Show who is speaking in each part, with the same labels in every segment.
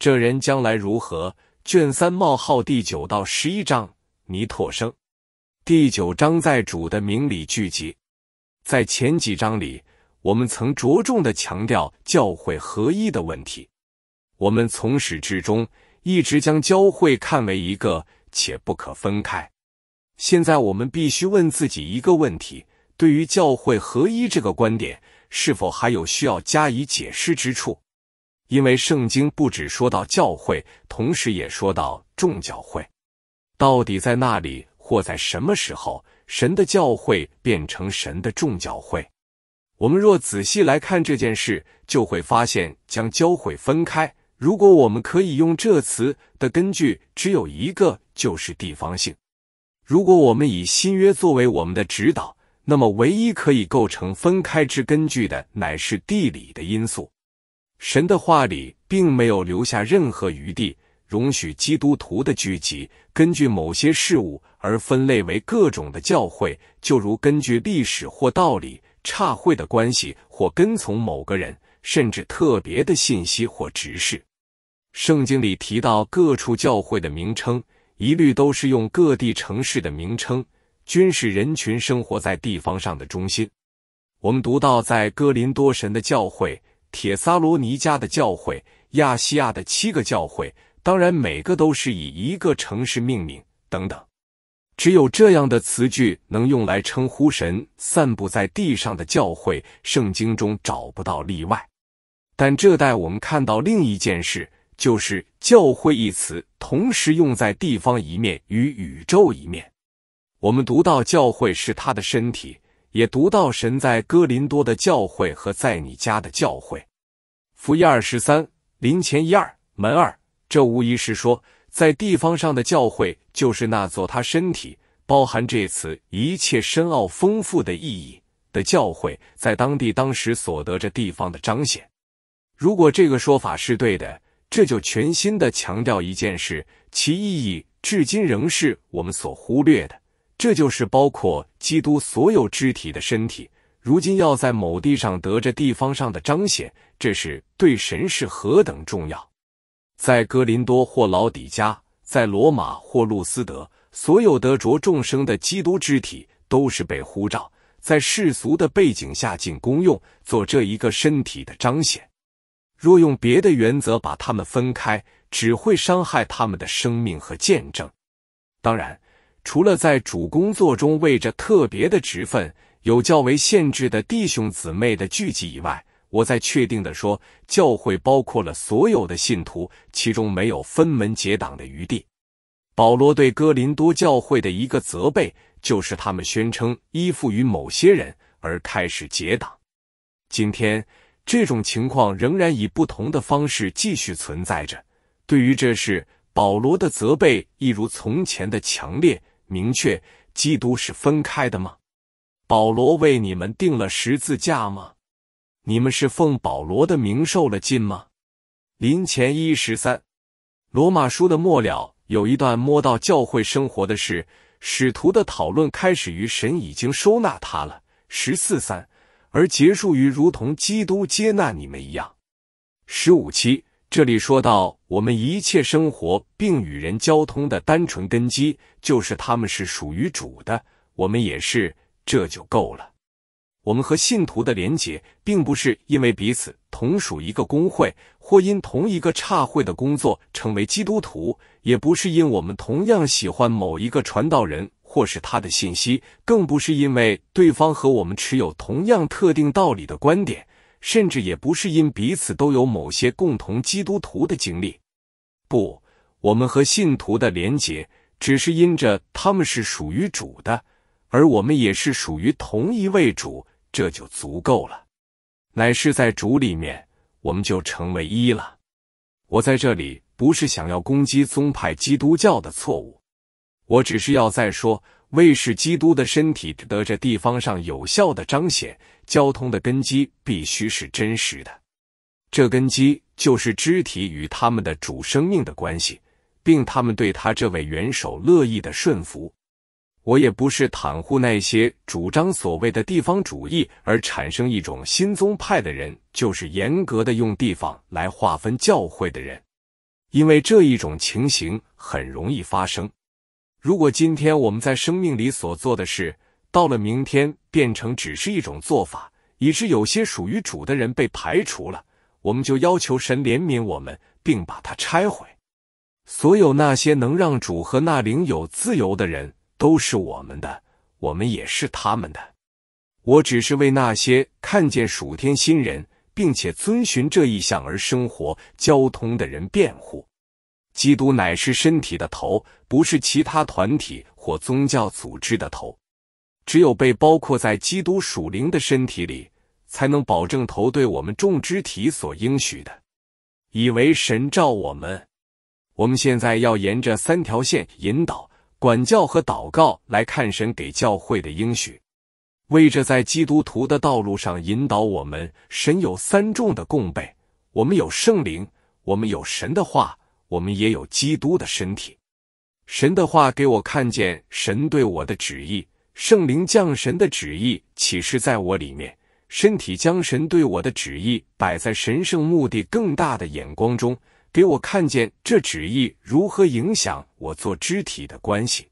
Speaker 1: 这人将来如何？卷三冒号第九到十一章，弥陀生。第九章在主的名理聚集。在前几章里，我们曾着重的强调教会合一的问题。我们从始至终一直将教会看为一个且不可分开。现在我们必须问自己一个问题：对于教会合一这个观点，是否还有需要加以解释之处？因为圣经不只说到教会，同时也说到众教会。到底在那里或在什么时候，神的教会变成神的众教会？我们若仔细来看这件事，就会发现将教会分开。如果我们可以用这词的根据只有一个，就是地方性。如果我们以新约作为我们的指导，那么唯一可以构成分开之根据的，乃是地理的因素。神的话里并没有留下任何余地，容许基督徒的聚集根据某些事物而分类为各种的教会，就如根据历史或道理、差会的关系或跟从某个人，甚至特别的信息或指示。圣经里提到各处教会的名称，一律都是用各地城市的名称，均是人群生活在地方上的中心。我们读到在哥林多神的教会。铁撒罗尼加的教会、亚细亚的七个教会，当然每个都是以一个城市命名。等等，只有这样的词句能用来称呼神散布在地上的教会，圣经中找不到例外。但这代我们看到另一件事，就是“教会”一词同时用在地方一面与宇宙一面。我们读到“教会”是他的身体。也读到神在哥林多的教诲和在你家的教诲，福一二十三林前一二门二。这无疑是说，在地方上的教诲就是那座他身体包含这词一切深奥丰富的意义的教诲，在当地当时所得这地方的彰显。如果这个说法是对的，这就全新的强调一件事，其意义至今仍是我们所忽略的。这就是包括基督所有肢体的身体，如今要在某地上得着地方上的彰显，这是对神是何等重要。在哥林多或老底加，在罗马或路斯德，所有得着众生的基督肢体都是被呼召在世俗的背景下进公用，做这一个身体的彰显。若用别的原则把他们分开，只会伤害他们的生命和见证。当然。除了在主工作中为着特别的职分，有较为限制的弟兄姊妹的聚集以外，我再确定的说，教会包括了所有的信徒，其中没有分门结党的余地。保罗对哥林多教会的一个责备，就是他们宣称依附于某些人而开始结党。今天这种情况仍然以不同的方式继续存在着。对于这事，保罗的责备一如从前的强烈。明确基督是分开的吗？保罗为你们定了十字架吗？你们是奉保罗的名受了禁吗？临前一十三，罗马书的末了有一段摸到教会生活的事，使徒的讨论开始于神已经收纳他了，十四三，而结束于如同基督接纳你们一样，十五七。这里说到，我们一切生活并与人交通的单纯根基，就是他们是属于主的，我们也是，这就够了。我们和信徒的连结，并不是因为彼此同属一个工会或因同一个差会的工作成为基督徒，也不是因我们同样喜欢某一个传道人或是他的信息，更不是因为对方和我们持有同样特定道理的观点。甚至也不是因彼此都有某些共同基督徒的经历。不，我们和信徒的连结，只是因着他们是属于主的，而我们也是属于同一位主，这就足够了。乃是在主里面，我们就成为一了。我在这里不是想要攻击宗派基督教的错误，我只是要再说，为使基督的身体得着地方上有效的彰显。交通的根基必须是真实的，这根基就是肢体与他们的主生命的关系，并他们对他这位元首乐意的顺服。我也不是袒护那些主张所谓的地方主义而产生一种新宗派的人，就是严格的用地方来划分教会的人，因为这一种情形很容易发生。如果今天我们在生命里所做的事，到了明天，变成只是一种做法，以致有些属于主的人被排除了。我们就要求神怜悯我们，并把它拆毁。所有那些能让主和那灵有自由的人，都是我们的，我们也是他们的。我只是为那些看见属天新人，并且遵循这一项而生活交通的人辩护。基督乃是身体的头，不是其他团体或宗教组织的头。只有被包括在基督属灵的身体里，才能保证头对我们众肢体所应许的。以为神照我们，我们现在要沿着三条线引导、管教和祷告来看神给教会的应许。为着在基督徒的道路上引导我们，神有三重的供备：我们有圣灵，我们有神的话，我们也有基督的身体。神的话给我看见神对我的旨意。圣灵降神的旨意岂是在我里面？身体将神对我的旨意摆在神圣目的更大的眼光中，给我看见这旨意如何影响我做肢体的关系。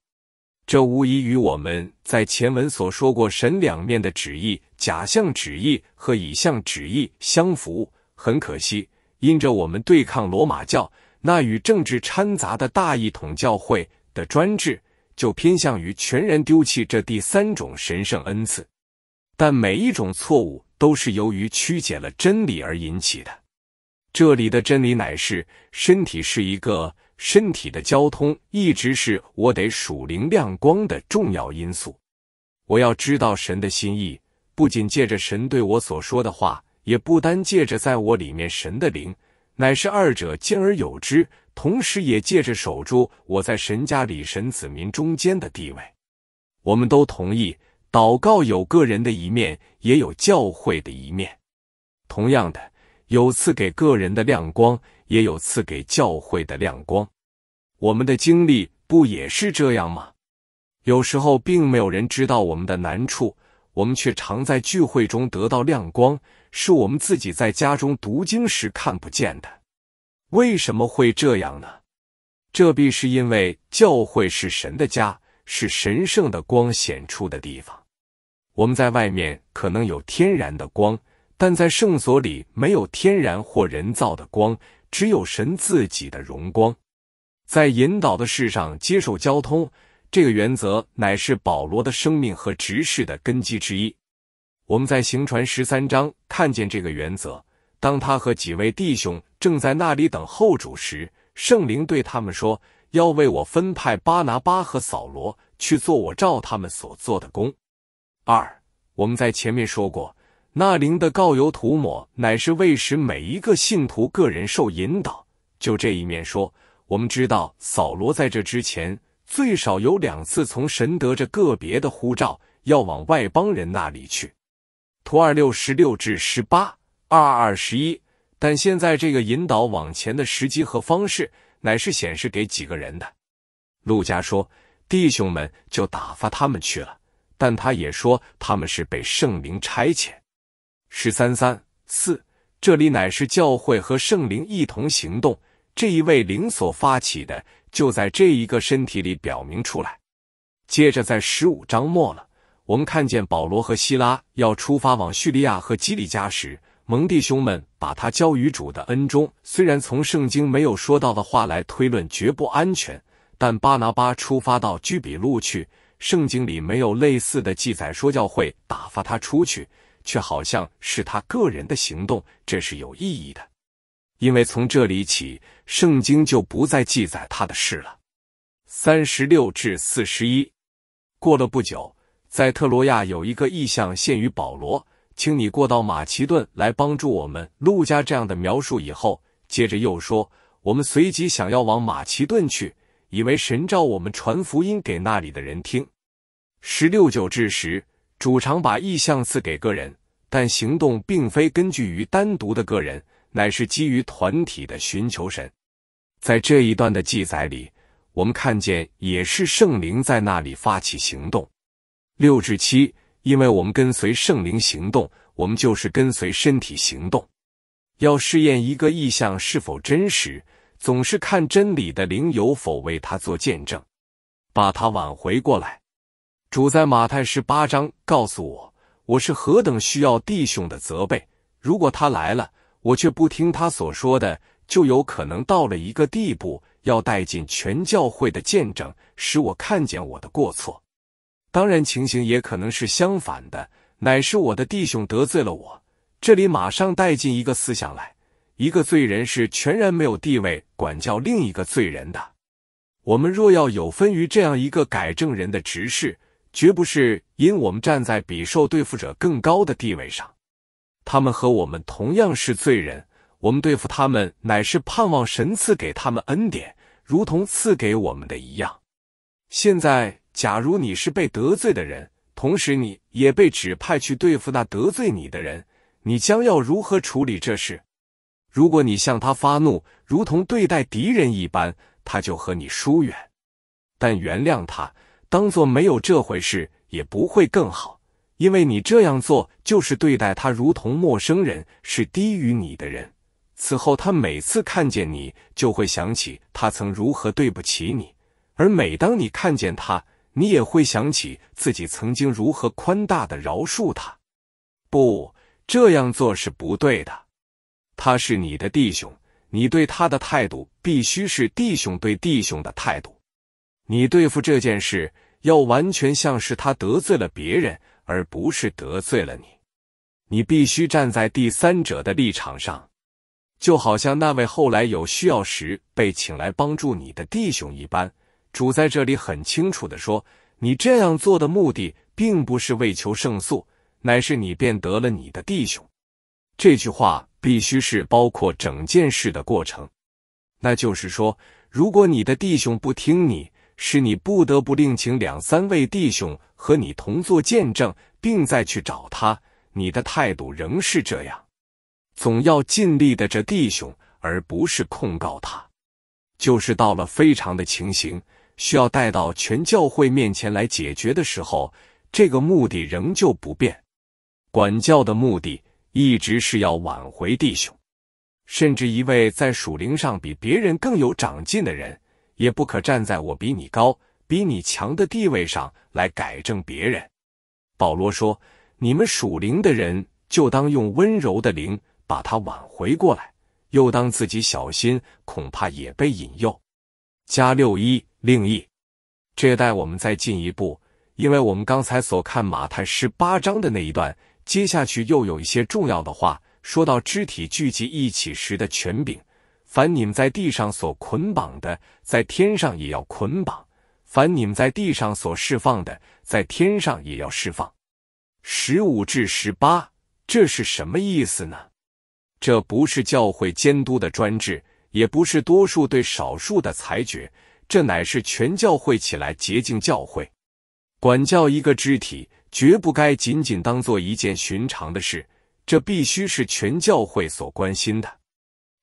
Speaker 1: 这无疑与我们在前文所说过神两面的旨意、假象旨意和以象旨意相符。很可惜，因着我们对抗罗马教那与政治掺杂的大一统教会的专制。就偏向于全然丢弃这第三种神圣恩赐，但每一种错误都是由于曲解了真理而引起的。这里的真理乃是：身体是一个，身体的交通一直是我得属灵亮光的重要因素。我要知道神的心意，不仅借着神对我所说的话，也不单借着在我里面神的灵，乃是二者兼而有之。同时，也借着守住我在神家里神子民中间的地位。我们都同意，祷告有个人的一面，也有教会的一面。同样的，有赐给个人的亮光，也有赐给教会的亮光。我们的经历不也是这样吗？有时候，并没有人知道我们的难处，我们却常在聚会中得到亮光，是我们自己在家中读经时看不见的。为什么会这样呢？这必是因为教会是神的家，是神圣的光显出的地方。我们在外面可能有天然的光，但在圣所里没有天然或人造的光，只有神自己的荣光。在引导的事上接受交通，这个原则乃是保罗的生命和执事的根基之一。我们在行传十三章看见这个原则。当他和几位弟兄正在那里等候主时，圣灵对他们说：“要为我分派巴拿巴和扫罗去做我照他们所做的工。”二我们在前面说过，那灵的告油涂抹乃是为使每一个信徒个人受引导。就这一面说，我们知道扫罗在这之前最少有两次从神得着个别的呼召，要往外邦人那里去。图二六十六至十八。二二十一，但现在这个引导往前的时机和方式，乃是显示给几个人的。陆家说：“弟兄们，就打发他们去了。”但他也说他们是被圣灵差遣。十三三四，这里乃是教会和圣灵一同行动，这一位灵所发起的，就在这一个身体里表明出来。接着在十五章末了，我们看见保罗和希拉要出发往叙利亚和基利家时。蒙弟兄们把他交于主的恩中，虽然从圣经没有说到的话来推论绝不安全，但巴拿巴出发到居比路去，圣经里没有类似的记载。说教会打发他出去，却好像是他个人的行动，这是有意义的，因为从这里起，圣经就不再记载他的事了。三十六至四十一。过了不久，在特罗亚有一个意向限于保罗。请你过到马其顿来帮助我们，陆家这样的描述以后，接着又说，我们随即想要往马其顿去，以为神召我们传福音给那里的人听。十六九至十，主常把意象赐给个人，但行动并非根据于单独的个人，乃是基于团体的寻求神。在这一段的记载里，我们看见也是圣灵在那里发起行动。六至七。因为我们跟随圣灵行动，我们就是跟随身体行动。要试验一个意象是否真实，总是看真理的灵有否为他做见证，把他挽回过来。主在马太十八章告诉我，我是何等需要弟兄的责备。如果他来了，我却不听他所说的，就有可能到了一个地步，要带进全教会的见证，使我看见我的过错。当然，情形也可能是相反的，乃是我的弟兄得罪了我。这里马上带进一个思想来：一个罪人是全然没有地位管教另一个罪人的。我们若要有分于这样一个改正人的执事，绝不是因我们站在比受对付者更高的地位上，他们和我们同样是罪人。我们对付他们，乃是盼望神赐给他们恩典，如同赐给我们的一样。现在。假如你是被得罪的人，同时你也被指派去对付那得罪你的人，你将要如何处理这事？如果你向他发怒，如同对待敌人一般，他就和你疏远；但原谅他，当做没有这回事，也不会更好，因为你这样做就是对待他如同陌生人，是低于你的人。此后，他每次看见你，就会想起他曾如何对不起你；而每当你看见他，你也会想起自己曾经如何宽大的饶恕他，不这样做是不对的。他是你的弟兄，你对他的态度必须是弟兄对弟兄的态度。你对付这件事，要完全像是他得罪了别人，而不是得罪了你。你必须站在第三者的立场上，就好像那位后来有需要时被请来帮助你的弟兄一般。主在这里很清楚的说：“你这样做的目的，并不是为求胜诉，乃是你便得了你的弟兄。”这句话必须是包括整件事的过程。那就是说，如果你的弟兄不听你，是你不得不另请两三位弟兄和你同作见证，并再去找他。你的态度仍是这样，总要尽力的这弟兄，而不是控告他。就是到了非常的情形。需要带到全教会面前来解决的时候，这个目的仍旧不变。管教的目的一直是要挽回弟兄，甚至一位在属灵上比别人更有长进的人，也不可站在我比你高、比你强的地位上来改正别人。保罗说：“你们属灵的人，就当用温柔的灵把他挽回过来；又当自己小心，恐怕也被引诱。”加六一另一，这带我们再进一步，因为我们刚才所看马太十八章的那一段，接下去又有一些重要的话，说到肢体聚集一起时的权柄，凡你们在地上所捆绑的，在天上也要捆绑；凡你们在地上所释放的，在天上也要释放。十五至十八，这是什么意思呢？这不是教会监督的专制。也不是多数对少数的裁决，这乃是全教会起来洁净教会、管教一个肢体，绝不该仅仅当做一件寻常的事。这必须是全教会所关心的。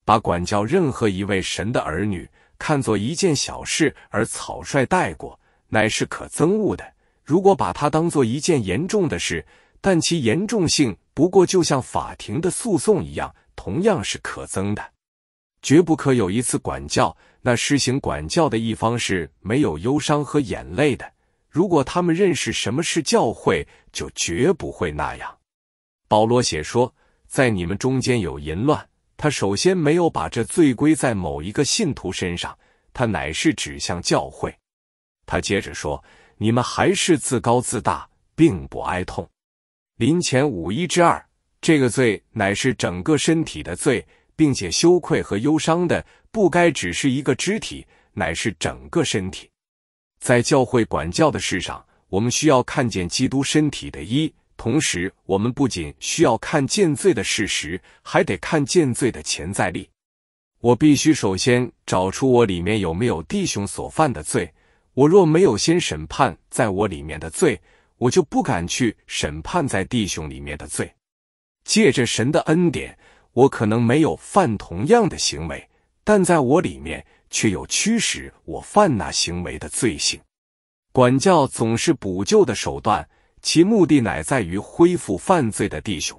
Speaker 1: 把管教任何一位神的儿女看作一件小事而草率带过，乃是可憎恶的。如果把它当做一件严重的事，但其严重性不过就像法庭的诉讼一样，同样是可憎的。绝不可有一次管教，那施行管教的一方是没有忧伤和眼泪的。如果他们认识什么是教诲，就绝不会那样。保罗写说，在你们中间有淫乱，他首先没有把这罪归在某一个信徒身上，他乃是指向教会。他接着说，你们还是自高自大，并不哀痛。林前五一之二，这个罪乃是整个身体的罪。并且羞愧和忧伤的，不该只是一个肢体，乃是整个身体。在教会管教的事上，我们需要看见基督身体的一；同时，我们不仅需要看见罪的事实，还得看见罪的潜在力。我必须首先找出我里面有没有弟兄所犯的罪。我若没有先审判在我里面的罪，我就不敢去审判在弟兄里面的罪。借着神的恩典。我可能没有犯同样的行为，但在我里面却有驱使我犯那行为的罪行。管教总是补救的手段，其目的乃在于恢复犯罪的弟兄，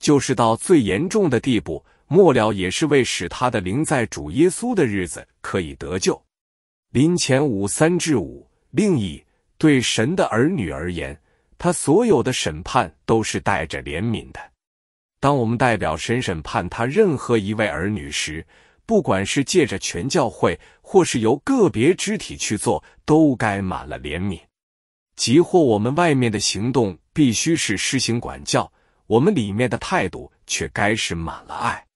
Speaker 1: 就是到最严重的地步，末了也是为使他的灵在主耶稣的日子可以得救。林前五三至五。另一对神的儿女而言，他所有的审判都是带着怜悯的。当我们代表神审判他任何一位儿女时，不管是借着全教会，或是由个别肢体去做，都该满了怜悯；即或我们外面的行动必须是施行管教，我们里面的态度却该是满了爱。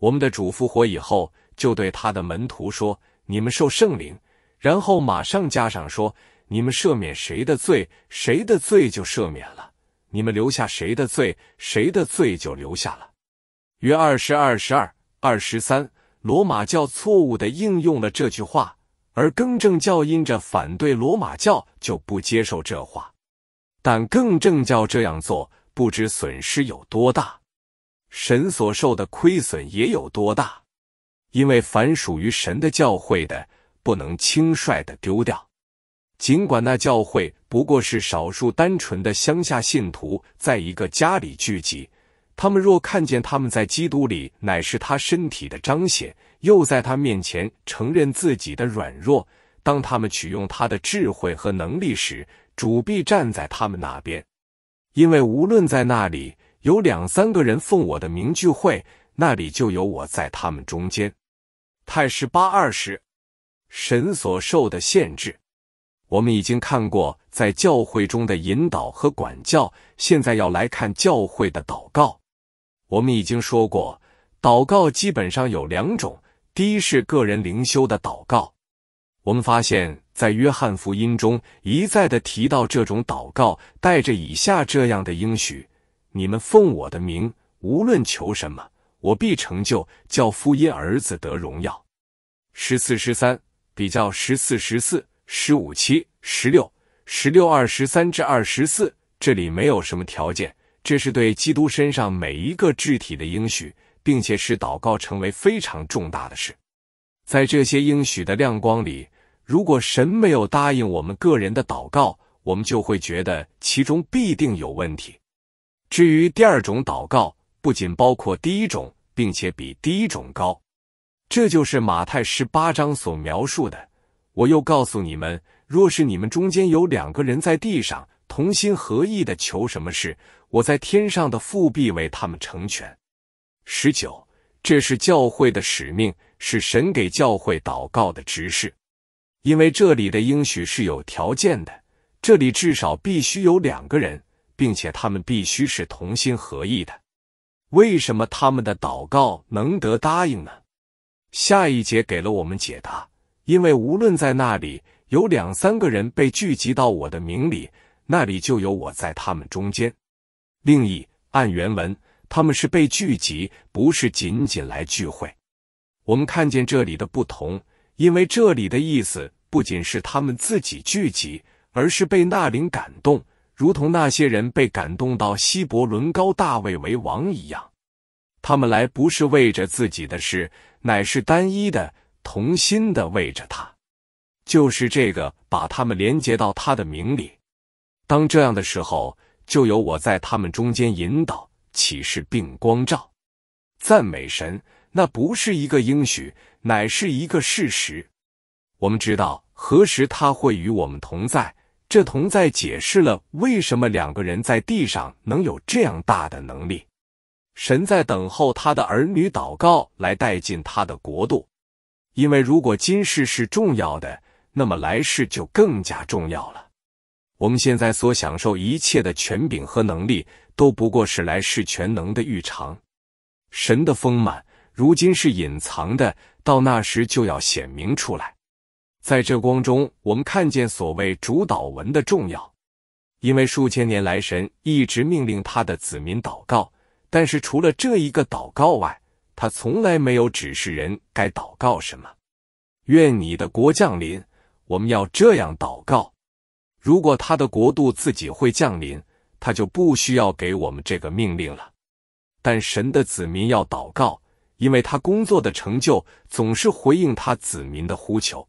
Speaker 1: 我们的主复活以后，就对他的门徒说：“你们受圣灵。”然后马上加上说：“你们赦免谁的罪，谁的罪就赦免了。”你们留下谁的罪，谁的罪就留下了。约二十二、十二、二十三，罗马教错误的应用了这句话，而更正教因着反对罗马教，就不接受这话。但更正教这样做，不知损失有多大，神所受的亏损也有多大，因为凡属于神的教会的，不能轻率的丢掉，尽管那教会。不过是少数单纯的乡下信徒在一个家里聚集。他们若看见他们在基督里乃是他身体的彰显，又在他面前承认自己的软弱，当他们取用他的智慧和能力时，主必站在他们那边。因为无论在那里有两三个人奉我的名聚会，那里就有我在他们中间。太十八二十，神所受的限制。我们已经看过在教会中的引导和管教，现在要来看教会的祷告。我们已经说过，祷告基本上有两种，第一是个人灵修的祷告。我们发现，在约翰福音中一再的提到这种祷告，带着以下这样的应许：你们奉我的名无论求什么，我必成就，叫福音儿子得荣耀。十四、十三比较十四、十四。十五、七、十六、十六、二十三至二十四，这里没有什么条件，这是对基督身上每一个肢体的应许，并且使祷告成为非常重大的事。在这些应许的亮光里，如果神没有答应我们个人的祷告，我们就会觉得其中必定有问题。至于第二种祷告，不仅包括第一种，并且比第一种高，这就是马太十八章所描述的。我又告诉你们，若是你们中间有两个人在地上同心合意的求什么事，我在天上的父必为他们成全。十九，这是教会的使命，是神给教会祷告的指示。因为这里的应许是有条件的，这里至少必须有两个人，并且他们必须是同心合意的。为什么他们的祷告能得答应呢？下一节给了我们解答。因为无论在那里有两三个人被聚集到我的名里，那里就有我在他们中间。另一按原文，他们是被聚集，不是仅仅来聚会。我们看见这里的不同，因为这里的意思不仅是他们自己聚集，而是被那灵感动，如同那些人被感动到西伯伦高大卫为王一样。他们来不是为着自己的事，乃是单一的。同心的喂着他，就是这个把他们连接到他的名里。当这样的时候，就有我在他们中间引导、启示并光照。赞美神，那不是一个应许，乃是一个事实。我们知道何时他会与我们同在。这同在解释了为什么两个人在地上能有这样大的能力。神在等候他的儿女祷告来带进他的国度。因为如果今世是重要的，那么来世就更加重要了。我们现在所享受一切的权柄和能力，都不过是来世全能的预尝。神的丰满如今是隐藏的，到那时就要显明出来。在这光中，我们看见所谓主导文的重要，因为数千年来神一直命令他的子民祷告，但是除了这一个祷告外，他从来没有指示人该祷告什么。愿你的国降临，我们要这样祷告。如果他的国度自己会降临，他就不需要给我们这个命令了。但神的子民要祷告，因为他工作的成就总是回应他子民的呼求。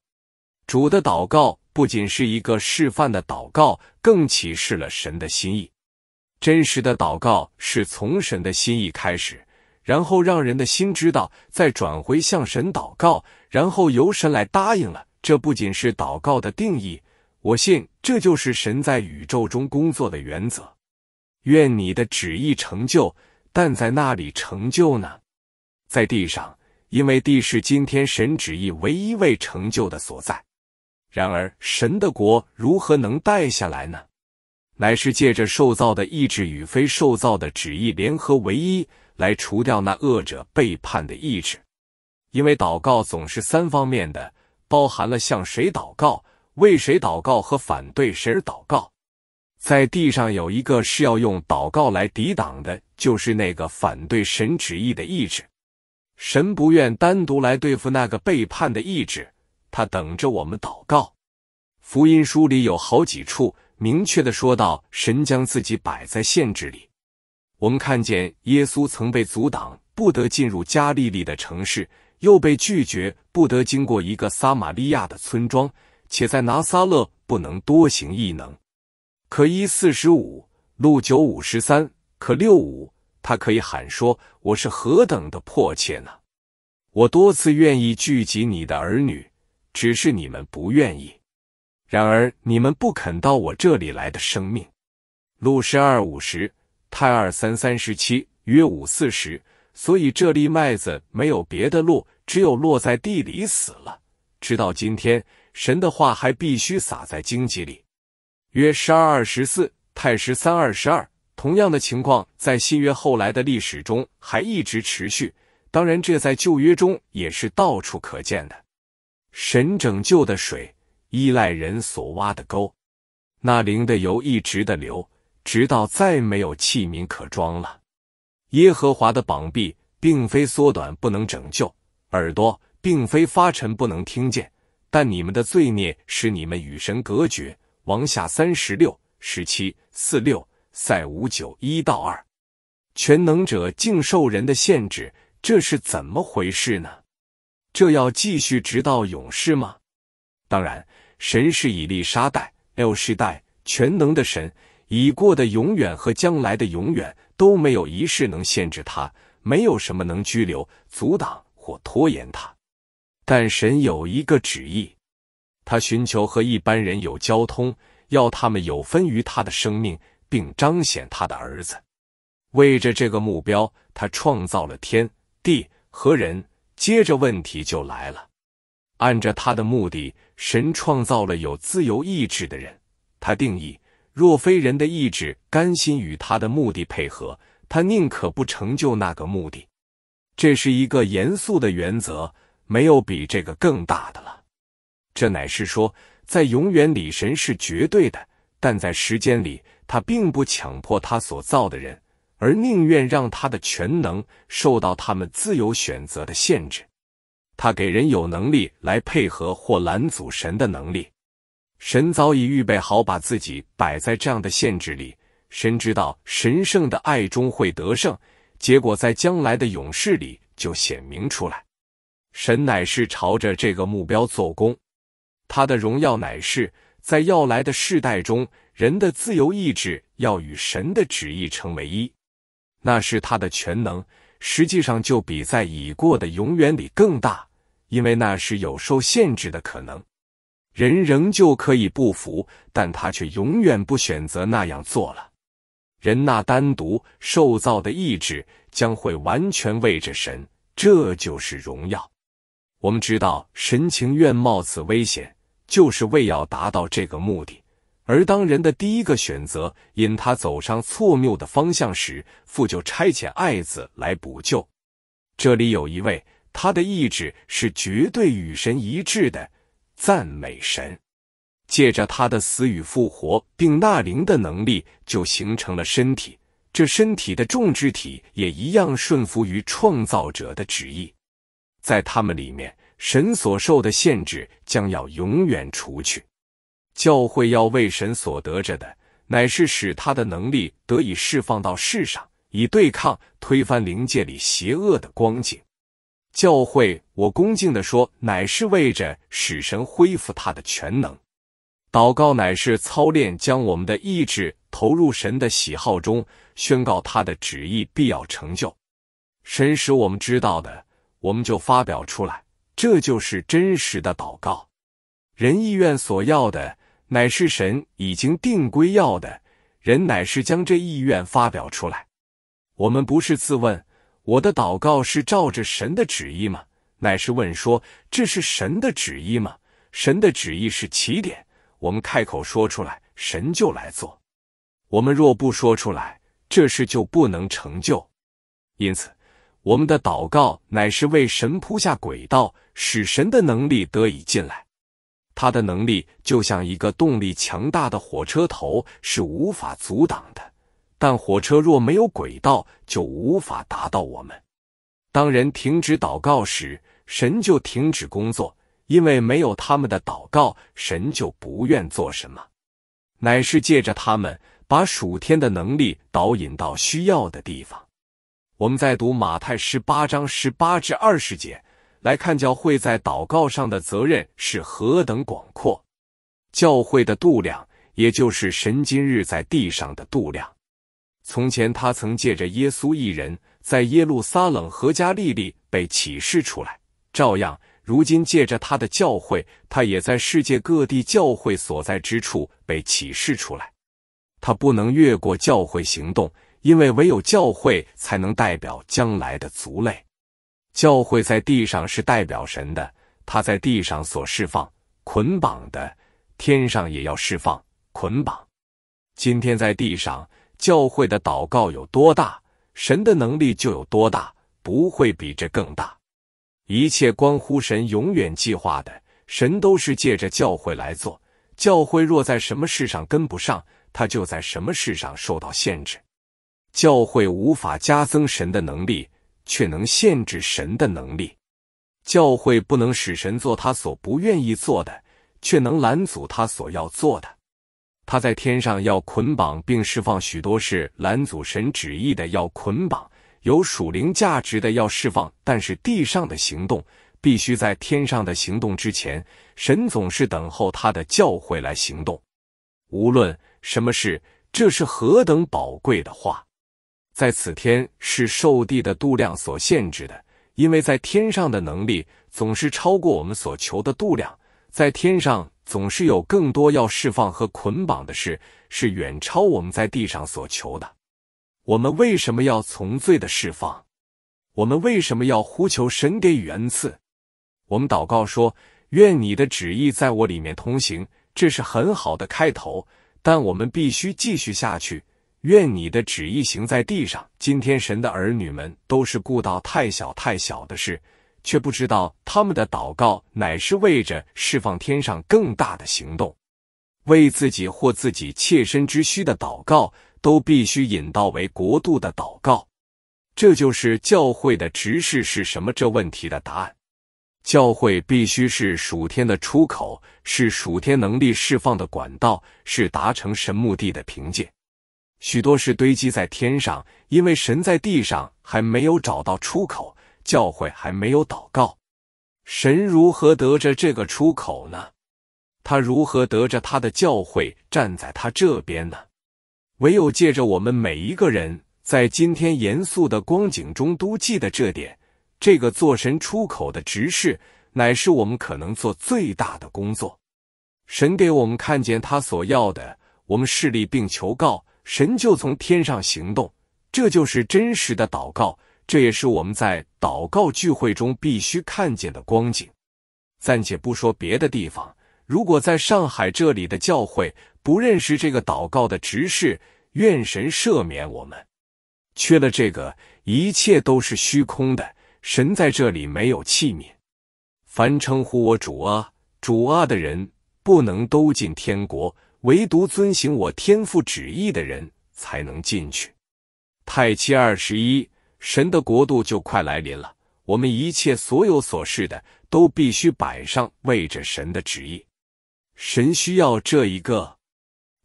Speaker 1: 主的祷告不仅是一个示范的祷告，更启示了神的心意。真实的祷告是从神的心意开始。然后让人的心知道，再转回向神祷告，然后由神来答应了。这不仅是祷告的定义，我信这就是神在宇宙中工作的原则。愿你的旨意成就，但在那里成就呢？在地上，因为地是今天神旨意唯一未成就的所在。然而，神的国如何能带下来呢？乃是借着受造的意志与非受造的旨意联合为一。来除掉那恶者背叛的意志，因为祷告总是三方面的，包含了向谁祷告、为谁祷告和反对谁而祷告。在地上有一个是要用祷告来抵挡的，就是那个反对神旨意的意志。神不愿单独来对付那个背叛的意志，他等着我们祷告。福音书里有好几处明确的说到，神将自己摆在限制里。我们看见耶稣曾被阻挡，不得进入加利利的城市；又被拒绝，不得经过一个撒玛利亚的村庄；且在拿撒勒不能多行异能。可一四十五，路九五十三，可六五，他可以喊说：“我是何等的迫切呢？我多次愿意聚集你的儿女，只是你们不愿意。然而你们不肯到我这里来的生命。”路十二五十。太二三三十七约五四十，所以这粒麦子没有别的路，只有落在地里死了。直到今天，神的话还必须撒在荆棘里。约十二二十四太十三二十二，同样的情况在新约后来的历史中还一直持续。当然，这在旧约中也是到处可见的。神拯救的水依赖人所挖的沟，那灵的油一直的流。直到再没有器皿可装了。耶和华的膀臂并非缩短，不能拯救；耳朵并非发沉，不能听见。但你们的罪孽使你们与神隔绝。王下三十六十七四六赛五九一到二。全能者竟受人的限制，这是怎么回事呢？这要继续直到永世吗？当然，神是以利沙代 L 世代全能的神。已过的永远和将来的永远都没有一事能限制他，没有什么能拘留、阻挡或拖延他。但神有一个旨意，他寻求和一般人有交通，要他们有分于他的生命，并彰显他的儿子。为着这个目标，他创造了天地和人。接着问题就来了：按照他的目的，神创造了有自由意志的人。他定义。若非人的意志甘心与他的目的配合，他宁可不成就那个目的。这是一个严肃的原则，没有比这个更大的了。这乃是说，在永远里神是绝对的，但在时间里他并不强迫他所造的人，而宁愿让他的全能受到他们自由选择的限制。他给人有能力来配合或拦阻神的能力。神早已预备好把自己摆在这样的限制里。神知道，神圣的爱终会得胜，结果在将来的勇士里就显明出来。神乃是朝着这个目标做工，他的荣耀乃是在要来的世代中，人的自由意志要与神的旨意成为一，那是他的全能，实际上就比在已过的永远里更大，因为那是有受限制的可能。人仍旧可以不服，但他却永远不选择那样做了。人那单独受造的意志将会完全为着神，这就是荣耀。我们知道，神情愿冒此危险，就是为要达到这个目的。而当人的第一个选择引他走上错谬的方向时，父就差遣爱子来补救。这里有一位，他的意志是绝对与神一致的。赞美神，借着他的死与复活，并纳灵的能力，就形成了身体。这身体的众肢体也一样顺服于创造者的旨意。在他们里面，神所受的限制将要永远除去。教会要为神所得着的，乃是使他的能力得以释放到世上，以对抗、推翻灵界里邪恶的光景。教会我恭敬地说，乃是为着使神恢复他的全能；祷告乃是操练，将我们的意志投入神的喜好中，宣告他的旨意必要成就。神使我们知道的，我们就发表出来，这就是真实的祷告。人意愿所要的，乃是神已经定规要的；人乃是将这意愿发表出来。我们不是自问。我的祷告是照着神的旨意吗？乃是问说，这是神的旨意吗？神的旨意是起点，我们开口说出来，神就来做。我们若不说出来，这事就不能成就。因此，我们的祷告乃是为神铺下轨道，使神的能力得以进来。他的能力就像一个动力强大的火车头，是无法阻挡的。但火车若没有轨道，就无法达到我们。当人停止祷告时，神就停止工作，因为没有他们的祷告，神就不愿做什么，乃是借着他们把属天的能力导引到需要的地方。我们在读马太十八章十八至二十节来看，教会在祷告上的责任是何等广阔。教会的度量，也就是神今日在地上的度量。从前，他曾借着耶稣一人，在耶路撒冷和加利利被启示出来；照样，如今借着他的教会，他也在世界各地教会所在之处被启示出来。他不能越过教会行动，因为唯有教会才能代表将来的族类。教会在地上是代表神的，他在地上所释放捆绑的，天上也要释放捆绑。今天在地上。教会的祷告有多大，神的能力就有多大，不会比这更大。一切关乎神永远计划的，神都是借着教会来做。教会若在什么事上跟不上，他就在什么事上受到限制。教会无法加增神的能力，却能限制神的能力。教会不能使神做他所不愿意做的，却能拦阻他所要做的。他在天上要捆绑并释放许多是蓝祖神旨意的，要捆绑有属灵价值的，要释放。但是地上的行动必须在天上的行动之前。神总是等候他的教诲来行动。无论什么事，这是何等宝贵的话！在此天是受地的度量所限制的，因为在天上的能力总是超过我们所求的度量。在天上。总是有更多要释放和捆绑的事，是远超我们在地上所求的。我们为什么要从罪的释放？我们为什么要呼求神给予恩赐？我们祷告说：“愿你的旨意在我里面通行。”这是很好的开头，但我们必须继续下去。愿你的旨意行在地上。今天神的儿女们都是顾到太小太小的事。却不知道他们的祷告乃是为着释放天上更大的行动，为自己或自己切身之需的祷告，都必须引到为国度的祷告。这就是教会的执事是什么这问题的答案。教会必须是属天的出口，是属天能力释放的管道，是达成神目的的凭借。许多事堆积在天上，因为神在地上还没有找到出口。教会还没有祷告，神如何得着这个出口呢？他如何得着他的教会站在他这边呢？唯有借着我们每一个人在今天严肃的光景中都记得这点，这个做神出口的执事，乃是我们可能做最大的工作。神给我们看见他所要的，我们势力并求告神，就从天上行动。这就是真实的祷告。这也是我们在祷告聚会中必须看见的光景。暂且不说别的地方，如果在上海这里的教会不认识这个祷告的执事，愿神赦免我们。缺了这个，一切都是虚空的。神在这里没有器皿。凡称呼我主啊、主啊的人，不能都进天国，唯独遵行我天父旨意的人才能进去。太七二十一。神的国度就快来临了，我们一切所有琐事的都必须摆上为着神的旨意。神需要这一个，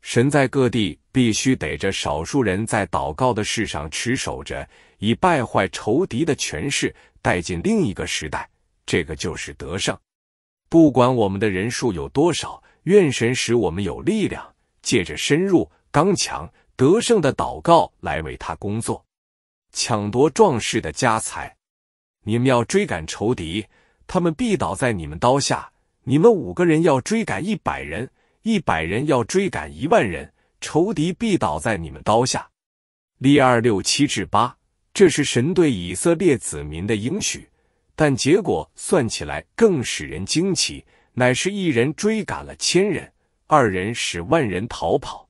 Speaker 1: 神在各地必须得着少数人在祷告的事上持守着，以败坏仇敌的权势带进另一个时代。这个就是得胜。不管我们的人数有多少，愿神使我们有力量，借着深入、刚强、得胜的祷告来为他工作。抢夺壮士的家财，你们要追赶仇敌，他们必倒在你们刀下。你们五个人要追赶一百人，一百人要追赶一万人，仇敌必倒在你们刀下。例二六七至八，这是神对以色列子民的应许，但结果算起来更使人惊奇，乃是一人追赶了千人，二人使万人逃跑。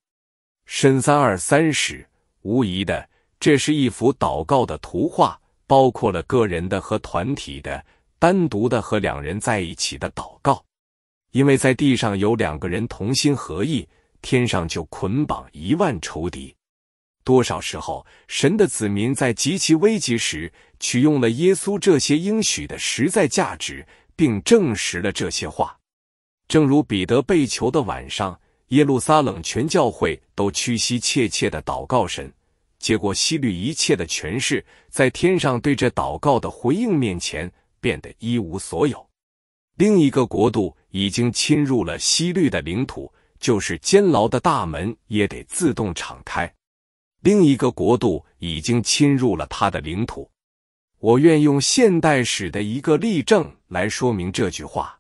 Speaker 1: 申三二三十，无疑的。这是一幅祷告的图画，包括了个人的和团体的、单独的和两人在一起的祷告。因为在地上有两个人同心合意，天上就捆绑一万仇敌。多少时候，神的子民在极其危急时，取用了耶稣这些应许的实在价值，并证实了这些话。正如彼得被囚的晚上，耶路撒冷全教会都屈膝切切的祷告神。结果，西律一切的权势，在天上对这祷告的回应面前，变得一无所有。另一个国度已经侵入了西律的领土，就是监牢的大门也得自动敞开。另一个国度已经侵入了他的领土。我愿用现代史的一个例证来说明这句话。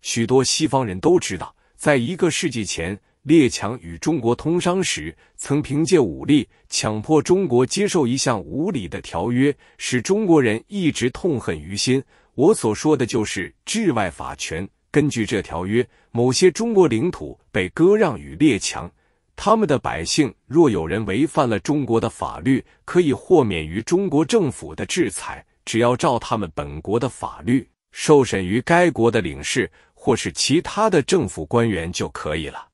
Speaker 1: 许多西方人都知道，在一个世纪前。列强与中国通商时，曾凭借武力强迫中国接受一项无理的条约，使中国人一直痛恨于心。我所说的就是治外法权。根据这条约，某些中国领土被割让与列强，他们的百姓若有人违反了中国的法律，可以豁免于中国政府的制裁，只要照他们本国的法律受审于该国的领事或是其他的政府官员就可以了。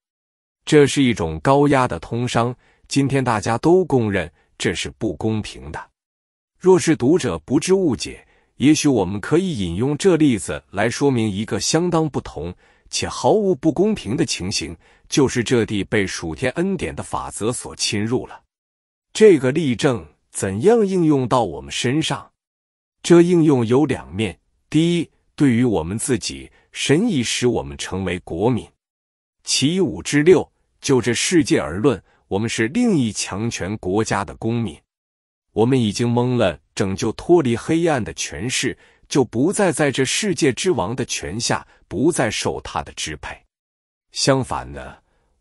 Speaker 1: 这是一种高压的通商，今天大家都公认这是不公平的。若是读者不知误解，也许我们可以引用这例子来说明一个相当不同且毫无不公平的情形，就是这地被属天恩典的法则所侵入了。这个例证怎样应用到我们身上？这应用有两面：第一，对于我们自己，神已使我们成为国民；其五之六。就这世界而论，我们是另一强权国家的公民。我们已经懵了，拯救脱离黑暗的权势，就不再在这世界之王的权下，不再受他的支配。相反呢，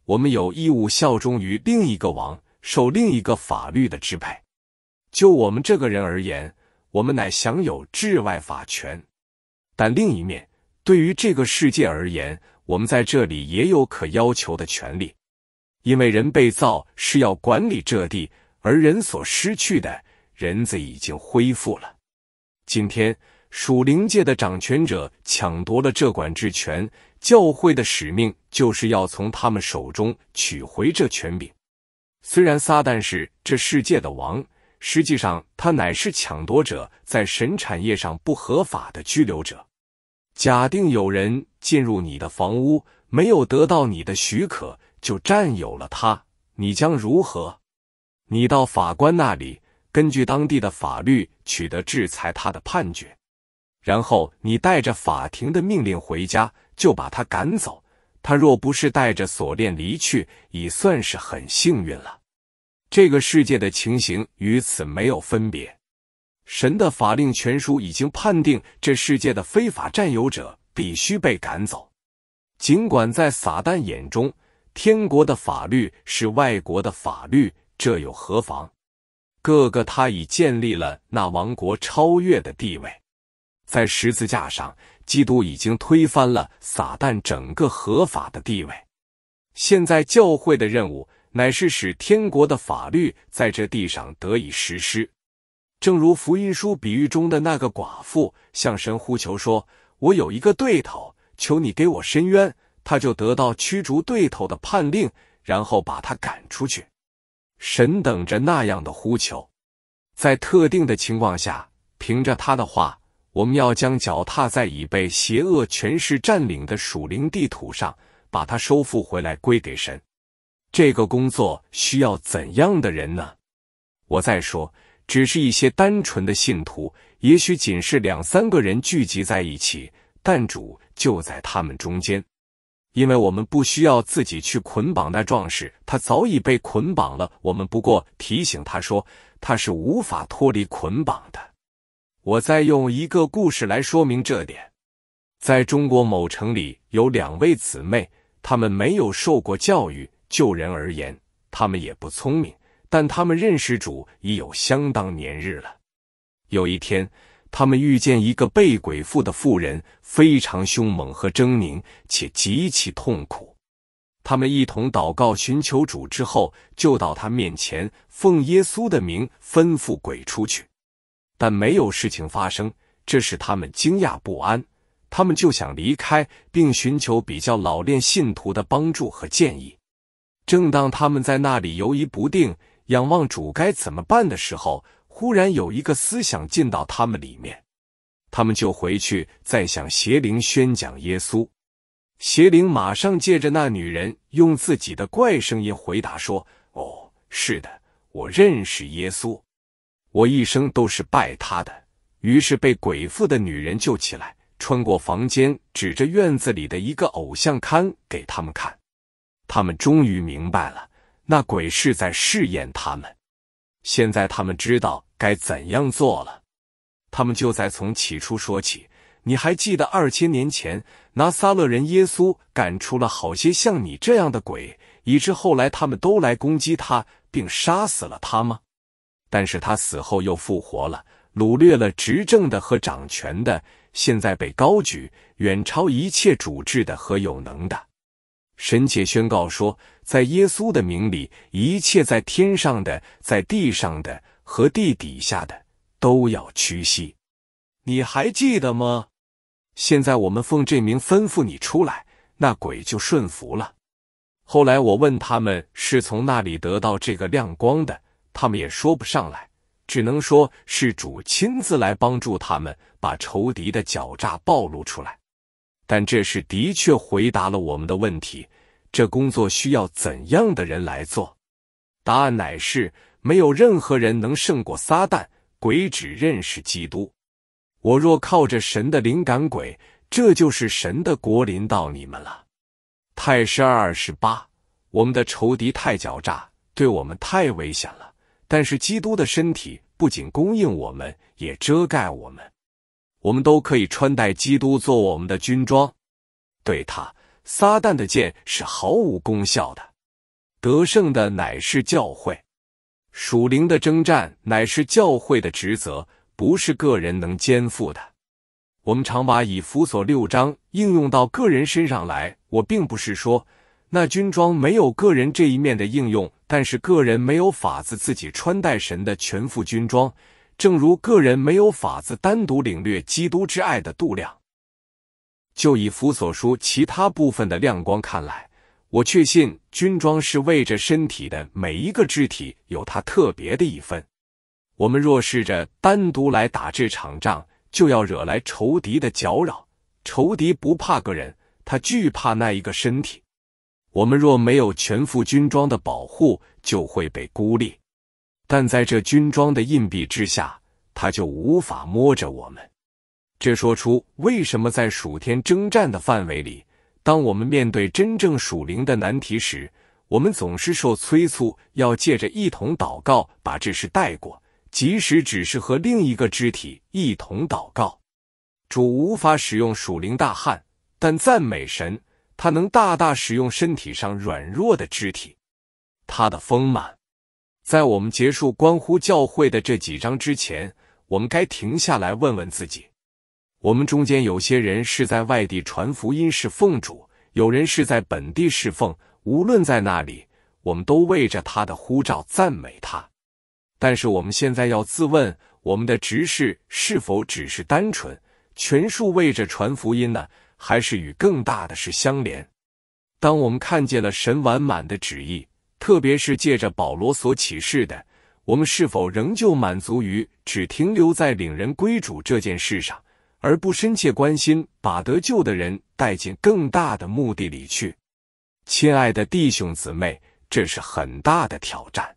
Speaker 1: 我们有义务效忠于另一个王，受另一个法律的支配。就我们这个人而言，我们乃享有治外法权。但另一面，对于这个世界而言，我们在这里也有可要求的权利。因为人被造是要管理这地，而人所失去的人子已经恢复了。今天，属灵界的掌权者抢夺了这管制权，教会的使命就是要从他们手中取回这权柄。虽然撒旦是这世界的王，实际上他乃是抢夺者在神产业上不合法的拘留者。假定有人进入你的房屋，没有得到你的许可。就占有了他，你将如何？你到法官那里，根据当地的法律取得制裁他的判决，然后你带着法庭的命令回家，就把他赶走。他若不是带着锁链离去，已算是很幸运了。这个世界的情形与此没有分别。神的法令全书已经判定，这世界的非法占有者必须被赶走。尽管在撒旦眼中，天国的法律是外国的法律，这又何妨？哥哥，他已建立了那王国超越的地位，在十字架上，基督已经推翻了撒旦整个合法的地位。现在教会的任务，乃是使天国的法律在这地上得以实施。正如福音书比喻中的那个寡妇，向神呼求说：“我有一个对头，求你给我伸冤。”他就得到驱逐对头的判令，然后把他赶出去。神等着那样的呼求，在特定的情况下，凭着他的话，我们要将脚踏在已被邪恶权势占领的属灵地土上，把它收复回来归给神。这个工作需要怎样的人呢？我再说，只是一些单纯的信徒，也许仅是两三个人聚集在一起，但主就在他们中间。因为我们不需要自己去捆绑那壮士，他早已被捆绑了。我们不过提醒他说，他是无法脱离捆绑的。我再用一个故事来说明这点。在中国某城里有两位姊妹，她们没有受过教育，就人而言，她们也不聪明，但她们认识主已有相当年日了。有一天。他们遇见一个被鬼附的妇人，非常凶猛和狰狞，且极其痛苦。他们一同祷告寻求主之后，就到他面前，奉耶稣的名吩咐鬼出去。但没有事情发生，这使他们惊讶不安。他们就想离开，并寻求比较老练信徒的帮助和建议。正当他们在那里犹疑不定、仰望主该怎么办的时候，忽然有一个思想进到他们里面，他们就回去再向邪灵宣讲耶稣。邪灵马上借着那女人用自己的怪声音回答说：“哦，是的，我认识耶稣，我一生都是拜他的。”于是被鬼附的女人就起来，穿过房间，指着院子里的一个偶像刊给他们看。他们终于明白了，那鬼是在试验他们。现在他们知道。该怎样做了？他们就在从起初说起。你还记得二千年前拿撒勒人耶稣赶出了好些像你这样的鬼，以致后来他们都来攻击他，并杀死了他吗？但是他死后又复活了，掳掠了执政的和掌权的，现在被高举，远超一切主治的和有能的。神且宣告说，在耶稣的名里，一切在天上的，在地上的。和地底下的都要屈膝，你还记得吗？现在我们奉这名吩咐你出来，那鬼就顺服了。后来我问他们是从哪里得到这个亮光的，他们也说不上来，只能说是主亲自来帮助他们，把仇敌的狡诈暴露出来。但这是的确回答了我们的问题：这工作需要怎样的人来做？答案乃是。没有任何人能胜过撒旦，鬼只认识基督。我若靠着神的灵感，鬼这就是神的国临到你们了。太师二二十八，我们的仇敌太狡诈，对我们太危险了。但是基督的身体不仅供应我们，也遮盖我们，我们都可以穿戴基督做我们的军装。对他，撒旦的剑是毫无功效的，得胜的乃是教会。属灵的征战乃是教会的职责，不是个人能肩负的。我们常把以弗所六章应用到个人身上来。我并不是说那军装没有个人这一面的应用，但是个人没有法子自己穿戴神的全副军装，正如个人没有法子单独领略基督之爱的度量。就以弗所书其他部分的亮光看来。我确信，军装是为着身体的每一个肢体有它特别的一份。我们若试着单独来打这场仗，就要惹来仇敌的搅扰。仇敌不怕个人，他惧怕那一个身体。我们若没有全副军装的保护，就会被孤立。但在这军装的硬币之下，他就无法摸着我们。这说出为什么在暑天征战的范围里。当我们面对真正属灵的难题时，我们总是受催促要借着一同祷告把这事带过，即使只是和另一个肢体一同祷告。主无法使用属灵大汉，但赞美神，他能大大使用身体上软弱的肢体，他的丰满。在我们结束关乎教会的这几章之前，我们该停下来问问自己。我们中间有些人是在外地传福音，是奉主；有人是在本地侍奉。无论在哪里，我们都为着他的呼召赞美他。但是我们现在要自问：我们的执事是否只是单纯全数为着传福音呢？还是与更大的事相连？当我们看见了神完满的旨意，特别是借着保罗所启示的，我们是否仍旧满足于只停留在领人归主这件事上？而不深切关心，把得救的人带进更大的墓地里去。亲爱的弟兄姊妹，这是很大的挑战。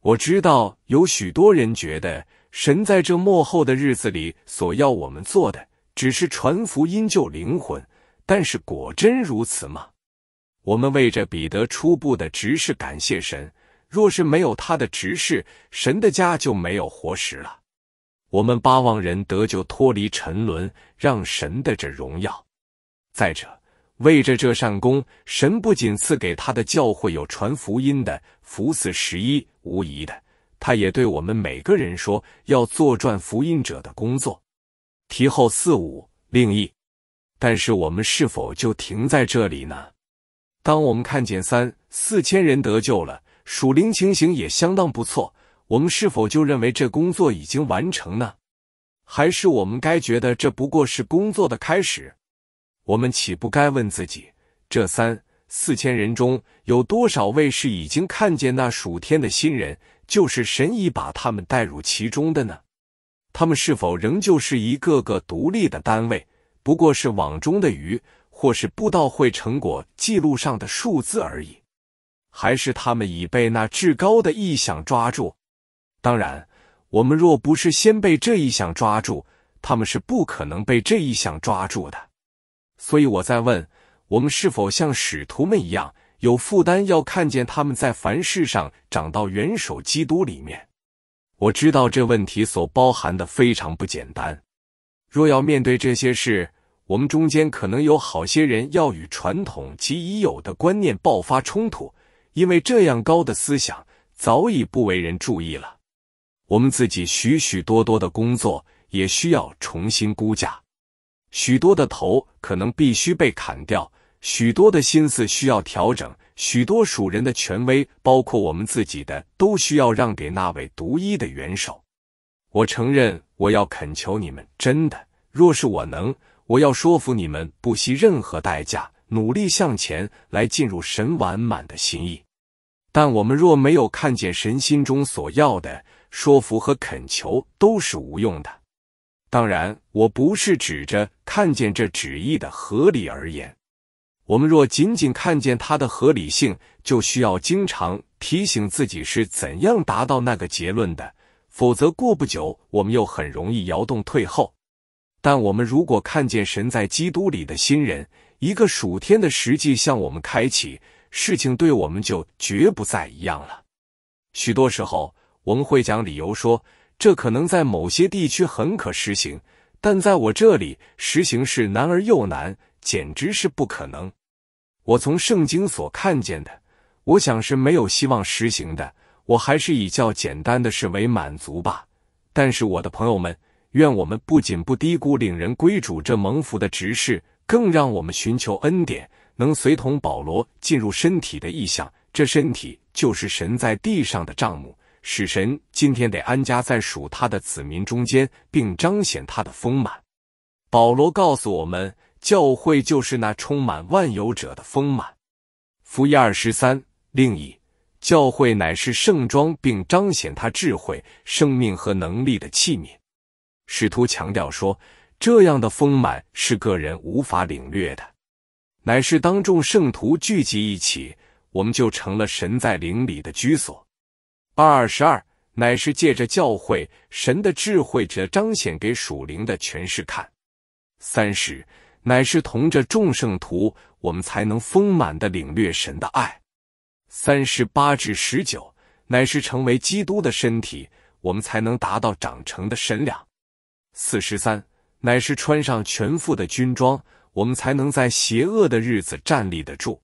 Speaker 1: 我知道有许多人觉得，神在这末后的日子里所要我们做的，只是传福音、救灵魂。但是果真如此吗？我们为着彼得初步的执事感谢神。若是没有他的执事，神的家就没有活石了。我们八万人得救，脱离沉沦，让神的这荣耀。再者，为着这善功，神不仅赐给他的教会有传福音的，福事十一无疑的，他也对我们每个人说，要做传福音者的工作。提后四五另一，但是我们是否就停在这里呢？当我们看见三四千人得救了，属灵情形也相当不错。我们是否就认为这工作已经完成呢？还是我们该觉得这不过是工作的开始？我们岂不该问自己：这三四千人中有多少位是已经看见那属天的新人，就是神已把他们带入其中的呢？他们是否仍旧是一个个独立的单位，不过是网中的鱼，或是布道会成果记录上的数字而已？还是他们已被那至高的意想抓住？当然，我们若不是先被这一项抓住，他们是不可能被这一项抓住的。所以我在问：我们是否像使徒们一样有负担，要看见他们在凡事上长到元首基督里面？我知道这问题所包含的非常不简单。若要面对这些事，我们中间可能有好些人要与传统及已有的观念爆发冲突，因为这样高的思想早已不为人注意了。我们自己许许多多的工作也需要重新估价，许多的头可能必须被砍掉，许多的心思需要调整，许多属人的权威，包括我们自己的，都需要让给那位独一的元首。我承认，我要恳求你们，真的，若是我能，我要说服你们，不惜任何代价，努力向前来进入神完满的心意。但我们若没有看见神心中所要的，说服和恳求都是无用的。当然，我不是指着看见这旨意的合理而言。我们若仅仅看见它的合理性，就需要经常提醒自己是怎样达到那个结论的，否则过不久，我们又很容易摇动退后。但我们如果看见神在基督里的新人，一个属天的实际向我们开启，事情对我们就绝不再一样了。许多时候。我们会讲理由，说这可能在某些地区很可实行，但在我这里实行是难而又难，简直是不可能。我从圣经所看见的，我想是没有希望实行的。我还是以较简单的事为满足吧。但是我的朋友们，愿我们不仅不低估领人归主这蒙福的执事，更让我们寻求恩典，能随同保罗进入身体的意象。这身体就是神在地上的账目。使神今天得安家在属他的子民中间，并彰显他的丰满。保罗告诉我们，教会就是那充满万有者的丰满。福一二十三另一教会乃是盛装并彰显他智慧、生命和能力的器皿。使徒强调说，这样的丰满是个人无法领略的，乃是当众圣徒聚集一起，我们就成了神在灵里的居所。二十二乃是借着教会神的智慧者彰显给属灵的权势看；三十乃是同着众圣徒，我们才能丰满的领略神的爱；三十八至十九乃是成为基督的身体，我们才能达到长成的神量；四十三乃是穿上全副的军装，我们才能在邪恶的日子站立得住；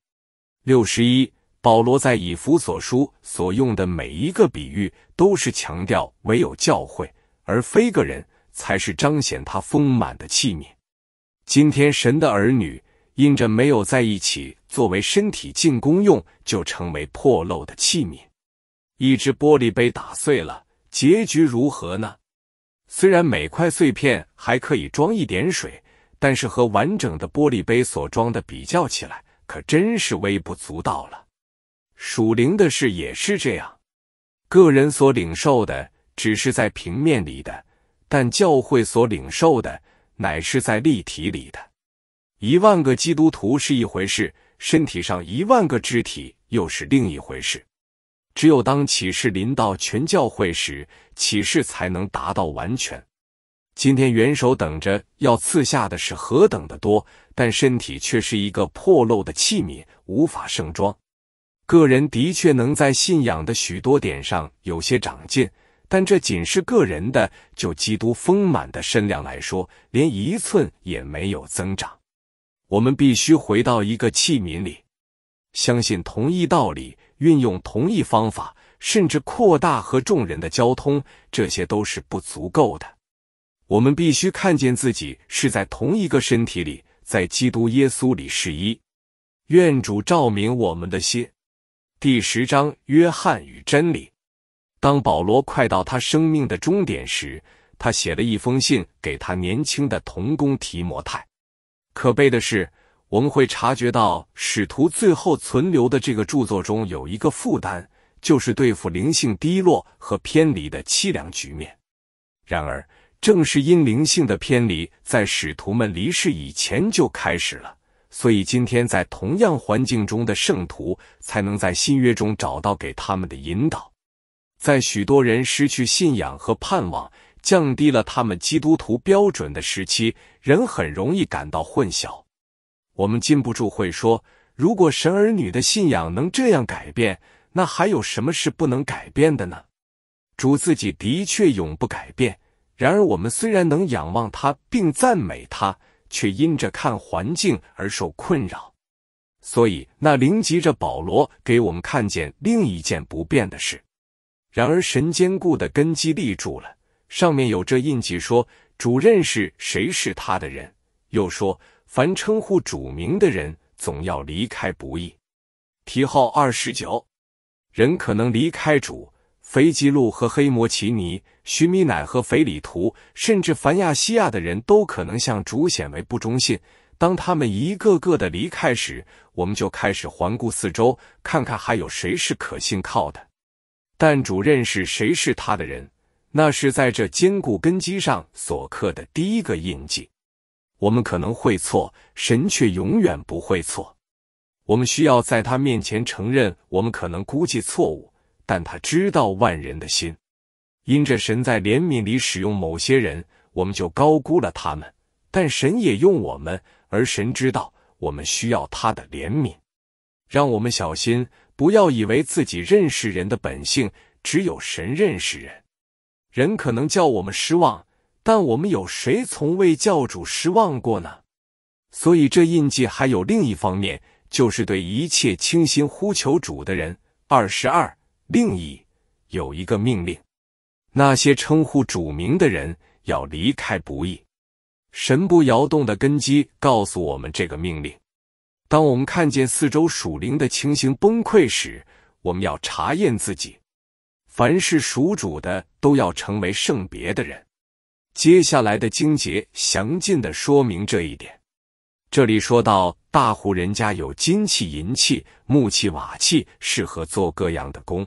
Speaker 1: 六十一。保罗在以弗所书所用的每一个比喻，都是强调唯有教会而非个人，才是彰显他丰满的器皿。今天神的儿女因着没有在一起作为身体进功用，就成为破漏的器皿。一只玻璃杯打碎了，结局如何呢？虽然每块碎片还可以装一点水，但是和完整的玻璃杯所装的比较起来，可真是微不足道了。属灵的事也是这样，个人所领受的只是在平面里的，但教会所领受的乃是在立体里的。一万个基督徒是一回事，身体上一万个肢体又是另一回事。只有当启示临到全教会时，启示才能达到完全。今天元首等着要赐下的是何等的多，但身体却是一个破漏的器皿，无法盛装。个人的确能在信仰的许多点上有些长进，但这仅是个人的。就基督丰满的身量来说，连一寸也没有增长。我们必须回到一个器皿里，相信同一道理，运用同一方法，甚至扩大和众人的交通，这些都是不足够的。我们必须看见自己是在同一个身体里，在基督耶稣里是一。愿主照明我们的心。第十章，约翰与真理。当保罗快到他生命的终点时，他写了一封信给他年轻的同工提摩太。可悲的是，我们会察觉到使徒最后存留的这个著作中有一个负担，就是对付灵性低落和偏离的凄凉局面。然而，正是因灵性的偏离，在使徒们离世以前就开始了。所以，今天在同样环境中的圣徒，才能在新约中找到给他们的引导。在许多人失去信仰和盼望，降低了他们基督徒标准的时期，人很容易感到混淆。我们禁不住会说：如果神儿女的信仰能这样改变，那还有什么是不能改变的呢？主自己的确永不改变。然而，我们虽然能仰望他并赞美他。却因着看环境而受困扰，所以那灵藉着保罗给我们看见另一件不变的事。然而神坚固的根基立住了，上面有这印记说：主任是谁是他的人。又说：凡称呼主名的人，总要离开不易。题号二十九，人可能离开主。肥吉路和黑摩奇尼、徐米乃和肥里图，甚至凡亚西亚的人都可能向主显为不忠信。当他们一个个的离开时，我们就开始环顾四周，看看还有谁是可信靠的。但主认识谁是他的人，那是在这坚固根基上所刻的第一个印记。我们可能会错，神却永远不会错。我们需要在他面前承认我们可能估计错误。但他知道万人的心，因着神在怜悯里使用某些人，我们就高估了他们。但神也用我们，而神知道我们需要他的怜悯。让我们小心，不要以为自己认识人的本性，只有神认识人。人可能叫我们失望，但我们有谁从未叫主失望过呢？所以这印记还有另一方面，就是对一切倾心呼求主的人。二十二。另一有一个命令，那些称呼主名的人要离开不义。神不摇动的根基告诉我们这个命令。当我们看见四周属灵的情形崩溃时，我们要查验自己。凡是属主的都要成为圣别的人。接下来的经节详尽的说明这一点。这里说到。大户人家有金器、银器、木器、瓦器，适合做各样的工。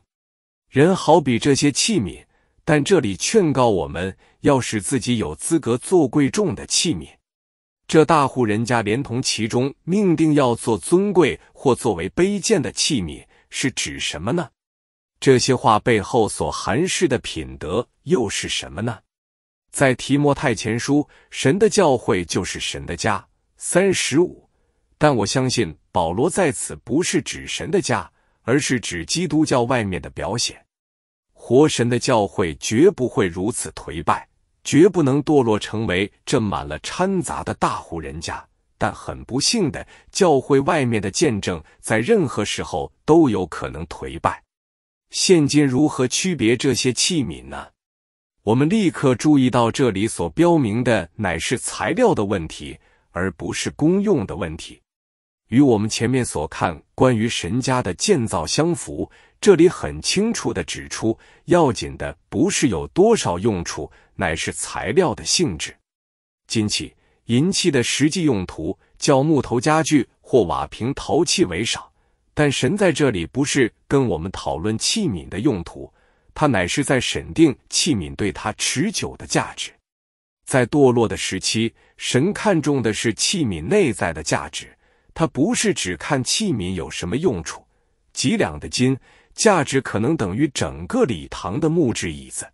Speaker 1: 人好比这些器皿，但这里劝告我们要使自己有资格做贵重的器皿。这大户人家连同其中命定要做尊贵或作为卑贱的器皿，是指什么呢？这些话背后所含示的品德又是什么呢？在提摩太前书，神的教会就是神的家。三十五。但我相信，保罗在此不是指神的家，而是指基督教外面的表现。活神的教会绝不会如此颓败，绝不能堕落成为这满了掺杂的大户人家。但很不幸的，教会外面的见证在任何时候都有可能颓败。现今如何区别这些器皿呢？我们立刻注意到，这里所标明的乃是材料的问题，而不是功用的问题。与我们前面所看关于神家的建造相符，这里很清楚地指出，要紧的不是有多少用处，乃是材料的性质。金器、银器的实际用途，叫木头家具或瓦瓶陶器为少。但神在这里不是跟我们讨论器皿的用途，他乃是在审定器皿对他持久的价值。在堕落的时期，神看重的是器皿内在的价值。他不是只看器皿有什么用处，几两的金价值可能等于整个礼堂的木质椅子。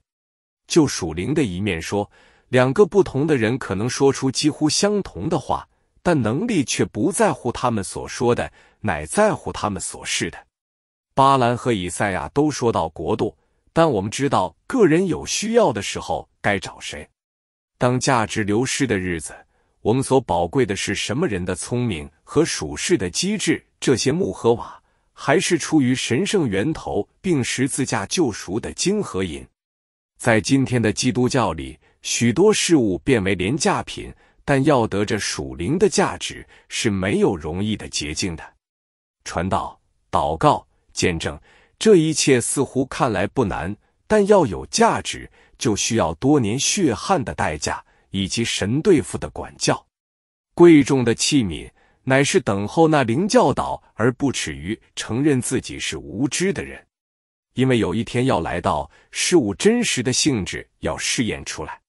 Speaker 1: 就属灵的一面说，两个不同的人可能说出几乎相同的话，但能力却不在乎他们所说的，乃在乎他们所示的。巴兰和以赛亚都说到国度，但我们知道个人有需要的时候该找谁。当价值流失的日子。我们所宝贵的是什么人的聪明和属世的机智？这些木和瓦还是出于神圣源头，并十字架救赎的金和银？在今天的基督教里，许多事物变为廉价品，但要得这属灵的价值是没有容易的捷径的。传道、祷告、见证，这一切似乎看来不难，但要有价值，就需要多年血汗的代价。以及神对付的管教，贵重的器皿乃是等候那灵教导而不耻于承认自己是无知的人，因为有一天要来到事物真实的性质要试验出来。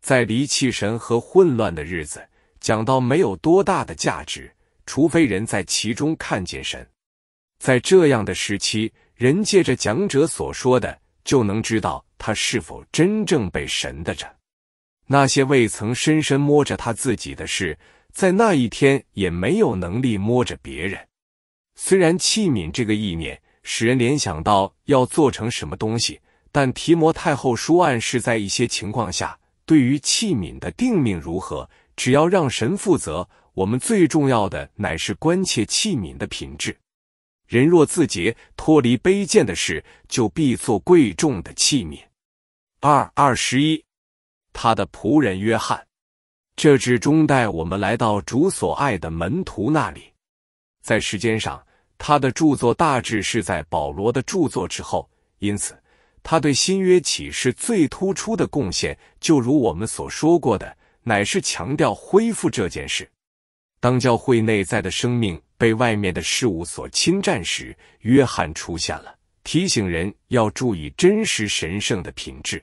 Speaker 1: 在离弃神和混乱的日子，讲到没有多大的价值，除非人在其中看见神。在这样的时期，人借着讲者所说的，就能知道他是否真正被神的着。那些未曾深深摸着他自己的事，在那一天也没有能力摸着别人。虽然器皿这个意念使人联想到要做成什么东西，但提摩太后书案是在一些情况下，对于器皿的定命如何，只要让神负责。我们最重要的乃是关切器皿的品质。人若自洁，脱离卑贱的事，就必做贵重的器皿。二二十一。他的仆人约翰，这只中带我们来到主所爱的门徒那里。在时间上，他的著作大致是在保罗的著作之后，因此他对新约启示最突出的贡献，就如我们所说过的，乃是强调恢复这件事。当教会内在的生命被外面的事物所侵占时，约翰出现了，提醒人要注意真实神圣的品质。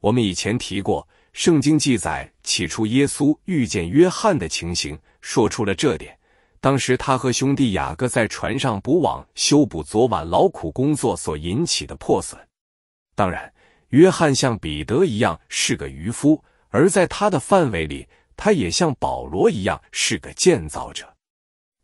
Speaker 1: 我们以前提过，圣经记载起初耶稣遇见约翰的情形，说出了这点。当时他和兄弟雅各在船上补网，修补昨晚劳苦工作所引起的破损。当然，约翰像彼得一样是个渔夫，而在他的范围里，他也像保罗一样是个建造者。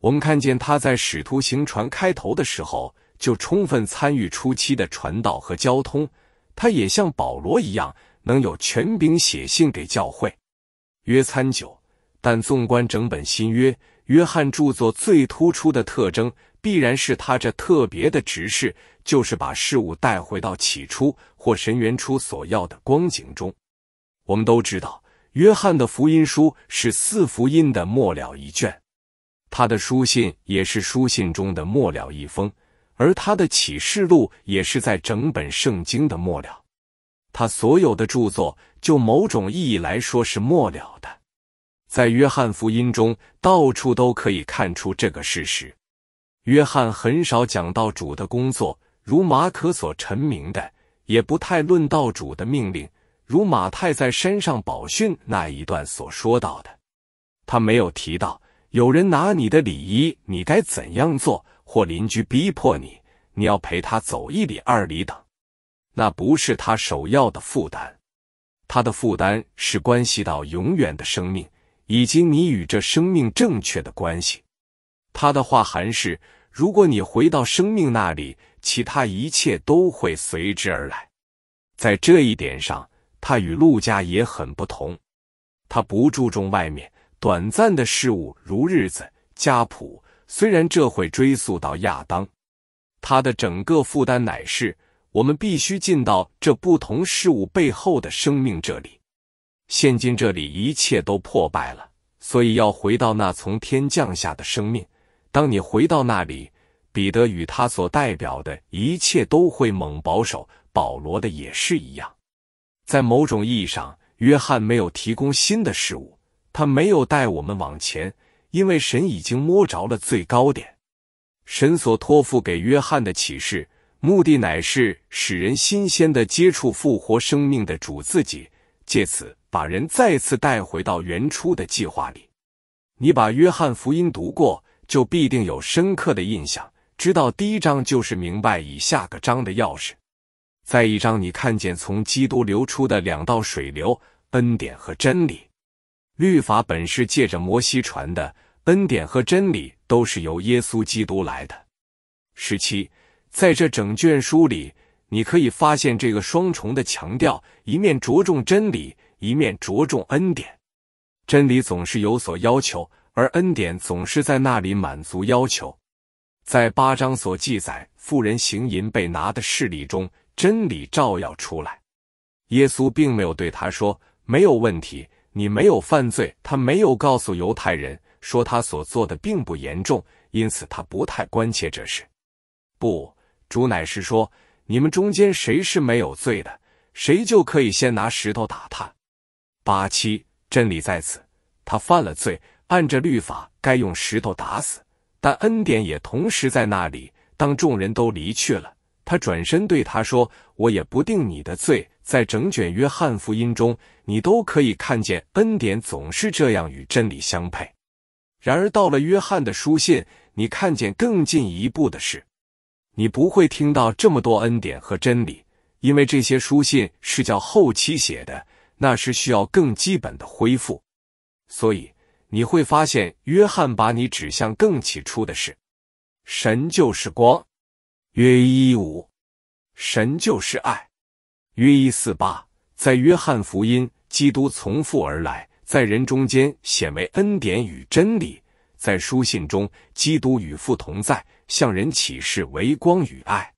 Speaker 1: 我们看见他在使徒行船开头的时候就充分参与初期的传道和交通，他也像保罗一样。能有权柄写信给教会，约参九。但纵观整本新约，约翰著作最突出的特征，必然是他这特别的执事，就是把事物带回到起初或神原初所要的光景中。我们都知道，约翰的福音书是四福音的末了一卷，他的书信也是书信中的末了一封，而他的启示录也是在整本圣经的末了。他所有的著作，就某种意义来说是末了的。在约翰福音中，到处都可以看出这个事实。约翰很少讲到主的工作，如马可所陈明的；也不太论到主的命令，如马太在山上宝训那一段所说到的。他没有提到有人拿你的礼仪，你该怎样做；或邻居逼迫你，你要陪他走一里、二里等。那不是他首要的负担，他的负担是关系到永远的生命以及你与这生命正确的关系。他的话还是：如果你回到生命那里，其他一切都会随之而来。在这一点上，他与陆家也很不同。他不注重外面短暂的事物，如日子、家谱，虽然这会追溯到亚当。他的整个负担乃是。我们必须进到这不同事物背后的生命这里。现今这里一切都破败了，所以要回到那从天降下的生命。当你回到那里，彼得与他所代表的一切都会猛保守，保罗的也是一样。在某种意义上，约翰没有提供新的事物，他没有带我们往前，因为神已经摸着了最高点。神所托付给约翰的启示。目的乃是使人新鲜的接触复活生命的主自己，借此把人再次带回到原初的计划里。你把约翰福音读过，就必定有深刻的印象，知道第一章就是明白以下个章的钥匙。在一章你看见从基督流出的两道水流：恩典和真理。律法本是借着摩西传的，恩典和真理都是由耶稣基督来的。十七。在这整卷书里，你可以发现这个双重的强调：一面着重真理，一面着重恩典。真理总是有所要求，而恩典总是在那里满足要求。在八章所记载富人行淫被拿的事例中，真理照耀出来。耶稣并没有对他说：“没有问题，你没有犯罪。”他没有告诉犹太人说他所做的并不严重，因此他不太关切这事。不。主乃是说：“你们中间谁是没有罪的，谁就可以先拿石头打他。”八七真理在此，他犯了罪，按着律法该用石头打死，但恩典也同时在那里。当众人都离去了，他转身对他说：“我也不定你的罪。”在整卷约翰福音中，你都可以看见恩典总是这样与真理相配。然而到了约翰的书信，你看见更进一步的事。你不会听到这么多恩典和真理，因为这些书信是叫后期写的，那是需要更基本的恢复。所以你会发现，约翰把你指向更起初的事：神就是光，约一五；神就是爱，约一四八。在约翰福音，基督从父而来，在人中间显为恩典与真理；在书信中，基督与父同在。向人启示为光与爱，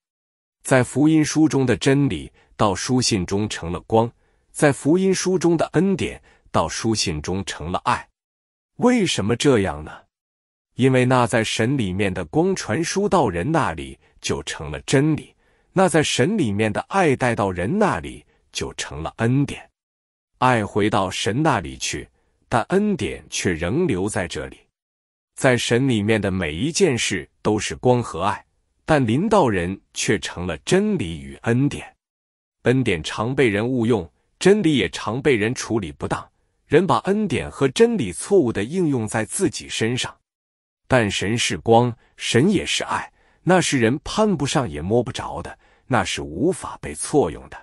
Speaker 1: 在福音书中的真理，到书信中成了光；在福音书中的恩典，到书信中成了爱。为什么这样呢？因为那在神里面的光传输到人那里，就成了真理；那在神里面的爱带到人那里，就成了恩典。爱回到神那里去，但恩典却仍留在这里。在神里面的每一件事都是光和爱，但临到人却成了真理与恩典。恩典常被人误用，真理也常被人处理不当。人把恩典和真理错误的应用在自己身上。但神是光，神也是爱，那是人攀不上也摸不着的，那是无法被错用的。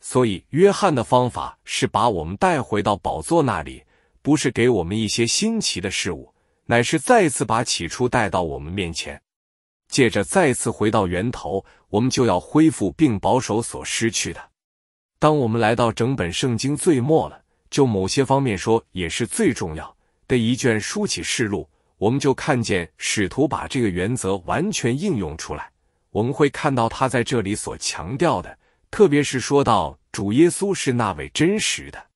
Speaker 1: 所以，约翰的方法是把我们带回到宝座那里，不是给我们一些新奇的事物。乃是再次把起初带到我们面前，借着再次回到源头，我们就要恢复并保守所失去的。当我们来到整本圣经最末了，就某些方面说也是最重要的一卷书《启示录》，我们就看见使徒把这个原则完全应用出来。我们会看到他在这里所强调的，特别是说到主耶稣是那位真实的。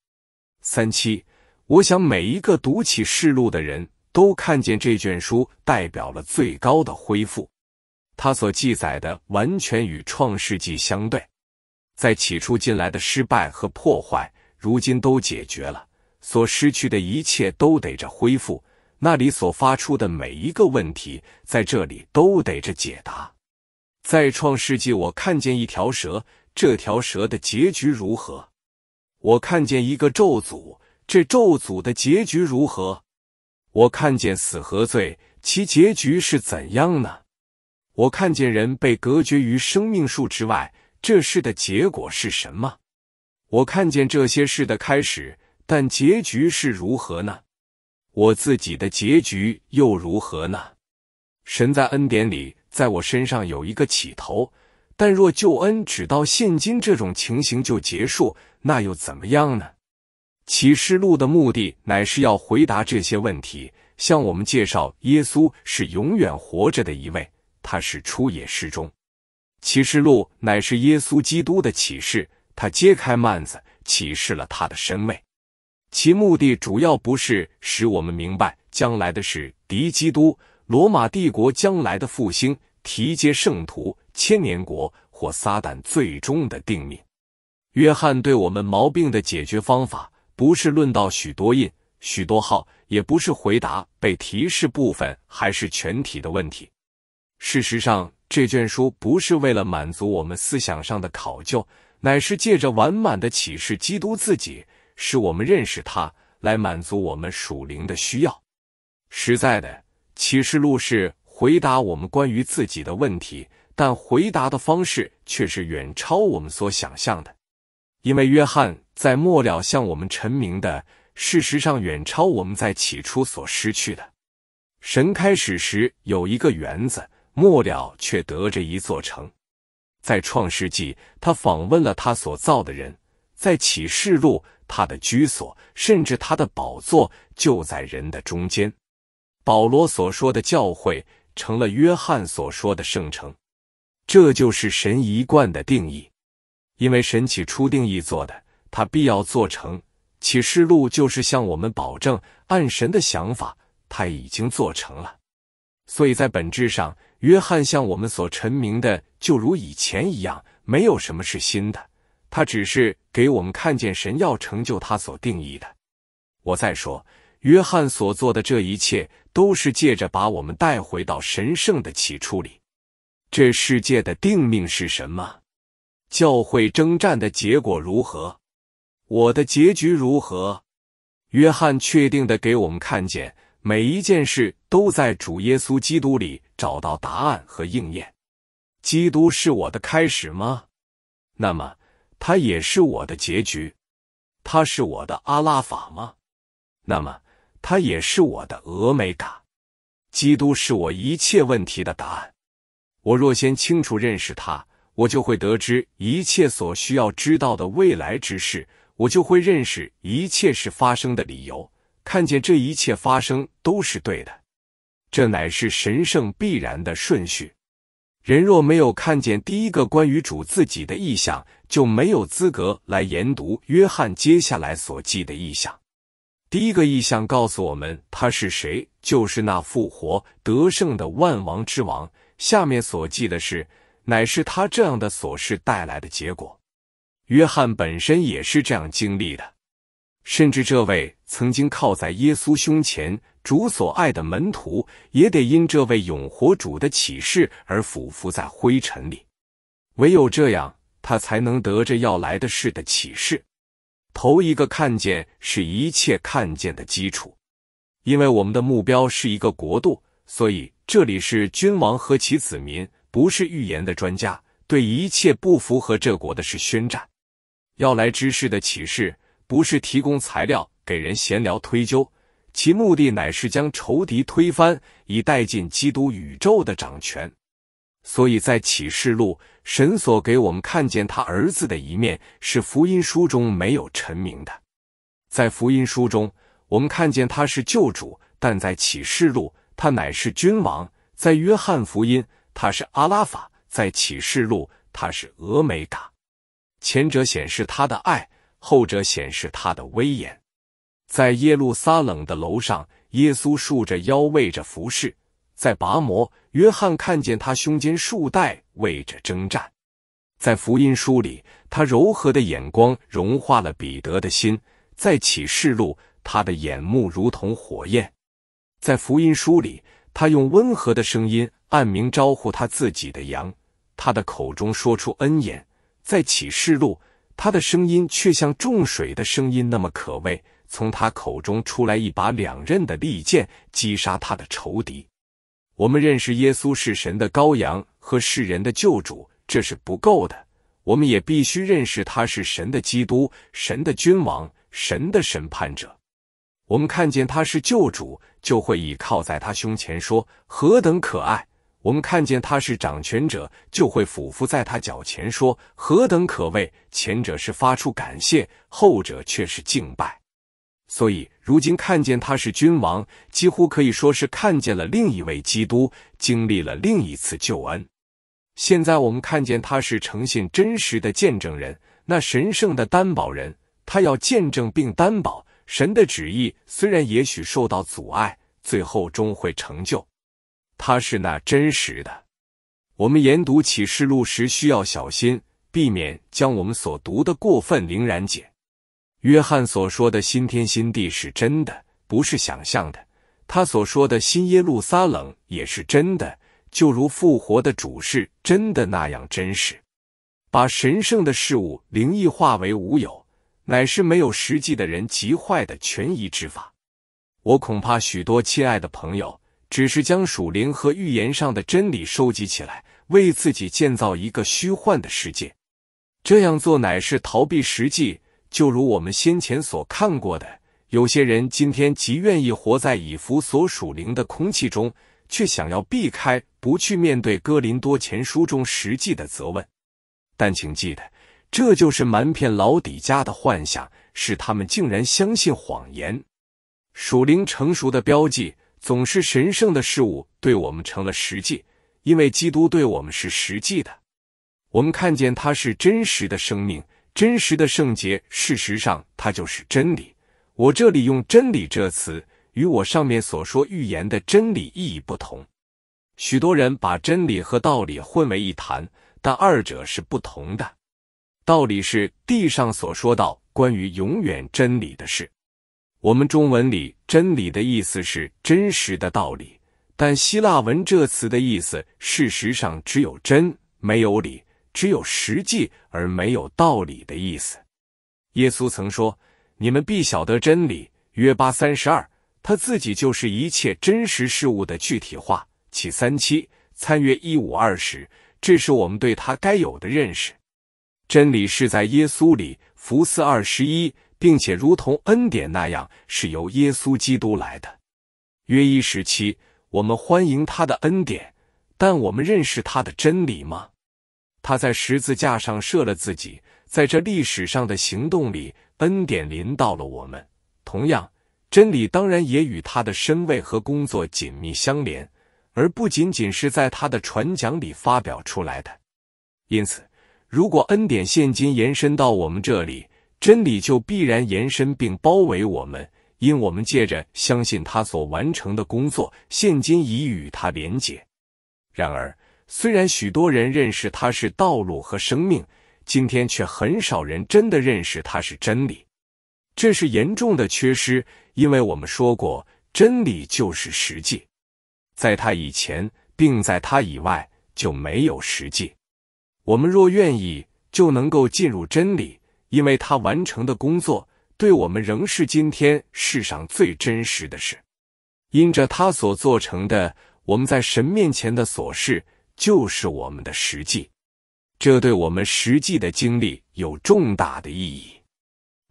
Speaker 1: 三七，我想每一个读《启示录》的人。都看见这卷书代表了最高的恢复，它所记载的完全与创世纪相对，在起初进来的失败和破坏，如今都解决了，所失去的一切都得着恢复，那里所发出的每一个问题，在这里都得着解答。在创世纪，我看见一条蛇，这条蛇的结局如何？我看见一个咒诅，这咒诅的结局如何？我看见死和罪，其结局是怎样呢？我看见人被隔绝于生命树之外，这事的结果是什么？我看见这些事的开始，但结局是如何呢？我自己的结局又如何呢？神在恩典里，在我身上有一个起头，但若救恩只到现今这种情形就结束，那又怎么样呢？启示录的目的乃是要回答这些问题，向我们介绍耶稣是永远活着的一位，他是出也是中。启示录乃是耶稣基督的启示，他揭开幔子，启示了他的身位。其目的主要不是使我们明白将来的是敌基督、罗马帝国将来的复兴、提接圣徒、千年国或撒旦最终的定命。约翰对我们毛病的解决方法。不是论到许多印、许多号，也不是回答被提示部分还是全体的问题。事实上，这卷书不是为了满足我们思想上的考究，乃是借着完满的启示基督自己，使我们认识他，来满足我们属灵的需要。实在的，启示录是回答我们关于自己的问题，但回答的方式却是远超我们所想象的，因为约翰。在末了向我们陈明的，事实上远超我们在起初所失去的。神开始时有一个园子，末了却得着一座城。在创世纪，他访问了他所造的人；在启示录，他的居所甚至他的宝座就在人的中间。保罗所说的教会成了约翰所说的圣城，这就是神一贯的定义，因为神起初定义做的。他必要做成启示录，就是向我们保证暗神的想法他已经做成了。所以在本质上，约翰向我们所陈明的，就如以前一样，没有什么是新的。他只是给我们看见神要成就他所定义的。我再说，约翰所做的这一切，都是借着把我们带回到神圣的起初里。这世界的定命是什么？教会征战的结果如何？我的结局如何？约翰确定的给我们看见，每一件事都在主耶稣基督里找到答案和应验。基督是我的开始吗？那么他也是我的结局。他是我的阿拉法吗？那么他也是我的俄美嘎。基督是我一切问题的答案。我若先清楚认识他，我就会得知一切所需要知道的未来之事。我就会认识一切事发生的理由，看见这一切发生都是对的，这乃是神圣必然的顺序。人若没有看见第一个关于主自己的意象，就没有资格来研读约翰接下来所记的意象。第一个意象告诉我们他是谁，就是那复活得胜的万王之王。下面所记的是，乃是他这样的琐事带来的结果。约翰本身也是这样经历的，甚至这位曾经靠在耶稣胸前主所爱的门徒，也得因这位永活主的启示而俯伏在灰尘里。唯有这样，他才能得着要来的事的启示。头一个看见是一切看见的基础，因为我们的目标是一个国度，所以这里是君王和其子民，不是预言的专家，对一切不符合这国的事宣战。要来之事的启示，不是提供材料给人闲聊推究，其目的乃是将仇敌推翻，以带进基督宇宙的掌权。所以在启示录，神所给我们看见他儿子的一面，是福音书中没有陈明的。在福音书中，我们看见他是救主；但在启示录，他乃是君王。在约翰福音，他是阿拉法；在启示录，他是俄美嘎。前者显示他的爱，后者显示他的威严。在耶路撒冷的楼上，耶稣竖着腰，为着服侍；在拔摩，约翰看见他胸间束带，为着征战。在福音书里，他柔和的眼光融化了彼得的心；在启示录，他的眼目如同火焰。在福音书里，他用温和的声音暗名招呼他自己的羊，他的口中说出恩言。在启示录，他的声音却像重水的声音那么可畏。从他口中出来一把两刃的利剑，击杀他的仇敌。我们认识耶稣是神的羔羊和世人的救主，这是不够的。我们也必须认识他是神的基督、神的君王、神的审判者。我们看见他是救主，就会倚靠在他胸前，说何等可爱。我们看见他是掌权者，就会俯伏在他脚前说：“何等可畏！”前者是发出感谢，后者却是敬拜。所以，如今看见他是君王，几乎可以说是看见了另一位基督，经历了另一次救恩。现在我们看见他是诚信真实的见证人，那神圣的担保人，他要见证并担保神的旨意，虽然也许受到阻碍，最后终会成就。他是那真实的。我们研读启示录时，需要小心，避免将我们所读的过分凌然解。约翰所说的新天新地是真的，不是想象的。他所说的新耶路撒冷也是真的，就如复活的主是真的那样真实。把神圣的事物灵异化为无有，乃是没有实际的人极坏的权宜之法。我恐怕许多亲爱的朋友。只是将属灵和预言上的真理收集起来，为自己建造一个虚幻的世界。这样做乃是逃避实际。就如我们先前所看过的，有些人今天极愿意活在以弗所属灵的空气中，却想要避开、不去面对哥林多前书中实际的责问。但请记得，这就是瞒骗老底家的幻想，使他们竟然相信谎言。属灵成熟的标记。总是神圣的事物对我们成了实际，因为基督对我们是实际的。我们看见他是真实的生命，真实的圣洁。事实上，他就是真理。我这里用“真理”这词，与我上面所说预言的真理意义不同。许多人把真理和道理混为一谈，但二者是不同的。道理是地上所说到关于永远真理的事。我们中文里“真理”的意思是真实的道理，但希腊文这词的意思事实上只有“真”没有“理”，只有实际而没有道理的意思。耶稣曾说：“你们必晓得真理。”约八三十二。他自己就是一切真实事物的具体化。启三七参阅一五二十。这是我们对他该有的认识。真理是在耶稣里。福斯二十一。并且如同恩典那样，是由耶稣基督来的。约一时期，我们欢迎他的恩典，但我们认识他的真理吗？他在十字架上设了自己，在这历史上的行动里，恩典临到了我们。同样，真理当然也与他的身位和工作紧密相连，而不仅仅是在他的传讲里发表出来的。因此，如果恩典现今延伸到我们这里，真理就必然延伸并包围我们，因我们借着相信他所完成的工作，现今已与他连结。然而，虽然许多人认识他是道路和生命，今天却很少人真的认识他是真理。这是严重的缺失，因为我们说过，真理就是实际，在他以前，并在他以外，就没有实际。我们若愿意，就能够进入真理。因为他完成的工作，对我们仍是今天世上最真实的事。因着他所做成的，我们在神面前的琐事，就是我们的实际。这对我们实际的经历有重大的意义。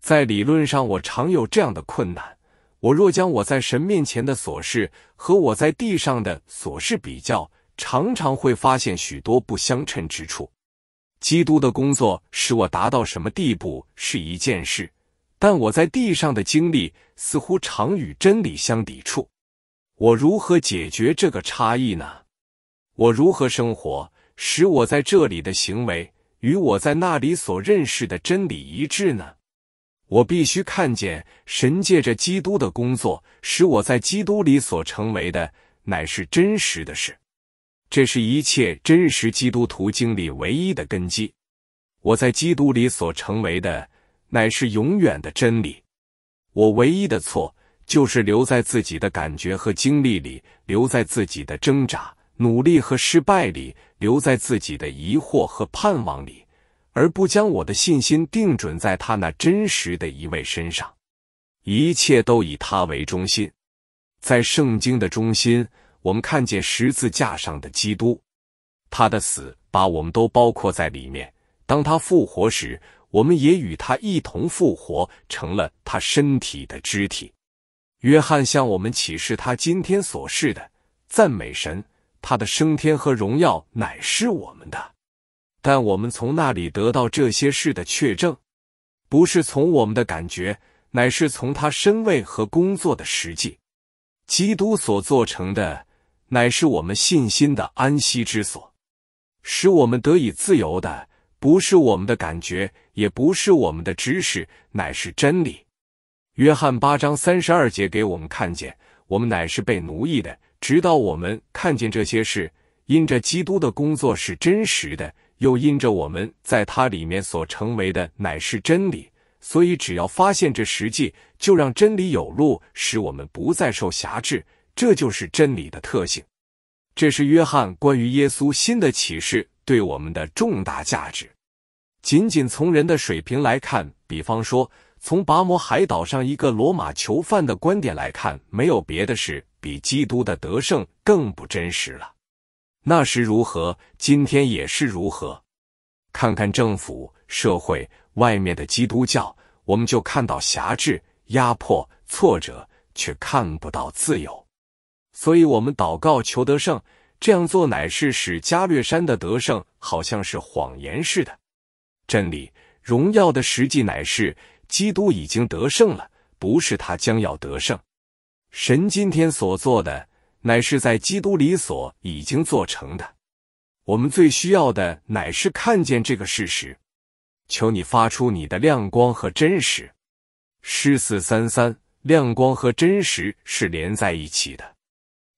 Speaker 1: 在理论上，我常有这样的困难：我若将我在神面前的琐事和我在地上的琐事比较，常常会发现许多不相称之处。基督的工作使我达到什么地步是一件事，但我在地上的经历似乎常与真理相抵触。我如何解决这个差异呢？我如何生活，使我在这里的行为与我在那里所认识的真理一致呢？我必须看见神借着基督的工作，使我在基督里所成为的乃是真实的事。这是一切真实基督徒经历唯一的根基。我在基督里所成为的，乃是永远的真理。我唯一的错，就是留在自己的感觉和经历里，留在自己的挣扎、努力和失败里，留在自己的疑惑和盼望里，而不将我的信心定准在他那真实的一位身上。一切都以他为中心，在圣经的中心。我们看见十字架上的基督，他的死把我们都包括在里面。当他复活时，我们也与他一同复活，成了他身体的肢体。约翰向我们启示他今天所示的，赞美神，他的升天和荣耀乃是我们的。但我们从那里得到这些事的确证，不是从我们的感觉，乃是从他身位和工作的实际。基督所做成的。乃是我们信心的安息之所，使我们得以自由的，不是我们的感觉，也不是我们的知识，乃是真理。约翰八章三十二节给我们看见，我们乃是被奴役的，直到我们看见这些事。因着基督的工作是真实的，又因着我们在他里面所成为的乃是真理，所以只要发现这实际，就让真理有路，使我们不再受辖制。这就是真理的特性。这是约翰关于耶稣新的启示对我们的重大价值。仅仅从人的水平来看，比方说从拔摩海岛上一个罗马囚犯的观点来看，没有别的事比基督的得胜更不真实了。那时如何，今天也是如何。看看政府、社会外面的基督教，我们就看到辖制、压迫、挫折，却看不到自由。所以，我们祷告求得胜。这样做乃是使加略山的得胜好像是谎言似的。真理、荣耀的实际乃是基督已经得胜了，不是他将要得胜。神今天所做的，乃是在基督里所已经做成的。我们最需要的乃是看见这个事实。求你发出你的亮光和真实。诗四三三，亮光和真实是连在一起的。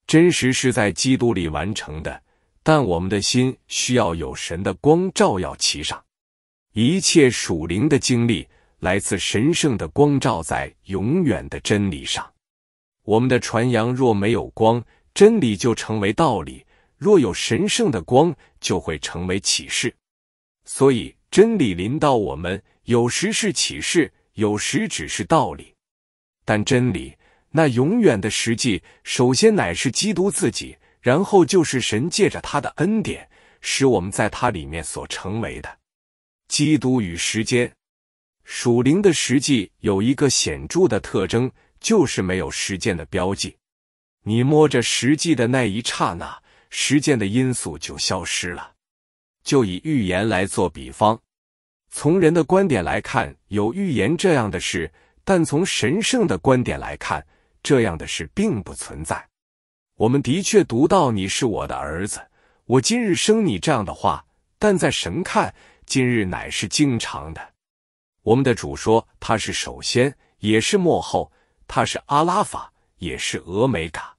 Speaker 1: 真实是在基督里完成的，但我们的心需要有神的光照耀其上。一切属灵的经历来自神圣的光照在永远的真理上。我们的传扬若没有光，真理就成为道理；若有神圣的光，就会成为启示。所以，真理临到我们，有时是启示，有时只是道理。但真理。那永远的实际，首先乃是基督自己，然后就是神借着他的恩典，使我们在他里面所成为的。基督与时间，属灵的实际有一个显著的特征，就是没有时间的标记。你摸着实际的那一刹那，时间的因素就消失了。就以预言来做比方，从人的观点来看，有预言这样的事；但从神圣的观点来看，这样的事并不存在。我们的确读到你是我的儿子，我今日生你这样的话，但在神看今日乃是经常的。我们的主说他是首先也是末后，他是阿拉法也是俄美嘎。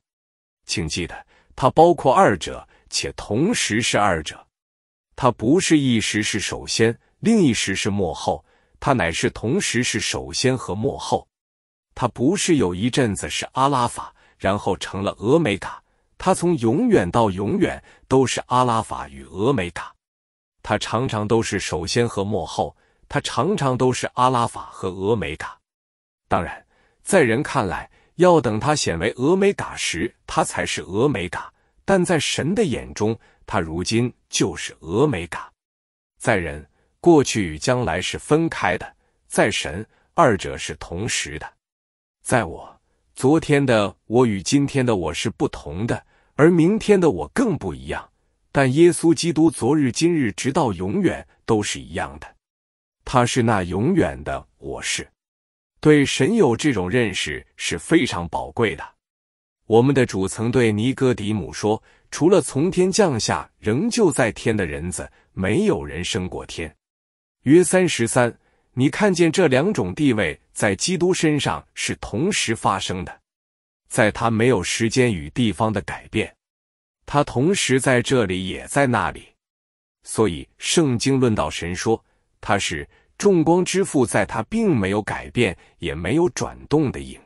Speaker 1: 请记得他包括二者，且同时是二者。他不是一时是首先，另一时是末后，他乃是同时是首先和末后。他不是有一阵子是阿拉法，然后成了俄美嘎。他从永远到永远都是阿拉法与俄美嘎。他常常都是首先和末后，他常常都是阿拉法和俄美嘎。当然，在人看来，要等他显为俄美嘎时，他才是俄美嘎；但在神的眼中，他如今就是俄美嘎。在人，过去与将来是分开的；在神，二者是同时的。在我昨天的我与今天的我是不同的，而明天的我更不一样。但耶稣基督昨日、今日、直到永远都是一样的，他是那永远的我是。对神有这种认识是非常宝贵的。我们的主曾对尼哥底母说：“除了从天降下仍旧在天的人子，没有人升过天。”约三十三。你看见这两种地位在基督身上是同时发生的，在他没有时间与地方的改变，他同时在这里也在那里。所以圣经论到神说，他是众光之父，在他并没有改变，也没有转动的影。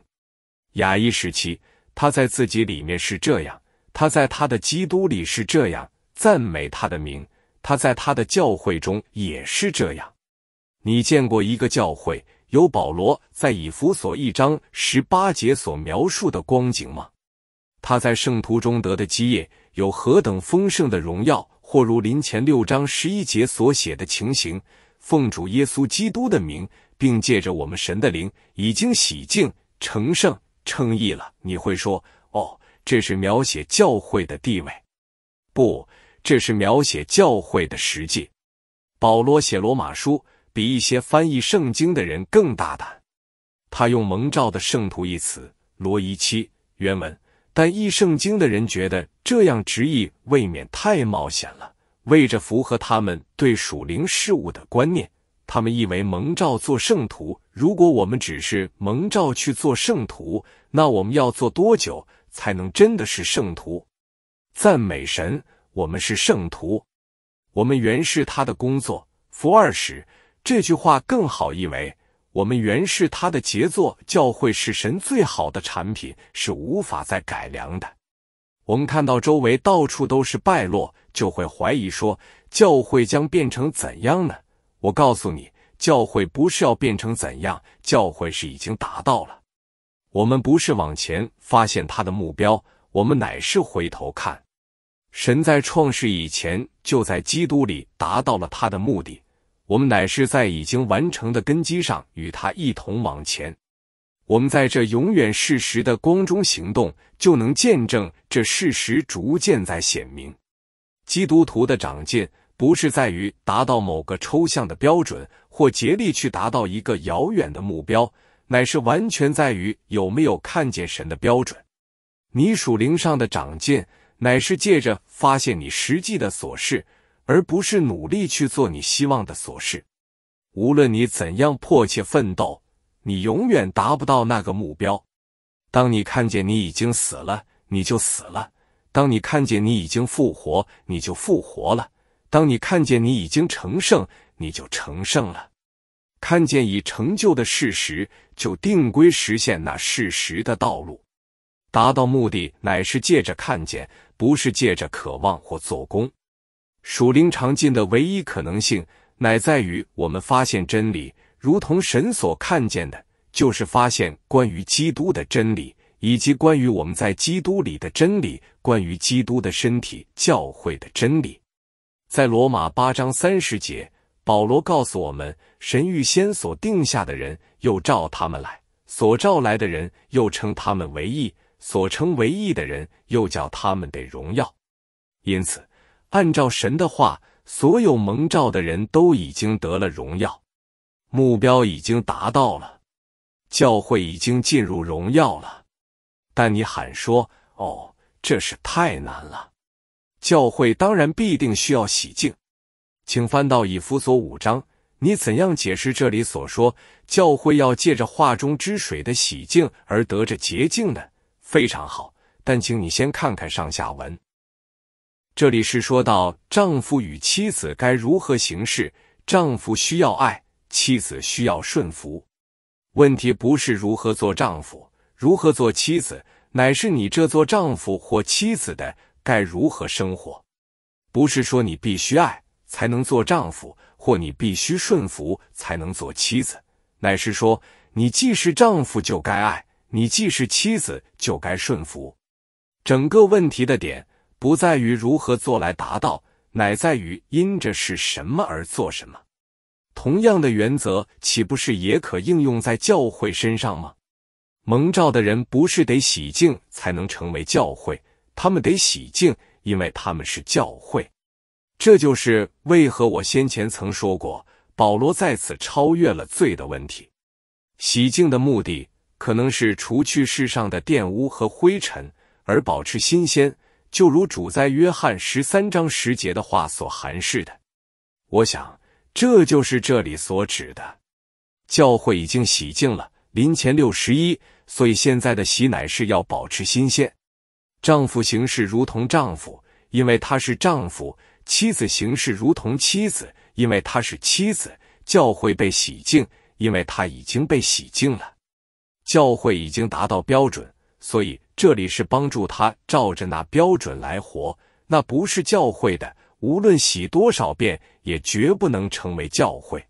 Speaker 1: 雅一时期，他在自己里面是这样，他在他的基督里是这样赞美他的名，他在他的教会中也是这样。你见过一个教会有保罗在以弗所一章十八节所描述的光景吗？他在圣徒中得的基业有何等丰盛的荣耀？或如林前六章十一节所写的情形，奉主耶稣基督的名，并借着我们神的灵，已经洗净、成圣、称义了。你会说：“哦，这是描写教会的地位。”不，这是描写教会的实际。保罗写罗马书。比一些翻译圣经的人更大胆，他用蒙召的圣徒一词。罗伊七原文，但译圣经的人觉得这样直译未免太冒险了。为着符合他们对属灵事物的观念，他们译为蒙召做圣徒。如果我们只是蒙召去做圣徒，那我们要做多久才能真的是圣徒？赞美神，我们是圣徒，我们原是他的工作。弗二十。这句话更好意为：我们原是他的杰作，教会是神最好的产品，是无法再改良的。我们看到周围到处都是败落，就会怀疑说：教会将变成怎样呢？我告诉你，教会不是要变成怎样，教会是已经达到了。我们不是往前发现他的目标，我们乃是回头看。神在创世以前就在基督里达到了他的目的。我们乃是在已经完成的根基上与他一同往前。我们在这永远事实的光中行动，就能见证这事实逐渐在显明。基督徒的长进，不是在于达到某个抽象的标准，或竭力去达到一个遥远的目标，乃是完全在于有没有看见神的标准。你属灵上的长进，乃是借着发现你实际的琐事。而不是努力去做你希望的琐事，无论你怎样迫切奋斗，你永远达不到那个目标。当你看见你已经死了，你就死了；当你看见你已经复活，你就复活了；当你看见你已经成圣，你就成圣了。看见已成就的事实，就定规实现那事实的道路。达到目的乃是借着看见，不是借着渴望或做工。属灵长进的唯一可能性，乃在于我们发现真理，如同神所看见的，就是发现关于基督的真理，以及关于我们在基督里的真理，关于基督的身体、教会的真理。在罗马八章三十节，保罗告诉我们：神预先所定下的人，又召他们来；所召来的人，又称他们为义；所称为义的人，又叫他们得荣耀。因此。按照神的话，所有蒙召的人都已经得了荣耀，目标已经达到了，教会已经进入荣耀了。但你喊说：“哦，这是太难了。”教会当然必定需要洗净。请翻到以弗所五章，你怎样解释这里所说教会要借着画中之水的洗净而得着洁净呢？非常好，但请你先看看上下文。这里是说到丈夫与妻子该如何行事，丈夫需要爱，妻子需要顺服。问题不是如何做丈夫，如何做妻子，乃是你这做丈夫或妻子的该如何生活。不是说你必须爱才能做丈夫，或你必须顺服才能做妻子，乃是说你既是丈夫就该爱，你既是妻子就该顺服。整个问题的点。不在于如何做来达到，乃在于因着是什么而做什么。同样的原则，岂不是也可应用在教会身上吗？蒙召的人不是得洗净才能成为教会，他们得洗净，因为他们是教会。这就是为何我先前曾说过，保罗在此超越了罪的问题。洗净的目的，可能是除去世上的玷污和灰尘，而保持新鲜。就如主在约翰十三章十节的话所含示的，我想这就是这里所指的。教会已经洗净了，临前六十一，所以现在的洗乃是要保持新鲜。丈夫行事如同丈夫，因为他是丈夫；妻子行事如同妻子，因为她是妻子。教会被洗净，因为她已经被洗净了。教会已经达到标准，所以。这里是帮助他照着那标准来活，那不是教会的。无论洗多少遍，也绝不能成为教会。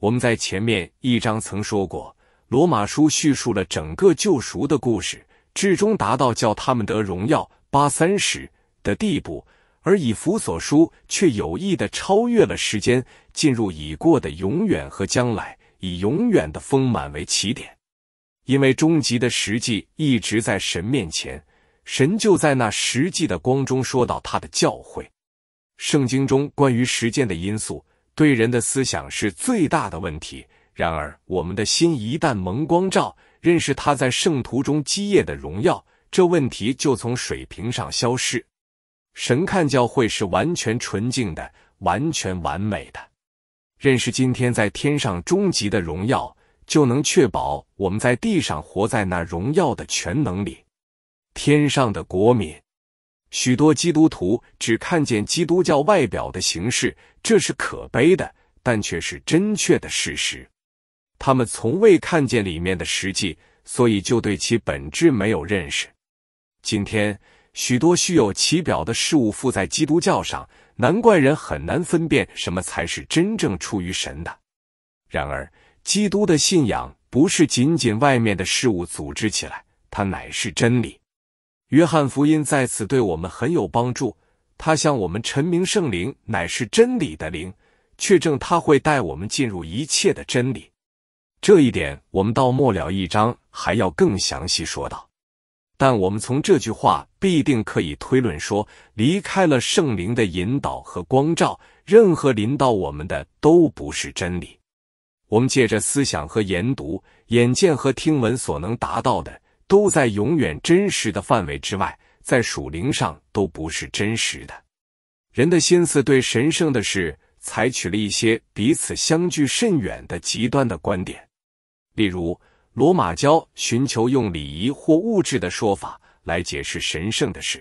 Speaker 1: 我们在前面一章曾说过，罗马书叙述了整个救赎的故事，至终达到叫他们得荣耀八三十的地步。而以弗所书却有意的超越了时间，进入已过的永远和将来，以永远的丰满为起点。因为终极的实际一直在神面前，神就在那实际的光中说到他的教诲。圣经中关于时间的因素对人的思想是最大的问题。然而，我们的心一旦蒙光照，认识他在圣徒中基业的荣耀，这问题就从水平上消失。神看教会是完全纯净的，完全完美的。认识今天在天上终极的荣耀。就能确保我们在地上活在那荣耀的全能里，天上的国民。许多基督徒只看见基督教外表的形式，这是可悲的，但却是真确的事实。他们从未看见里面的实际，所以就对其本质没有认识。今天，许多虚有其表的事物附在基督教上，难怪人很难分辨什么才是真正出于神的。然而，基督的信仰不是仅仅外面的事物组织起来，它乃是真理。约翰福音在此对我们很有帮助，他向我们陈明圣灵乃是真理的灵，确证他会带我们进入一切的真理。这一点我们到末了一章还要更详细说道。但我们从这句话必定可以推论说，离开了圣灵的引导和光照，任何临到我们的都不是真理。我们借着思想和研读、眼见和听闻所能达到的，都在永远真实的范围之外，在属灵上都不是真实的。人的心思对神圣的事采取了一些彼此相距甚远的极端的观点，例如，罗马教寻求用礼仪或物质的说法来解释神圣的事；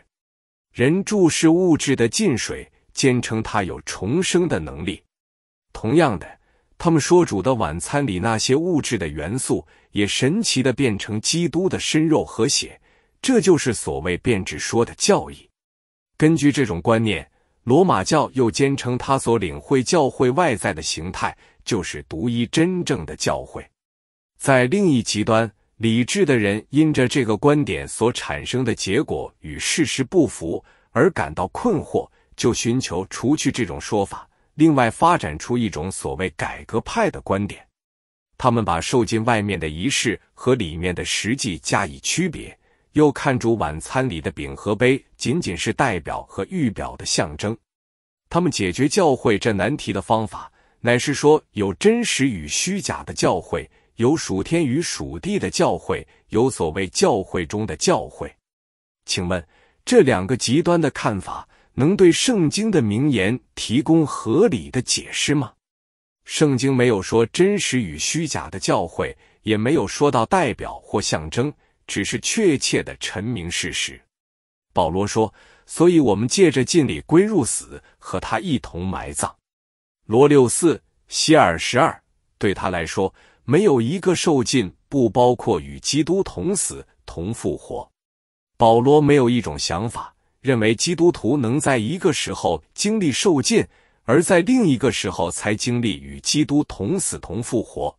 Speaker 1: 人注视物质的进水，坚称它有重生的能力。同样的。他们说，主的晚餐里那些物质的元素也神奇的变成基督的身肉和血，这就是所谓变质说的教义。根据这种观念，罗马教又坚称他所领会教会外在的形态就是独一真正的教会。在另一极端，理智的人因着这个观点所产生的结果与事实不符而感到困惑，就寻求除去这种说法。另外发展出一种所谓改革派的观点，他们把受尽外面的仪式和里面的实际加以区别，又看住晚餐里的饼和杯仅仅是代表和预表的象征。他们解决教会这难题的方法，乃是说有真实与虚假的教会，有属天与属地的教会，有所谓教会中的教会。请问这两个极端的看法。能对圣经的名言提供合理的解释吗？圣经没有说真实与虚假的教诲，也没有说到代表或象征，只是确切的陈明事实。保罗说：“所以我们借着尽礼归入死，和他一同埋葬。”罗六四、希尔十二。对他来说，没有一个受尽不包括与基督同死同复活。保罗没有一种想法。认为基督徒能在一个时候经历受尽，而在另一个时候才经历与基督同死同复活。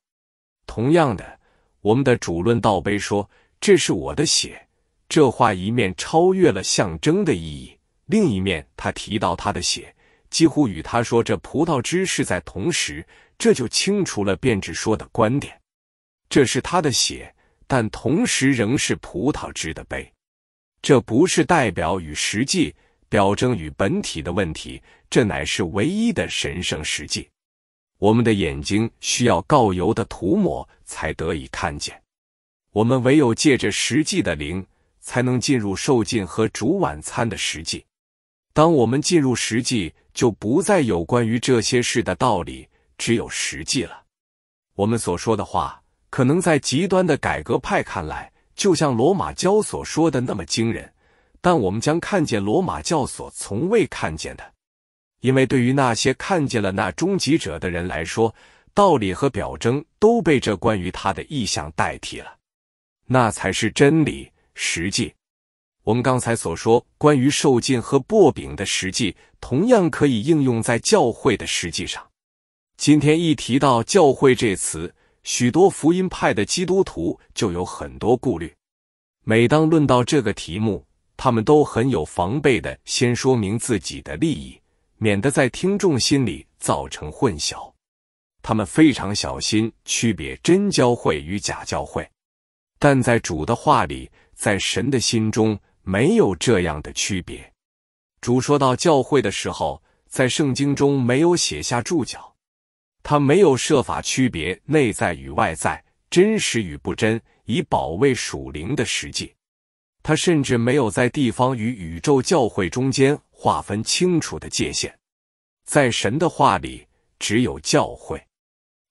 Speaker 1: 同样的，我们的主论道碑说：“这是我的血。”这话一面超越了象征的意义，另一面他提到他的血，几乎与他说这葡萄汁是在同时，这就清除了变质说的观点。这是他的血，但同时仍是葡萄汁的杯。这不是代表与实际、表征与本体的问题，这乃是唯一的神圣实际。我们的眼睛需要膏油的涂抹才得以看见，我们唯有借着实际的灵，才能进入受尽和煮晚餐的实际。当我们进入实际，就不再有关于这些事的道理，只有实际了。我们所说的话，可能在极端的改革派看来。就像罗马教所说的那么惊人，但我们将看见罗马教所从未看见的，因为对于那些看见了那终极者的人来说，道理和表征都被这关于他的意象代替了，那才是真理实际。我们刚才所说关于受尽和薄饼的实际，同样可以应用在教会的实际上。今天一提到教会这词。许多福音派的基督徒就有很多顾虑，每当论到这个题目，他们都很有防备的先说明自己的利益，免得在听众心里造成混淆。他们非常小心区别真教会与假教会，但在主的话里，在神的心中没有这样的区别。主说到教会的时候，在圣经中没有写下注脚。他没有设法区别内在与外在、真实与不真，以保卫属灵的实际。他甚至没有在地方与宇宙教会中间划分清楚的界限。在神的话里，只有教会。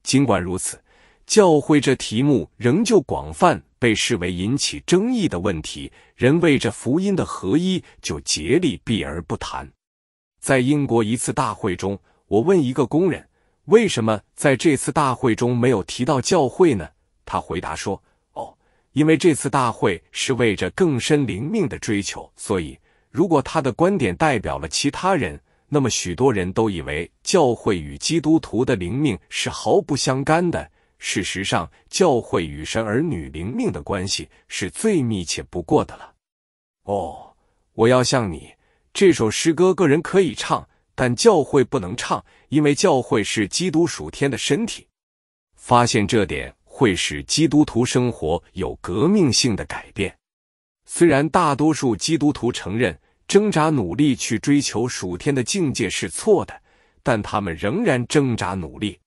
Speaker 1: 尽管如此，教会这题目仍旧广泛被视为引起争议的问题。人为这福音的合一，就竭力避而不谈。在英国一次大会中，我问一个工人。为什么在这次大会中没有提到教会呢？他回答说：“哦，因为这次大会是为着更深灵命的追求，所以如果他的观点代表了其他人，那么许多人都以为教会与基督徒的灵命是毫不相干的。事实上，教会与神儿女灵命的关系是最密切不过的了。”哦，我要向你这首诗歌，个人可以唱，但教会不能唱。因为教会是基督属天的身体，发现这点会使基督徒生活有革命性的改变。虽然大多数基督徒承认挣扎努力去追求属天的境界是错的，但他们仍然挣扎努力。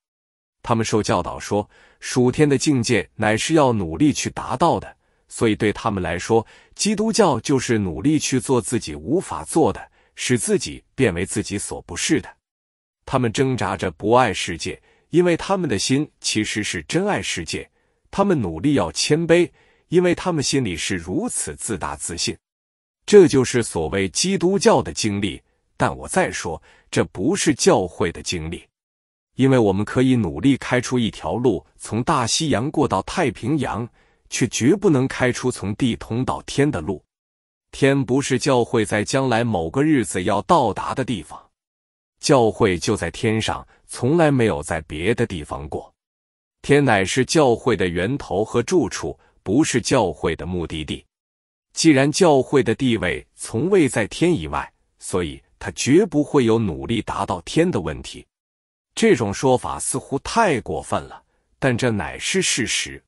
Speaker 1: 他们受教导说，属天的境界乃是要努力去达到的，所以对他们来说，基督教就是努力去做自己无法做的，使自己变为自己所不是的。他们挣扎着不爱世界，因为他们的心其实是真爱世界。他们努力要谦卑，因为他们心里是如此自大自信。这就是所谓基督教的经历。但我再说，这不是教会的经历，因为我们可以努力开出一条路，从大西洋过到太平洋，却绝不能开出从地通到天的路。天不是教会在将来某个日子要到达的地方。教会就在天上，从来没有在别的地方过。天乃是教会的源头和住处，不是教会的目的地。既然教会的地位从未在天以外，所以他绝不会有努力达到天的问题。这种说法似乎太过分了，但这乃是事实。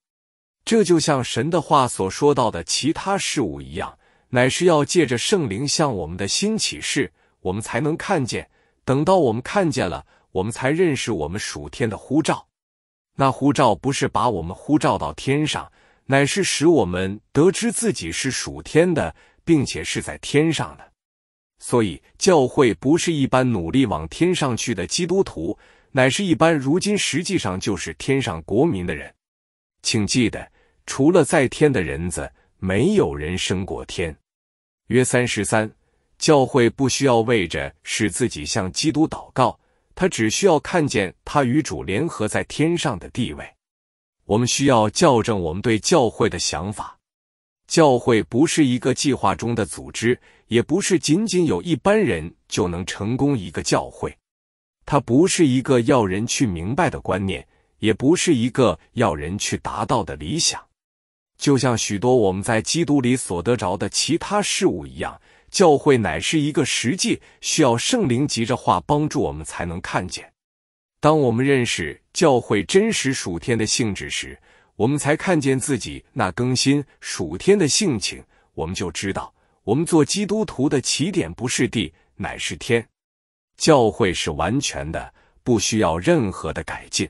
Speaker 1: 这就像神的话所说到的其他事物一样，乃是要借着圣灵向我们的新启示，我们才能看见。等到我们看见了，我们才认识我们属天的呼召。那呼召不是把我们呼召到天上，乃是使我们得知自己是属天的，并且是在天上的。所以，教会不是一般努力往天上去的基督徒，乃是一般如今实际上就是天上国民的人。请记得，除了在天的人子，没有人生过天。约三十三。教会不需要为着使自己向基督祷告，他只需要看见他与主联合在天上的地位。我们需要校正我们对教会的想法。教会不是一个计划中的组织，也不是仅仅有一般人就能成功一个教会。它不是一个要人去明白的观念，也不是一个要人去达到的理想。就像许多我们在基督里所得着的其他事物一样。教会乃是一个实际，需要圣灵藉着话帮助我们才能看见。当我们认识教会真实属天的性质时，我们才看见自己那更新属天的性情。我们就知道，我们做基督徒的起点不是地，乃是天。教会是完全的，不需要任何的改进。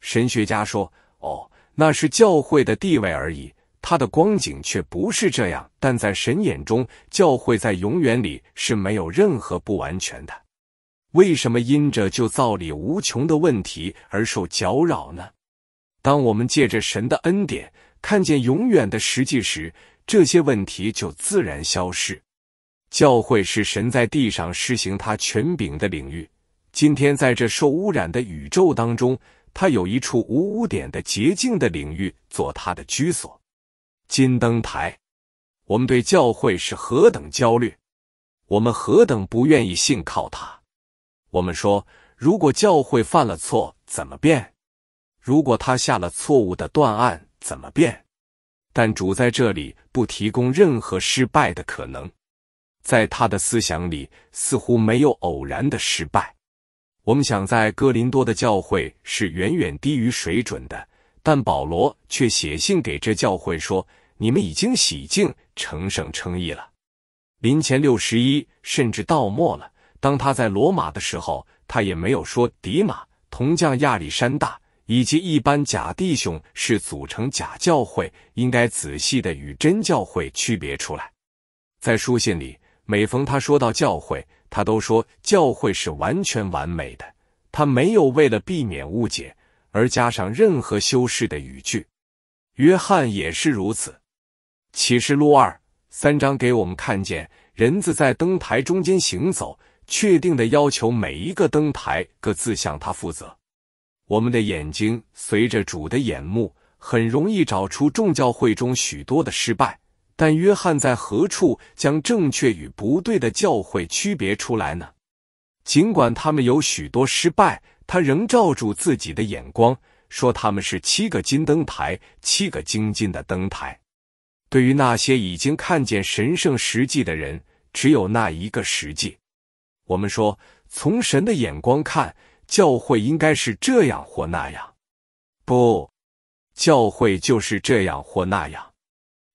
Speaker 1: 神学家说：“哦，那是教会的地位而已。”他的光景却不是这样，但在神眼中，教会在永远里是没有任何不完全的。为什么因着就造里无穷的问题而受搅扰呢？当我们借着神的恩典看见永远的实际时，这些问题就自然消失。教会是神在地上施行他权柄的领域。今天在这受污染的宇宙当中，他有一处无污点的洁净的领域做他的居所。金灯台，我们对教会是何等焦虑，我们何等不愿意信靠他。我们说，如果教会犯了错，怎么变？如果他下了错误的断案，怎么变？但主在这里不提供任何失败的可能，在他的思想里，似乎没有偶然的失败。我们想，在哥林多的教会是远远低于水准的，但保罗却写信给这教会说。你们已经洗净，成圣称义了。临前六十一，甚至到末了，当他在罗马的时候，他也没有说迪马、铜匠亚历山大以及一般假弟兄是组成假教会，应该仔细的与真教会区别出来。在书信里，每逢他说到教会，他都说教会是完全完美的，他没有为了避免误解而加上任何修饰的语句。约翰也是如此。启示录二三章给我们看见，人子在灯台中间行走，确定的要求每一个灯台各自向他负责。我们的眼睛随着主的眼目，很容易找出众教会中许多的失败。但约翰在何处将正确与不对的教会区别出来呢？尽管他们有许多失败，他仍罩住自己的眼光，说他们是七个金灯台，七个精金的灯台。对于那些已经看见神圣实际的人，只有那一个实际。我们说，从神的眼光看，教会应该是这样或那样。不，教会就是这样或那样。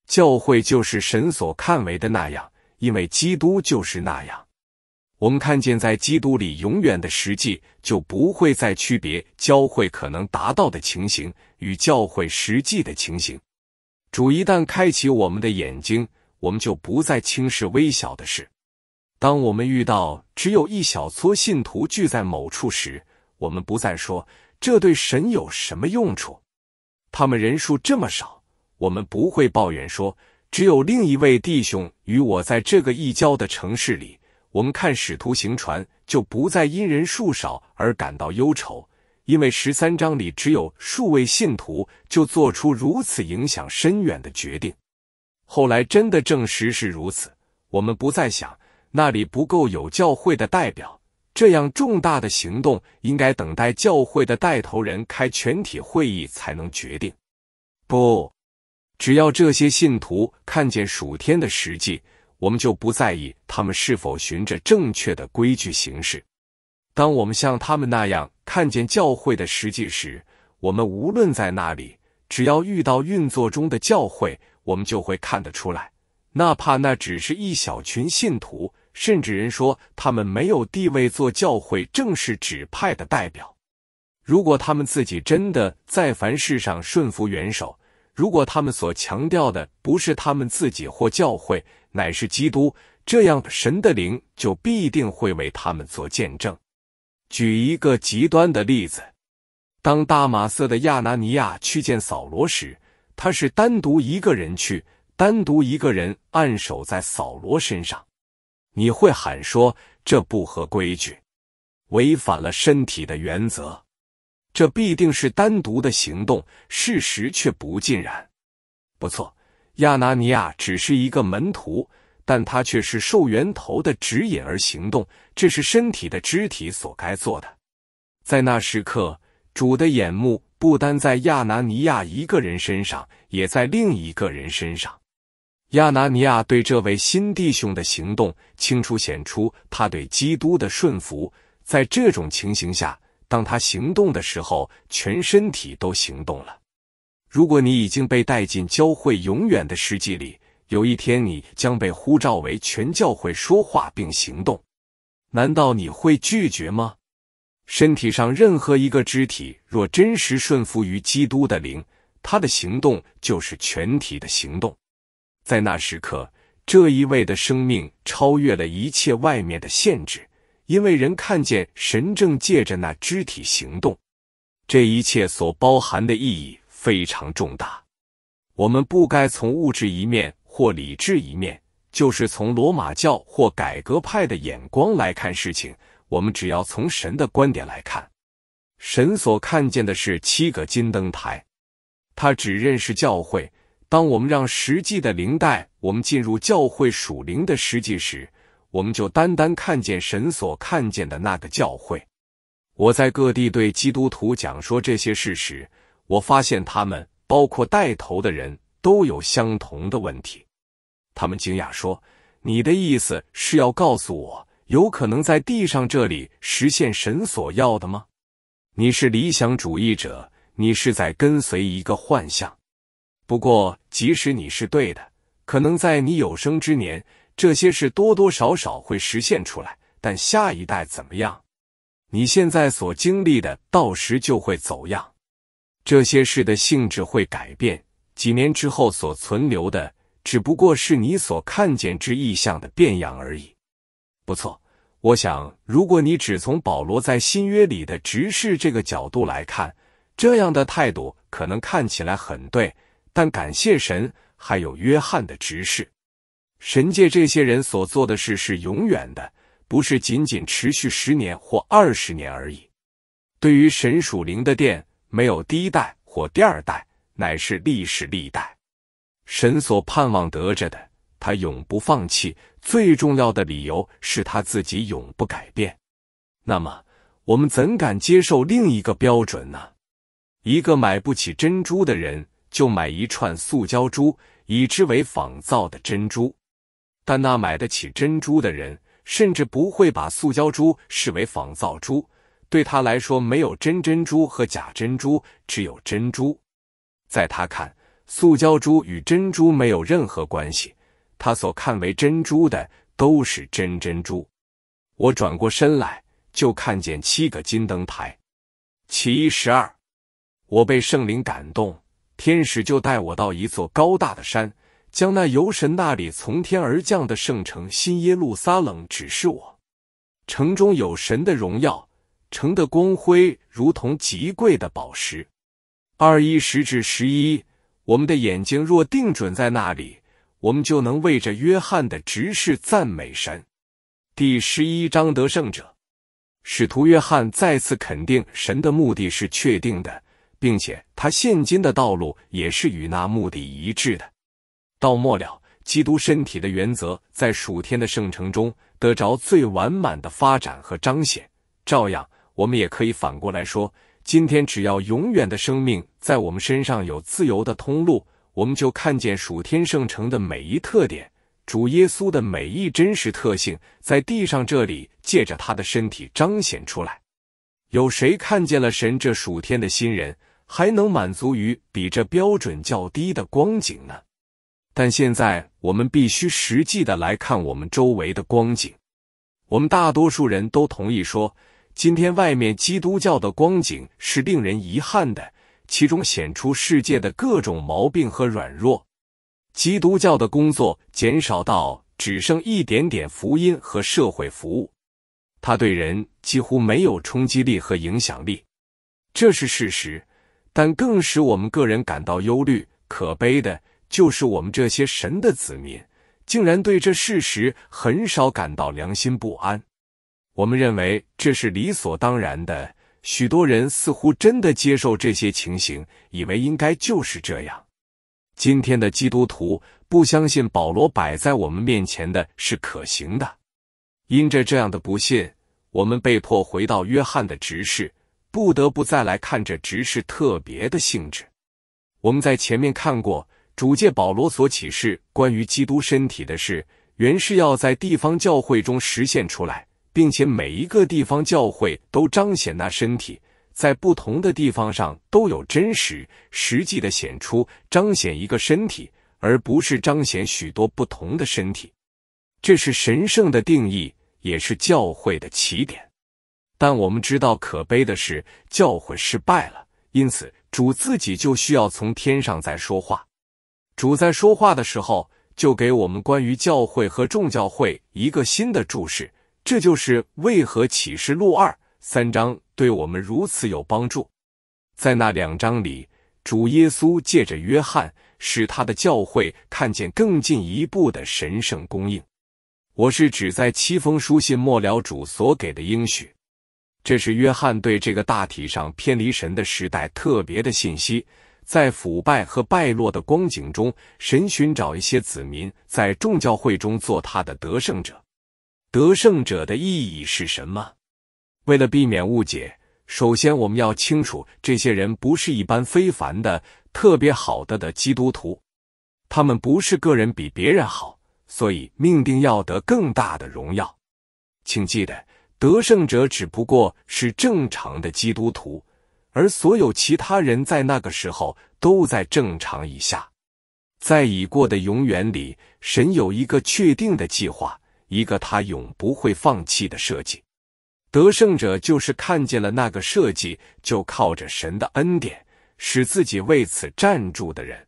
Speaker 1: 教会就是神所看为的那样，因为基督就是那样。我们看见在基督里永远的实际，就不会再区别教会可能达到的情形与教会实际的情形。主一旦开启我们的眼睛，我们就不再轻视微小的事。当我们遇到只有一小撮信徒聚在某处时，我们不再说这对神有什么用处。他们人数这么少，我们不会抱怨说只有另一位弟兄与我在这个异教的城市里。我们看使徒行传，就不再因人数少而感到忧愁。因为十三章里只有数位信徒就做出如此影响深远的决定，后来真的证实是如此。我们不再想那里不够有教会的代表，这样重大的行动应该等待教会的带头人开全体会议才能决定。不，只要这些信徒看见暑天的实际，我们就不在意他们是否循着正确的规矩行事。当我们像他们那样。看见教会的实际时，我们无论在哪里，只要遇到运作中的教会，我们就会看得出来。哪怕那只是一小群信徒，甚至人说他们没有地位做教会正式指派的代表。如果他们自己真的在凡事上顺服元首，如果他们所强调的不是他们自己或教会，乃是基督，这样神的灵就必定会为他们做见证。举一个极端的例子，当大马色的亚拿尼亚去见扫罗时，他是单独一个人去，单独一个人按守在扫罗身上。你会喊说这不合规矩，违反了身体的原则。这必定是单独的行动，事实却不尽然。不错，亚拿尼亚只是一个门徒。但他却是受源头的指引而行动，这是身体的肢体所该做的。在那时刻，主的眼目不单在亚拿尼亚一个人身上，也在另一个人身上。亚拿尼亚对这位新弟兄的行动，清楚显出他对基督的顺服。在这种情形下，当他行动的时候，全身体都行动了。如果你已经被带进教会永远的世纪里。有一天，你将被呼召为全教会说话并行动。难道你会拒绝吗？身体上任何一个肢体，若真实顺服于基督的灵，他的行动就是全体的行动。在那时刻，这一位的生命超越了一切外面的限制，因为人看见神正借着那肢体行动。这一切所包含的意义非常重大。我们不该从物质一面。或理智一面，就是从罗马教或改革派的眼光来看事情。我们只要从神的观点来看，神所看见的是七个金灯台，他只认识教会。当我们让实际的灵带我们进入教会属灵的实际时，我们就单单看见神所看见的那个教会。我在各地对基督徒讲说这些事时，我发现他们，包括带头的人都有相同的问题。他们惊讶说：“你的意思是要告诉我，有可能在地上这里实现神所要的吗？你是理想主义者，你是在跟随一个幻象。不过，即使你是对的，可能在你有生之年，这些事多多少少会实现出来。但下一代怎么样？你现在所经历的，到时就会走样。这些事的性质会改变。几年之后，所存留的。”只不过是你所看见之意象的变样而已。不错，我想，如果你只从保罗在新约里的执事这个角度来看，这样的态度可能看起来很对。但感谢神，还有约翰的执事，神界这些人所做的事是永远的，不是仅仅持续十年或二十年而已。对于神属灵的殿，没有第一代或第二代，乃是历史历代。神所盼望得着的，他永不放弃。最重要的理由是他自己永不改变。那么，我们怎敢接受另一个标准呢？一个买不起珍珠的人，就买一串塑胶珠，以之为仿造的珍珠。但那买得起珍珠的人，甚至不会把塑胶珠视为仿造珠。对他来说，没有真珍珠和假珍珠，只有珍珠。在他看。塑胶珠与珍珠没有任何关系，他所看为珍珠的都是真珍珠。我转过身来，就看见七个金灯台。其一十二，我被圣灵感动，天使就带我到一座高大的山，将那由神那里从天而降的圣城新耶路撒冷指示我。城中有神的荣耀，城的光辉如同极贵的宝石。二一十至十一。我们的眼睛若定准在那里，我们就能为着约翰的直视赞美神。第十一章得胜者，使徒约翰再次肯定神的目的是确定的，并且他现今的道路也是与那目的一致的。到末了，基督身体的原则在暑天的圣城中得着最完满的发展和彰显。照样，我们也可以反过来说。今天，只要永远的生命在我们身上有自由的通路，我们就看见属天圣城的每一特点，主耶稣的每一真实特性，在地上这里借着他的身体彰显出来。有谁看见了神这属天的新人，还能满足于比这标准较低的光景呢？但现在我们必须实际的来看我们周围的光景。我们大多数人都同意说。今天外面基督教的光景是令人遗憾的，其中显出世界的各种毛病和软弱。基督教的工作减少到只剩一点点福音和社会服务，他对人几乎没有冲击力和影响力，这是事实。但更使我们个人感到忧虑、可悲的就是，我们这些神的子民竟然对这事实很少感到良心不安。我们认为这是理所当然的，许多人似乎真的接受这些情形，以为应该就是这样。今天的基督徒不相信保罗摆在我们面前的是可行的，因着这样的不信，我们被迫回到约翰的执事，不得不再来看这执事特别的性质。我们在前面看过，主界保罗所启示关于基督身体的事，原是要在地方教会中实现出来。并且每一个地方教会都彰显那身体，在不同的地方上都有真实实际的显出彰显一个身体，而不是彰显许多不同的身体。这是神圣的定义，也是教会的起点。但我们知道，可悲的是，教会失败了，因此主自己就需要从天上再说话。主在说话的时候，就给我们关于教会和众教会一个新的注释。这就是为何启示录二三章对我们如此有帮助。在那两章里，主耶稣借着约翰，使他的教会看见更进一步的神圣供应。我是指在七封书信末了主所给的应许。这是约翰对这个大体上偏离神的时代特别的信息。在腐败和败落的光景中，神寻找一些子民，在众教会中做他的得胜者。得胜者的意义是什么？为了避免误解，首先我们要清楚，这些人不是一般非凡的、特别好的的基督徒，他们不是个人比别人好，所以命定要得更大的荣耀。请记得，得胜者只不过是正常的基督徒，而所有其他人在那个时候都在正常以下。在已过的永远里，神有一个确定的计划。一个他永不会放弃的设计，得胜者就是看见了那个设计，就靠着神的恩典，使自己为此站住的人。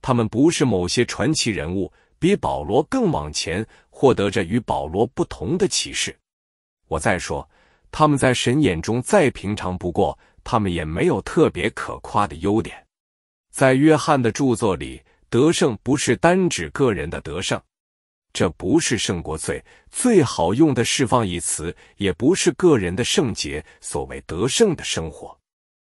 Speaker 1: 他们不是某些传奇人物，比保罗更往前，获得着与保罗不同的启示。我再说，他们在神眼中再平常不过，他们也没有特别可夸的优点。在约翰的著作里，得胜不是单指个人的得胜。这不是圣国最最好用的释放一词，也不是个人的圣洁。所谓得胜的生活，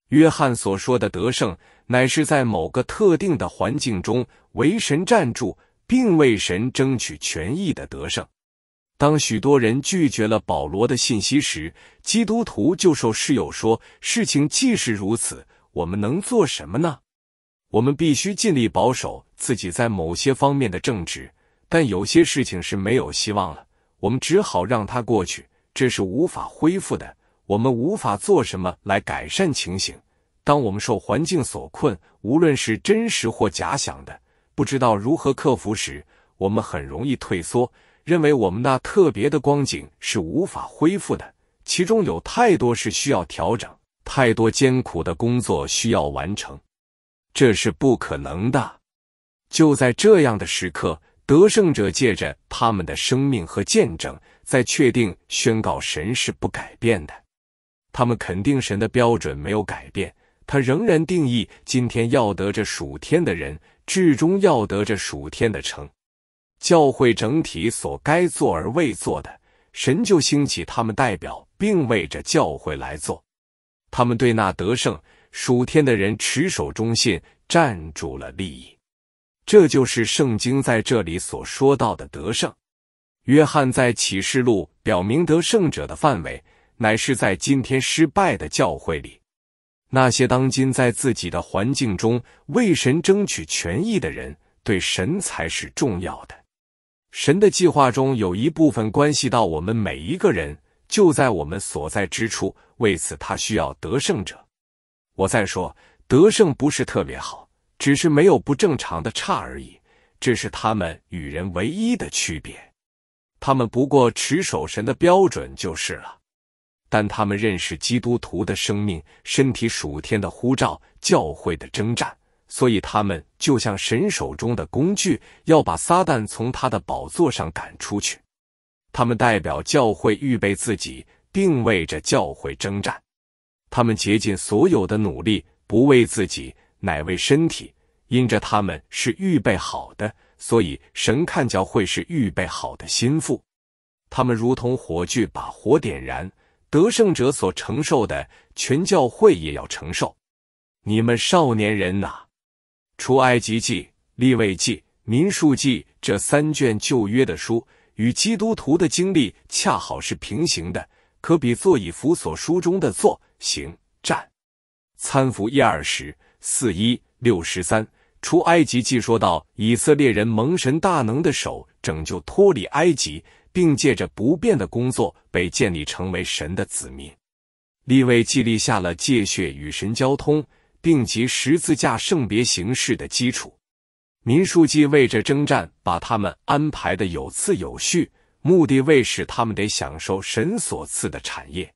Speaker 1: 约翰所说的得胜，乃是在某个特定的环境中为神站住，并为神争取权益的得胜。当许多人拒绝了保罗的信息时，基督徒就受室友说：“事情既是如此，我们能做什么呢？我们必须尽力保守自己在某些方面的正直。”但有些事情是没有希望了，我们只好让它过去，这是无法恢复的。我们无法做什么来改善情形。当我们受环境所困，无论是真实或假想的，不知道如何克服时，我们很容易退缩，认为我们那特别的光景是无法恢复的。其中有太多是需要调整，太多艰苦的工作需要完成，这是不可能的。就在这样的时刻。得胜者借着他们的生命和见证，在确定宣告神是不改变的。他们肯定神的标准没有改变，他仍然定义今天要得着属天的人，至终要得着属天的称。教会整体所该做而未做的，神就兴起他们代表，并为着教会来做。他们对那得胜属天的人持守忠信，站住了利益。这就是圣经在这里所说到的得胜。约翰在启示录表明得胜者的范围，乃是在今天失败的教会里。那些当今在自己的环境中为神争取权益的人，对神才是重要的。神的计划中有一部分关系到我们每一个人，就在我们所在之处。为此，他需要得胜者。我再说，得胜不是特别好。只是没有不正常的差而已，这是他们与人唯一的区别。他们不过持守神的标准就是了，但他们认识基督徒的生命、身体属天的呼召、教会的征战，所以他们就像神手中的工具，要把撒旦从他的宝座上赶出去。他们代表教会预备自己，并为着教会征战。他们竭尽所有的努力，不为自己。乃为身体，因着他们是预备好的，所以神看教会是预备好的心腹。他们如同火炬，把火点燃。得胜者所承受的，全教会也要承受。你们少年人呐，出埃及记》《立位记》《民数记》这三卷旧约的书，与基督徒的经历恰好是平行的。可比作以弗所书中的坐、行、站、参服一二十。四一六十三，出埃及记说到以色列人蒙神大能的手拯救脱离埃及，并借着不变的工作被建立成为神的子民。立卫记立下了借血与神交通，并及十字架圣别形式的基础。民书记为着征战，把他们安排的有次有序，目的为使他们得享受神所赐的产业。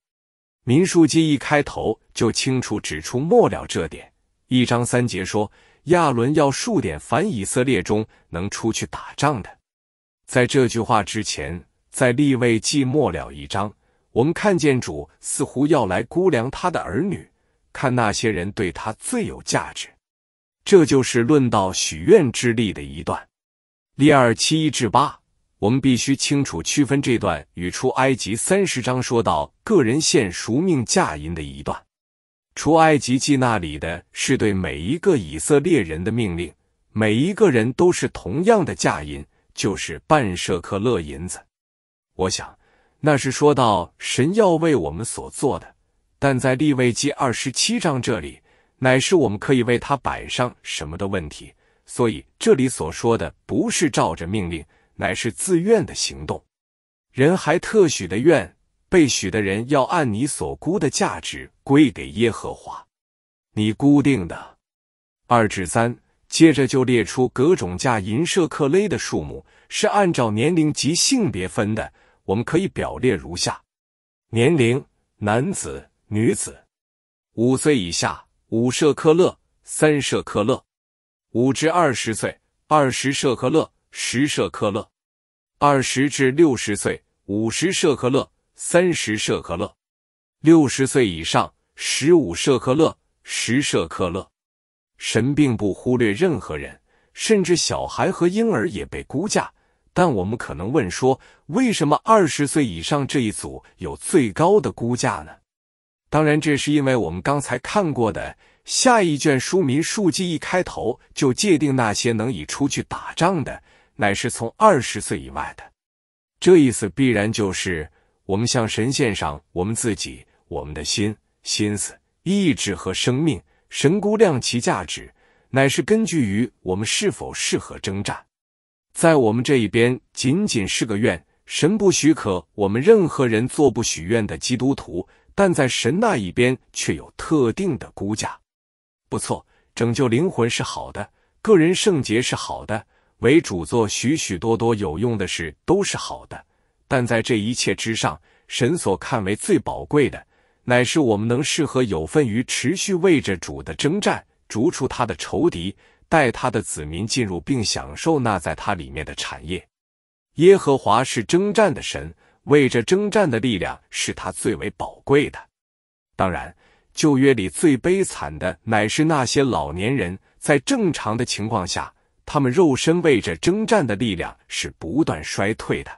Speaker 1: 民书记一开头就清楚指出末了这点。一章三节说亚伦要数点反以色列中能出去打仗的。在这句话之前，在立位记末了一章，我们看见主似乎要来估量他的儿女，看那些人对他最有价值。这就是论到许愿之力的一段。例二七一至八，我们必须清楚区分这段与出埃及三十章说到个人献赎命嫁银的一段。出埃及记那里的是对每一个以色列人的命令，每一个人都是同样的价银，就是半舍克勒银子。我想那是说到神要为我们所做的，但在立位记二十七章这里，乃是我们可以为他摆上什么的问题。所以这里所说的不是照着命令，乃是自愿的行动。人还特许的愿，被许的人要按你所估的价值。归给耶和华，你固定的二至三。接着就列出各种价银舍克勒的数目，是按照年龄及性别分的。我们可以表列如下：年龄，男子、女子，五岁以下，五舍克勒，三舍克勒；五至二十岁，二十舍克勒，十舍克勒；二十至六十岁，五十舍克勒，三十舍克勒；六十岁以上。十五舍克勒，十舍克勒，神并不忽略任何人，甚至小孩和婴儿也被估价。但我们可能问说，为什么二十岁以上这一组有最高的估价呢？当然，这是因为我们刚才看过的下一卷书民数记一开头就界定那些能以出去打仗的，乃是从二十岁以外的。这意思必然就是，我们向神献上我们自己，我们的心。心思、意志和生命，神估量其价值，乃是根据于我们是否适合征战。在我们这一边，仅仅是个愿，神不许可我们任何人做不许愿的基督徒；但在神那一边，却有特定的估价。不错，拯救灵魂是好的，个人圣洁是好的，为主做许许多多有用的事都是好的。但在这一切之上，神所看为最宝贵的。乃是我们能适合有份于持续为着主的征战，逐出他的仇敌，带他的子民进入并享受那在他里面的产业。耶和华是征战的神，为着征战的力量是他最为宝贵的。当然，旧约里最悲惨的乃是那些老年人，在正常的情况下，他们肉身为着征战的力量是不断衰退的。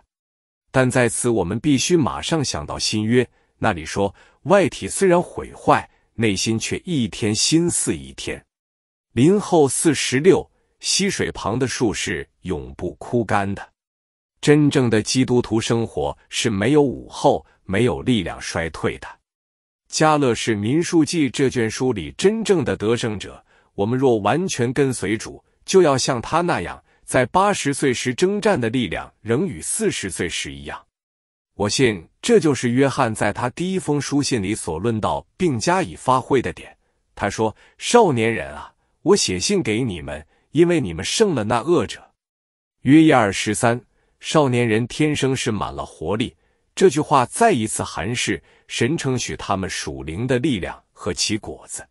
Speaker 1: 但在此，我们必须马上想到新约那里说。外体虽然毁坏，内心却一天新似一天。林后四十六，溪水旁的树是永不枯干的。真正的基督徒生活是没有午后，没有力量衰退的。加勒是《民数记》这卷书里真正的得胜者。我们若完全跟随主，就要像他那样，在八十岁时征战的力量仍与四十岁时一样。我信这就是约翰在他第一封书信里所论到并加以发挥的点。他说：“少年人啊，我写信给你们，因为你们胜了那恶者。”约一二十三。少年人天生是满了活力。这句话再一次含示神称许他们属灵的力量和其果子。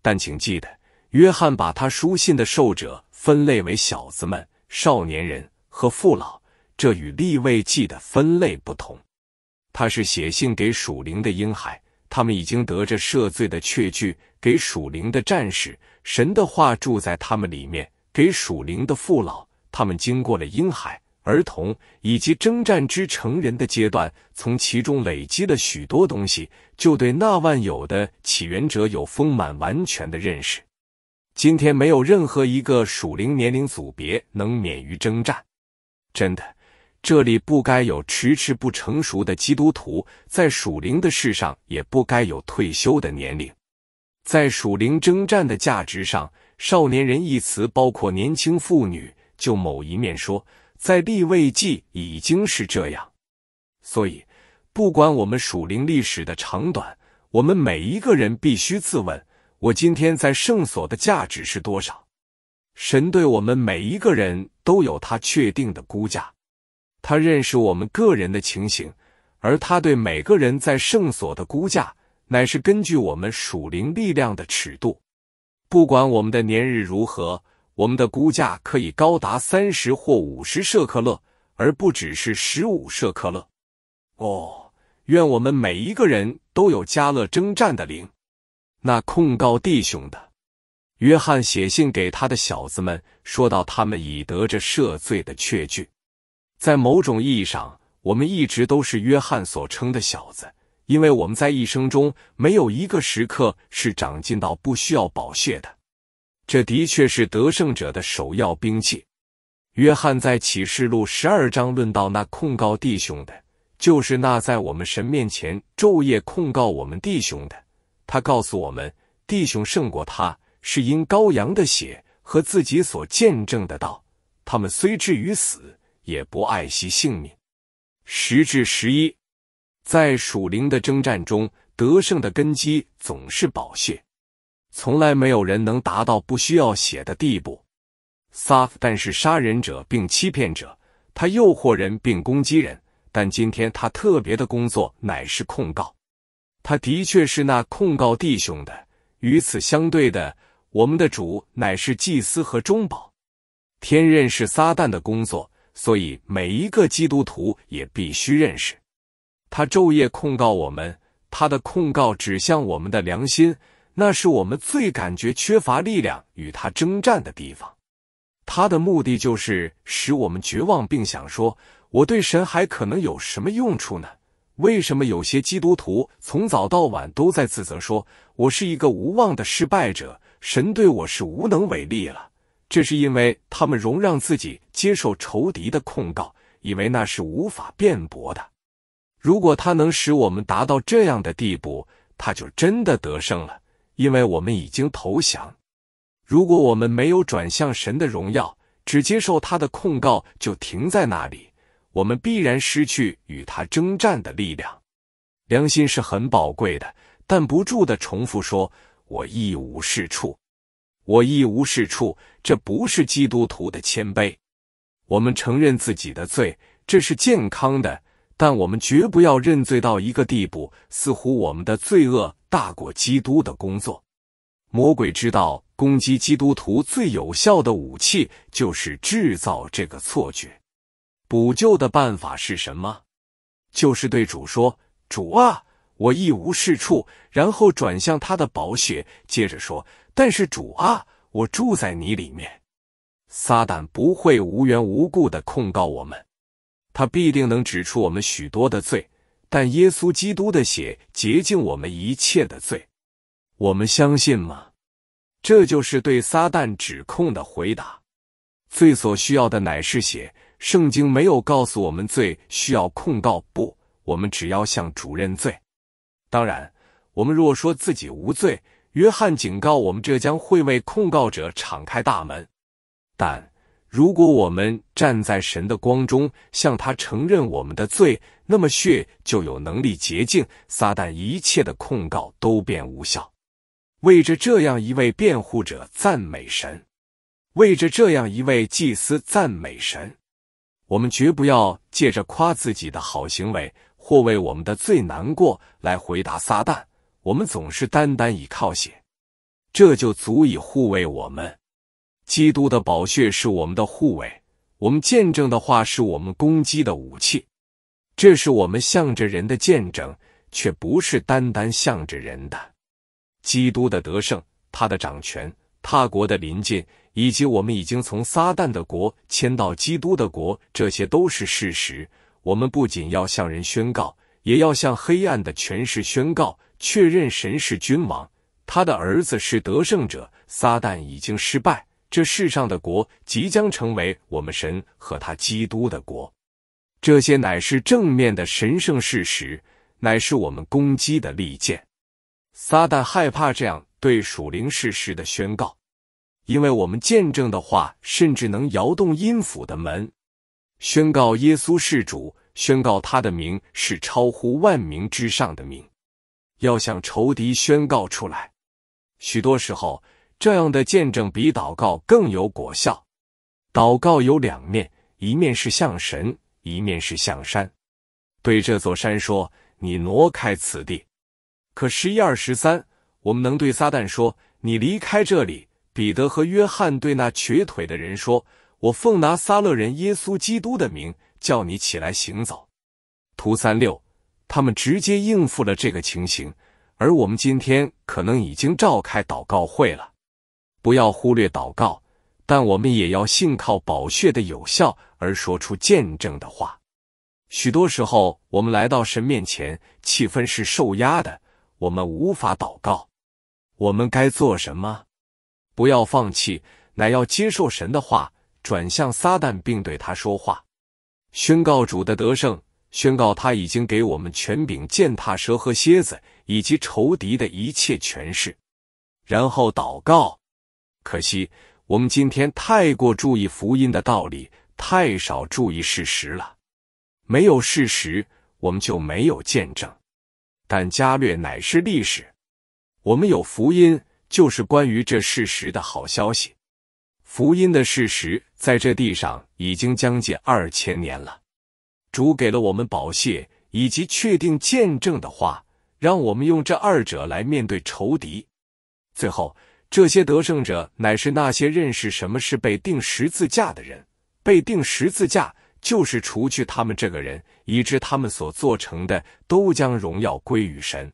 Speaker 1: 但请记得，约翰把他书信的受者分类为小子们、少年人和父老。这与立位记的分类不同，他是写信给属灵的婴孩，他们已经得着赦罪的确据；给属灵的战士，神的话住在他们里面；给属灵的父老，他们经过了婴孩、儿童以及征战之成人的阶段，从其中累积了许多东西，就对那万有的起源者有丰满完全的认识。今天没有任何一个属灵年龄组别能免于征战，真的。这里不该有迟迟不成熟的基督徒，在属灵的事上也不该有退休的年龄。在属灵征战的价值上，“少年人”一词包括年轻妇女。就某一面说，在立位记已经是这样。所以，不管我们属灵历史的长短，我们每一个人必须自问：我今天在圣所的价值是多少？神对我们每一个人都有他确定的估价。他认识我们个人的情形，而他对每个人在圣所的估价，乃是根据我们属灵力量的尺度。不管我们的年日如何，我们的估价可以高达三十或五十舍克勒，而不只是十五舍克勒。哦，愿我们每一个人都有加勒征战的灵。那控告弟兄的约翰写信给他的小子们，说到他们已得着赦罪的确据。在某种意义上，我们一直都是约翰所称的小子，因为我们在一生中没有一个时刻是长进到不需要宝血的。这的确是得胜者的首要兵器。约翰在启示录十二章论到那控告弟兄的，就是那在我们神面前昼夜控告我们弟兄的。他告诉我们，弟兄胜过他，是因羔羊的血和自己所见证的道。他们虽至于死。也不爱惜性命。十至十一，在属灵的征战中，得胜的根基总是宝血，从来没有人能达到不需要血的地步。撒旦是杀人者并欺骗者，他诱惑人并攻击人。但今天他特别的工作乃是控告，他的确是那控告弟兄的。与此相对的，我们的主乃是祭司和中保。天任是撒旦的工作。所以，每一个基督徒也必须认识，他昼夜控告我们，他的控告指向我们的良心，那是我们最感觉缺乏力量与他征战的地方。他的目的就是使我们绝望，并想说：我对神还可能有什么用处呢？为什么有些基督徒从早到晚都在自责，说我是一个无望的失败者，神对我是无能为力了？这是因为他们容让自己接受仇敌的控告，以为那是无法辩驳的。如果他能使我们达到这样的地步，他就真的得胜了，因为我们已经投降。如果我们没有转向神的荣耀，只接受他的控告，就停在那里，我们必然失去与他征战的力量。良心是很宝贵的，但不住的重复说：“我一无是处。”我一无是处，这不是基督徒的谦卑。我们承认自己的罪，这是健康的，但我们绝不要认罪到一个地步，似乎我们的罪恶大过基督的工作。魔鬼知道攻击基督徒最有效的武器就是制造这个错觉。补救的办法是什么？就是对主说：“主啊，我一无是处。”然后转向他的宝血，接着说。但是主啊，我住在你里面，撒旦不会无缘无故的控告我们，他必定能指出我们许多的罪，但耶稣基督的血洁净我们一切的罪，我们相信吗？这就是对撒旦指控的回答。罪所需要的乃是血，圣经没有告诉我们罪需要控告，不，我们只要向主认罪。当然，我们若说自己无罪。约翰警告我们，这将会为控告者敞开大门。但如果我们站在神的光中，向他承认我们的罪，那么血就有能力洁净撒旦一切的控告，都变无效。为着这样一位辩护者赞美神，为着这样一位祭司赞美神，我们绝不要借着夸自己的好行为或为我们的罪难过来回答撒旦。我们总是单单倚靠血，这就足以护卫我们。基督的宝血是我们的护卫，我们见证的话是我们攻击的武器。这是我们向着人的见证，却不是单单向着人的。基督的得胜，他的掌权，他国的临近，以及我们已经从撒旦的国迁到基督的国，这些都是事实。我们不仅要向人宣告，也要向黑暗的权势宣告。确认神是君王，他的儿子是得胜者，撒旦已经失败。这世上的国即将成为我们神和他基督的国。这些乃是正面的神圣事实，乃是我们攻击的利剑。撒旦害怕这样对属灵事实的宣告，因为我们见证的话甚至能摇动阴府的门。宣告耶稣是主，宣告他的名是超乎万名之上的名。要向仇敌宣告出来。许多时候，这样的见证比祷告更有果效。祷告有两面，一面是向神，一面是向山。对这座山说：“你挪开此地。”可十一二十三，我们能对撒旦说：“你离开这里。”彼得和约翰对那瘸腿的人说：“我奉拿撒勒人耶稣基督的名，叫你起来行走。”图三六。他们直接应付了这个情形，而我们今天可能已经召开祷告会了。不要忽略祷告，但我们也要信靠宝血的有效而说出见证的话。许多时候，我们来到神面前，气氛是受压的，我们无法祷告。我们该做什么？不要放弃，乃要接受神的话，转向撒旦，并对他说话，宣告主的得胜。宣告他已经给我们权柄践踏蛇和蝎子以及仇敌的一切权势，然后祷告。可惜我们今天太过注意福音的道理，太少注意事实了。没有事实，我们就没有见证。但加略乃是历史，我们有福音，就是关于这事实的好消息。福音的事实在这地上已经将近二千年了。主给了我们宝谢以及确定见证的话，让我们用这二者来面对仇敌。最后，这些得胜者乃是那些认识什么是被钉十字架的人。被钉十字架就是除去他们这个人，以致他们所做成的都将荣耀归于神。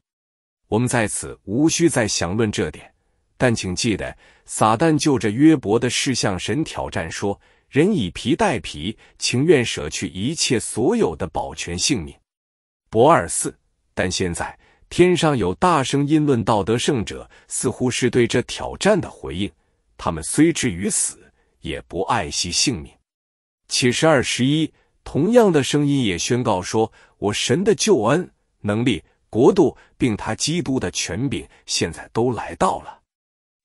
Speaker 1: 我们在此无需再详论这点，但请记得，撒旦就着约伯的事向神挑战说。人以皮代皮，情愿舍去一切所有的，保全性命。博二四，但现在天上有大声音论道德圣者，似乎是对这挑战的回应。他们虽至于死，也不爱惜性命。七十二十一，同样的声音也宣告说：“我神的救恩、能力、国度，并他基督的权柄，现在都来到了。”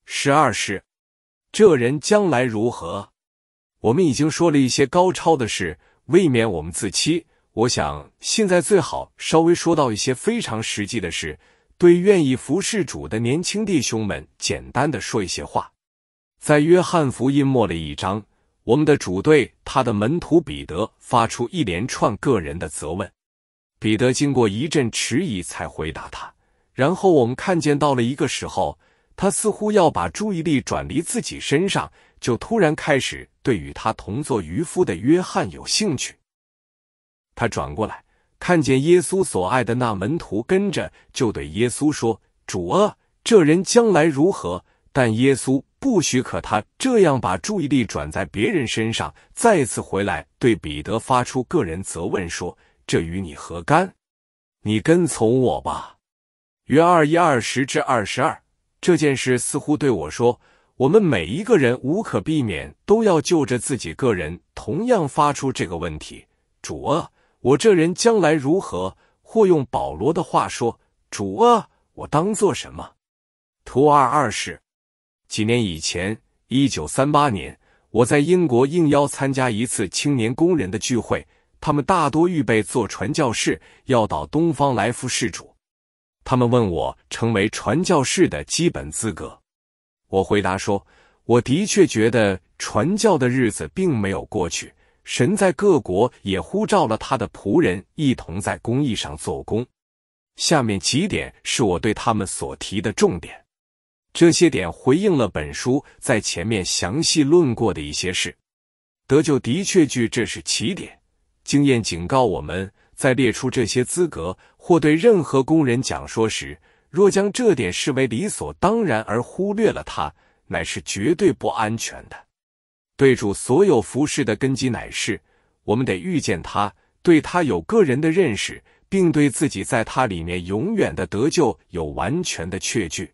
Speaker 1: 十二是，这人将来如何？我们已经说了一些高超的事，未免我们自欺。我想现在最好稍微说到一些非常实际的事，对愿意服侍主的年轻弟兄们，简单的说一些话。在约翰福音末了一章，我们的主对他的门徒彼得发出一连串个人的责问。彼得经过一阵迟疑才回答他，然后我们看见到了一个时候，他似乎要把注意力转离自己身上，就突然开始。对与他同做渔夫的约翰有兴趣，他转过来看见耶稣所爱的那门徒跟着，就对耶稣说：“主啊，这人将来如何？”但耶稣不许可他这样把注意力转在别人身上，再次回来对彼得发出个人责问说：“这与你何干？你跟从我吧。”约二一二十至二十二，这件事似乎对我说。我们每一个人无可避免都要就着自己个人，同样发出这个问题：主啊，我这人将来如何？或用保罗的话说：主啊，我当做什么？图二二世。几年以前，一九三八年，我在英国应邀参加一次青年工人的聚会，他们大多预备做传教士，要到东方来服侍主。他们问我成为传教士的基本资格。我回答说，我的确觉得传教的日子并没有过去，神在各国也呼召了他的仆人一同在公益上做工。下面几点是我对他们所提的重点，这些点回应了本书在前面详细论过的一些事。得救的确据这是起点经验，警告我们在列出这些资格或对任何工人讲说时。若将这点视为理所当然而忽略了它，乃是绝对不安全的。对主所有服饰的根基，乃是：我们得遇见他，对他有个人的认识，并对自己在他里面永远的得救有完全的确据。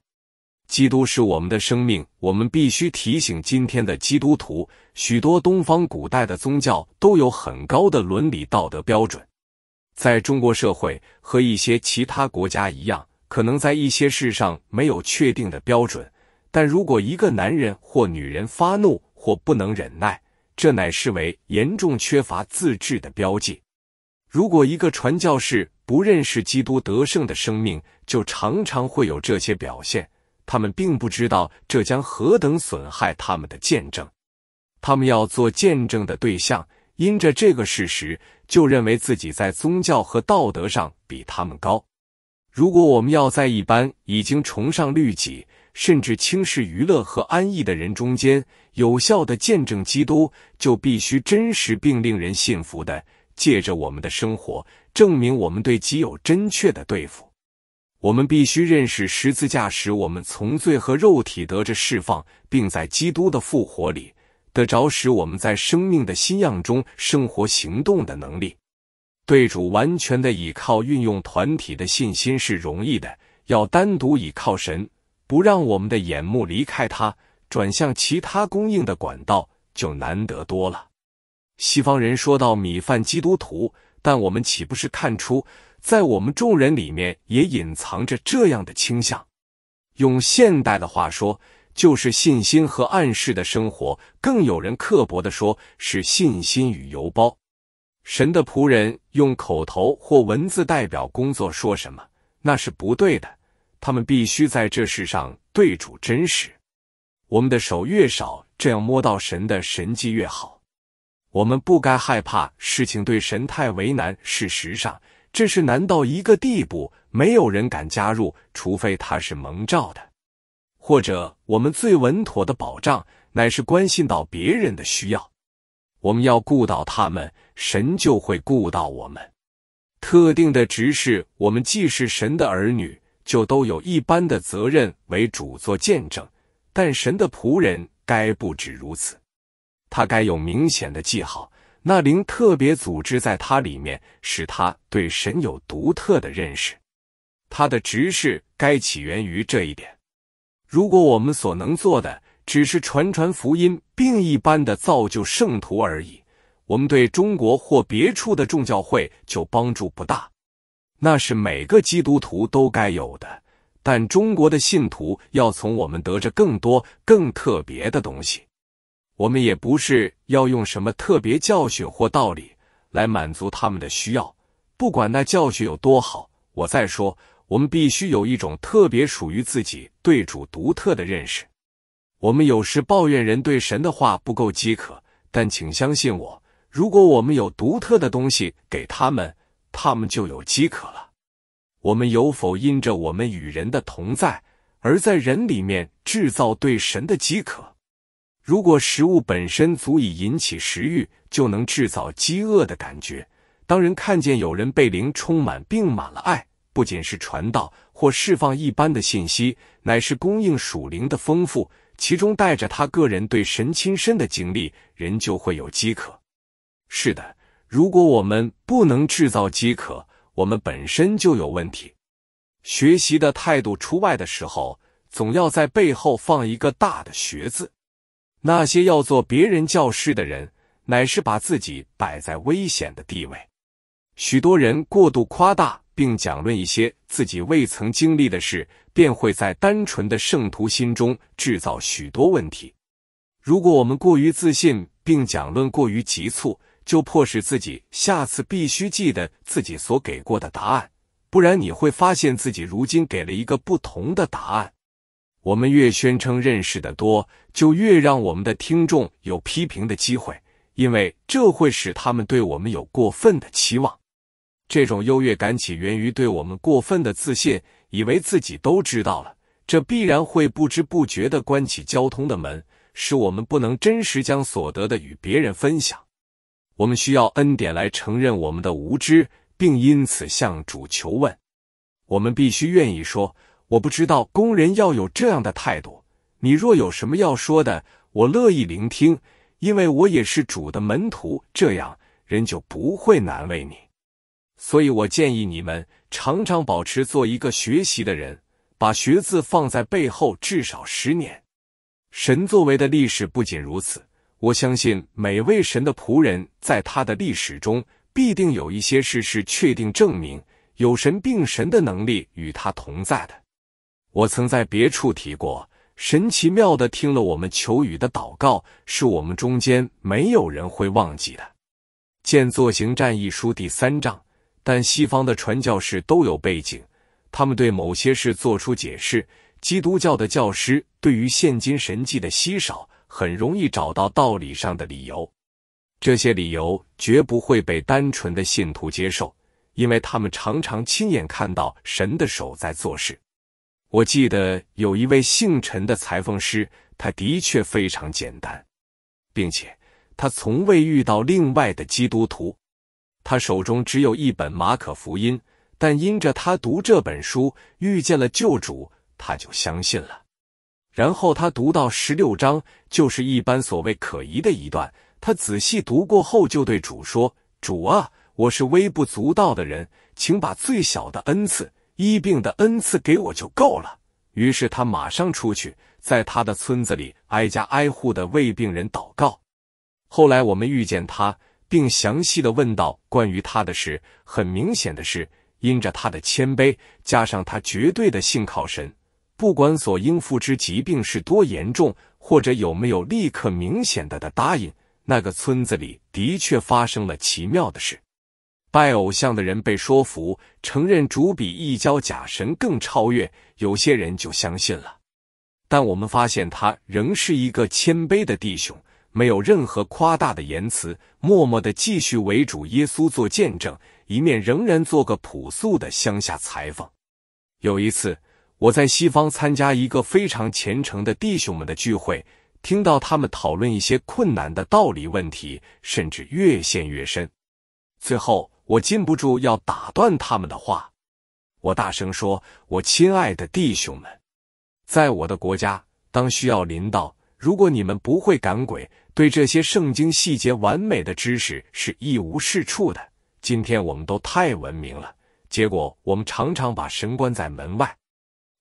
Speaker 1: 基督是我们的生命，我们必须提醒今天的基督徒：许多东方古代的宗教都有很高的伦理道德标准，在中国社会和一些其他国家一样。可能在一些事上没有确定的标准，但如果一个男人或女人发怒或不能忍耐，这乃视为严重缺乏自制的标记。如果一个传教士不认识基督得胜的生命，就常常会有这些表现。他们并不知道这将何等损害他们的见证。他们要做见证的对象，因着这个事实，就认为自己在宗教和道德上比他们高。如果我们要在一般已经崇尚律己、甚至轻视娱乐和安逸的人中间，有效的见证基督，就必须真实并令人信服的借着我们的生活，证明我们对己有真确的对付。我们必须认识十字架使我们从罪和肉体得着释放，并在基督的复活里得着使我们在生命的新样中生活行动的能力。对主完全的倚靠，运用团体的信心是容易的；要单独倚靠神，不让我们的眼目离开他，转向其他供应的管道，就难得多了。西方人说到米饭基督徒，但我们岂不是看出，在我们众人里面也隐藏着这样的倾向？用现代的话说，就是信心和暗示的生活；更有人刻薄的说，是信心与邮包。神的仆人用口头或文字代表工作说什么，那是不对的。他们必须在这世上对主真实。我们的手越少，这样摸到神的神迹越好。我们不该害怕事情对神太为难。事实上，这是难到一个地步，没有人敢加入，除非他是蒙召的。或者，我们最稳妥的保障，乃是关心到别人的需要。我们要顾到他们。神就会顾到我们特定的执事。我们既是神的儿女，就都有一般的责任为主做见证。但神的仆人该不止如此，他该有明显的记号，那灵特别组织在他里面，使他对神有独特的认识。他的执事该起源于这一点。如果我们所能做的只是传传福音，并一般的造就圣徒而已。我们对中国或别处的众教会就帮助不大，那是每个基督徒都该有的。但中国的信徒要从我们得着更多、更特别的东西。我们也不是要用什么特别教训或道理来满足他们的需要，不管那教训有多好。我再说，我们必须有一种特别属于自己对主独特的认识。我们有时抱怨人对神的话不够饥渴，但请相信我。如果我们有独特的东西给他们，他们就有饥渴了。我们有否因着我们与人的同在，而在人里面制造对神的饥渴？如果食物本身足以引起食欲，就能制造饥饿的感觉。当人看见有人被灵充满，并满了爱，不仅是传道或释放一般的信息，乃是供应属灵的丰富，其中带着他个人对神亲身的经历，人就会有饥渴。是的，如果我们不能制造饥渴，我们本身就有问题。学习的态度出外的时候，总要在背后放一个大的“学”字。那些要做别人教师的人，乃是把自己摆在危险的地位。许多人过度夸大并讲论一些自己未曾经历的事，便会在单纯的圣徒心中制造许多问题。如果我们过于自信并讲论过于急促，就迫使自己下次必须记得自己所给过的答案，不然你会发现自己如今给了一个不同的答案。我们越宣称认识的多，就越让我们的听众有批评的机会，因为这会使他们对我们有过分的期望。这种优越感起源于对我们过分的自信，以为自己都知道了，这必然会不知不觉的关起交通的门，使我们不能真实将所得的与别人分享。我们需要恩典来承认我们的无知，并因此向主求问。我们必须愿意说：“我不知道。”工人要有这样的态度。你若有什么要说的，我乐意聆听，因为我也是主的门徒。这样人就不会难为你。所以我建议你们常常保持做一个学习的人，把“学”字放在背后至少十年。神作为的历史不仅如此。我相信每位神的仆人在他的历史中必定有一些事是确定证明有神病神的能力与他同在的。我曾在别处提过，神奇妙的听了我们求雨的祷告，是我们中间没有人会忘记的。《建座行战》一书第三章。但西方的传教士都有背景，他们对某些事做出解释。基督教的教师对于现今神迹的稀少。很容易找到道理上的理由，这些理由绝不会被单纯的信徒接受，因为他们常常亲眼看到神的手在做事。我记得有一位姓陈的裁缝师，他的确非常简单，并且他从未遇到另外的基督徒。他手中只有一本马可福音，但因着他读这本书遇见了救主，他就相信了。然后他读到十六章，就是一般所谓可疑的一段。他仔细读过后，就对主说：“主啊，我是微不足道的人，请把最小的恩赐，医病的恩赐给我，就够了。”于是他马上出去，在他的村子里挨家挨户的为病人祷告。后来我们遇见他，并详细的问到关于他的事。很明显的是，因着他的谦卑，加上他绝对的信靠神。不管所应付之疾病是多严重，或者有没有立刻明显的的答应，那个村子里的确发生了奇妙的事。拜偶像的人被说服，承认主比一教假神更超越，有些人就相信了。但我们发现他仍是一个谦卑的弟兄，没有任何夸大的言辞，默默的继续为主耶稣做见证，一面仍然做个朴素的乡下裁缝。有一次。我在西方参加一个非常虔诚的弟兄们的聚会，听到他们讨论一些困难的道理问题，甚至越陷越深。最后，我禁不住要打断他们的话，我大声说：“我亲爱的弟兄们，在我的国家，当需要临到，如果你们不会赶鬼，对这些圣经细节完美的知识是一无是处的。今天，我们都太文明了，结果我们常常把神关在门外。”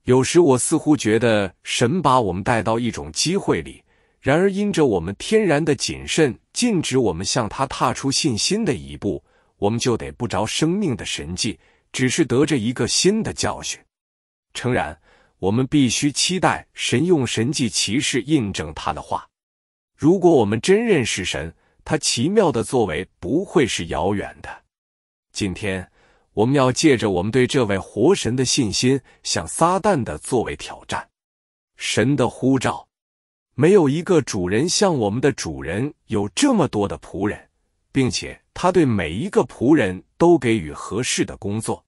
Speaker 1: 有时我似乎觉得神把我们带到一种机会里，然而因着我们天然的谨慎，禁止我们向他踏出信心的一步，我们就得不着生命的神迹，只是得着一个新的教训。诚然，我们必须期待神用神迹骑士印证他的话。如果我们真认识神，他奇妙的作为不会是遥远的。今天。我们要借着我们对这位活神的信心，向撒旦的作为挑战。神的呼召，没有一个主人像我们的主人有这么多的仆人，并且他对每一个仆人都给予合适的工作。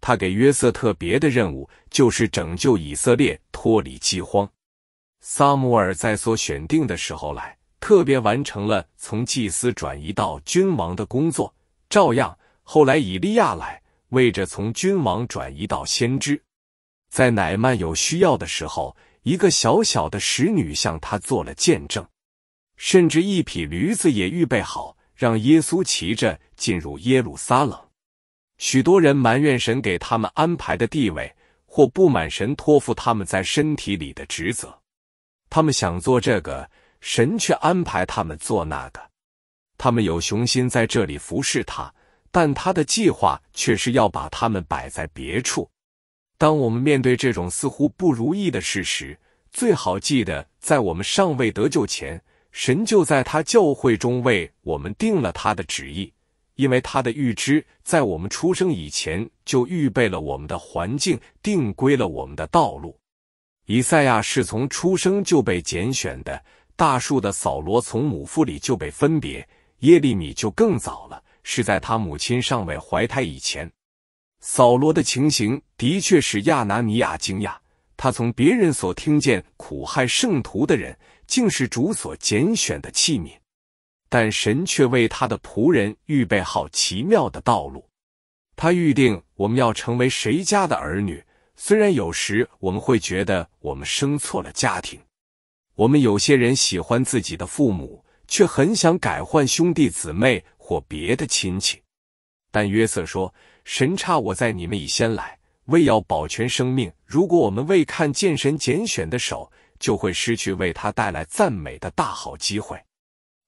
Speaker 1: 他给约瑟特别的任务，就是拯救以色列脱离饥荒。萨姆尔在所选定的时候来，特别完成了从祭司转移到君王的工作，照样。后来，以利亚来，为着从君王转移到先知，在乃曼有需要的时候，一个小小的使女向他做了见证，甚至一匹驴子也预备好，让耶稣骑着进入耶路撒冷。许多人埋怨神给他们安排的地位，或不满神托付他们在身体里的职责。他们想做这个，神却安排他们做那个。他们有雄心在这里服侍他。但他的计划却是要把他们摆在别处。当我们面对这种似乎不如意的事实，最好记得，在我们尚未得救前，神就在他教会中为我们定了他的旨意，因为他的预知在我们出生以前就预备了我们的环境，定规了我们的道路。以赛亚是从出生就被拣选的，大树的扫罗从母腹里就被分别，耶利米就更早了。是在他母亲尚未怀胎以前，扫罗的情形的确使亚拿尼亚惊讶。他从别人所听见苦害圣徒的人，竟是主所拣选的器皿，但神却为他的仆人预备好奇妙的道路。他预定我们要成为谁家的儿女，虽然有时我们会觉得我们生错了家庭。我们有些人喜欢自己的父母，却很想改换兄弟姊妹。或别的亲戚，但约瑟说：“神差我在你们以先来，为要保全生命。如果我们未看见神拣选的手，就会失去为他带来赞美的大好机会。”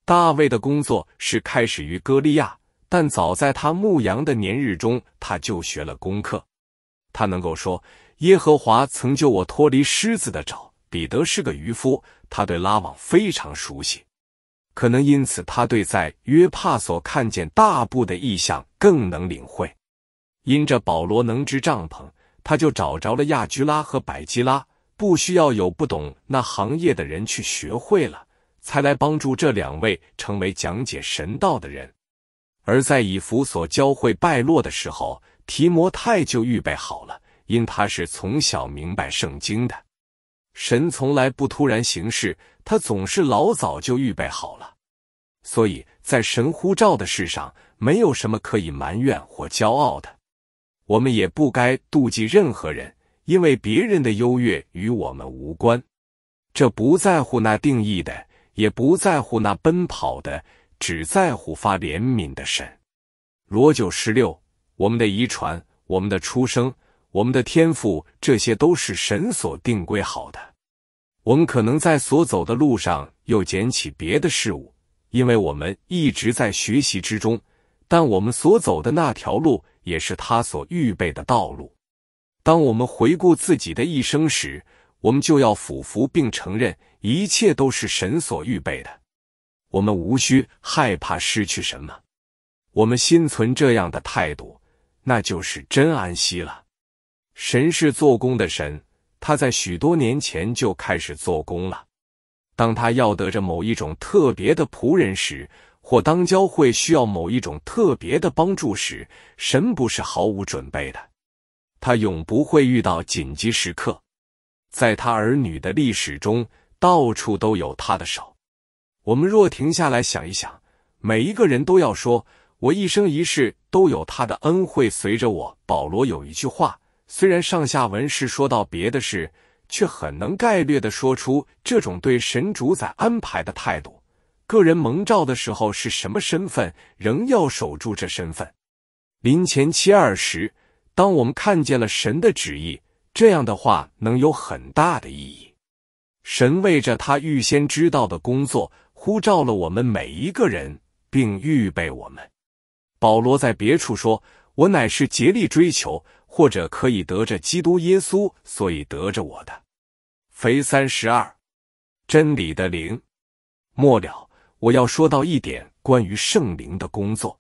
Speaker 1: 大卫的工作是开始于歌利亚，但早在他牧羊的年日中，他就学了功课。他能够说：“耶和华曾救我脱离狮子的爪。”彼得是个渔夫，他对拉网非常熟悉。可能因此，他对在约帕所看见大部的意象更能领会。因着保罗能支帐篷，他就找着了亚居拉和百基拉，不需要有不懂那行业的人去学会了，才来帮助这两位成为讲解神道的人。而在以弗所教会败落的时候，提摩太就预备好了，因他是从小明白圣经的。神从来不突然行事，他总是老早就预备好了。所以在神呼召的事上，没有什么可以埋怨或骄傲的。我们也不该妒忌任何人，因为别人的优越与我们无关。这不在乎那定义的，也不在乎那奔跑的，只在乎发怜悯的神。罗九十六，我们的遗传，我们的出生。我们的天赋，这些都是神所定规好的。我们可能在所走的路上又捡起别的事物，因为我们一直在学习之中。但我们所走的那条路，也是他所预备的道路。当我们回顾自己的一生时，我们就要俯伏并承认，一切都是神所预备的。我们无需害怕失去什么。我们心存这样的态度，那就是真安息了。神是做工的神，他在许多年前就开始做工了。当他要得着某一种特别的仆人时，或当教会需要某一种特别的帮助时，神不是毫无准备的。他永不会遇到紧急时刻，在他儿女的历史中，到处都有他的手。我们若停下来想一想，每一个人都要说：“我一生一世都有他的恩惠随着我。”保罗有一句话。虽然上下文是说到别的事，却很能概略的说出这种对神主宰安排的态度。个人蒙召的时候是什么身份，仍要守住这身份。临前七二十，当我们看见了神的旨意，这样的话能有很大的意义。神为着他预先知道的工作，呼召了我们每一个人，并预备我们。保罗在别处说：“我乃是竭力追求。”或者可以得着基督耶稣，所以得着我的。肥三十二，真理的灵。末了，我要说到一点关于圣灵的工作。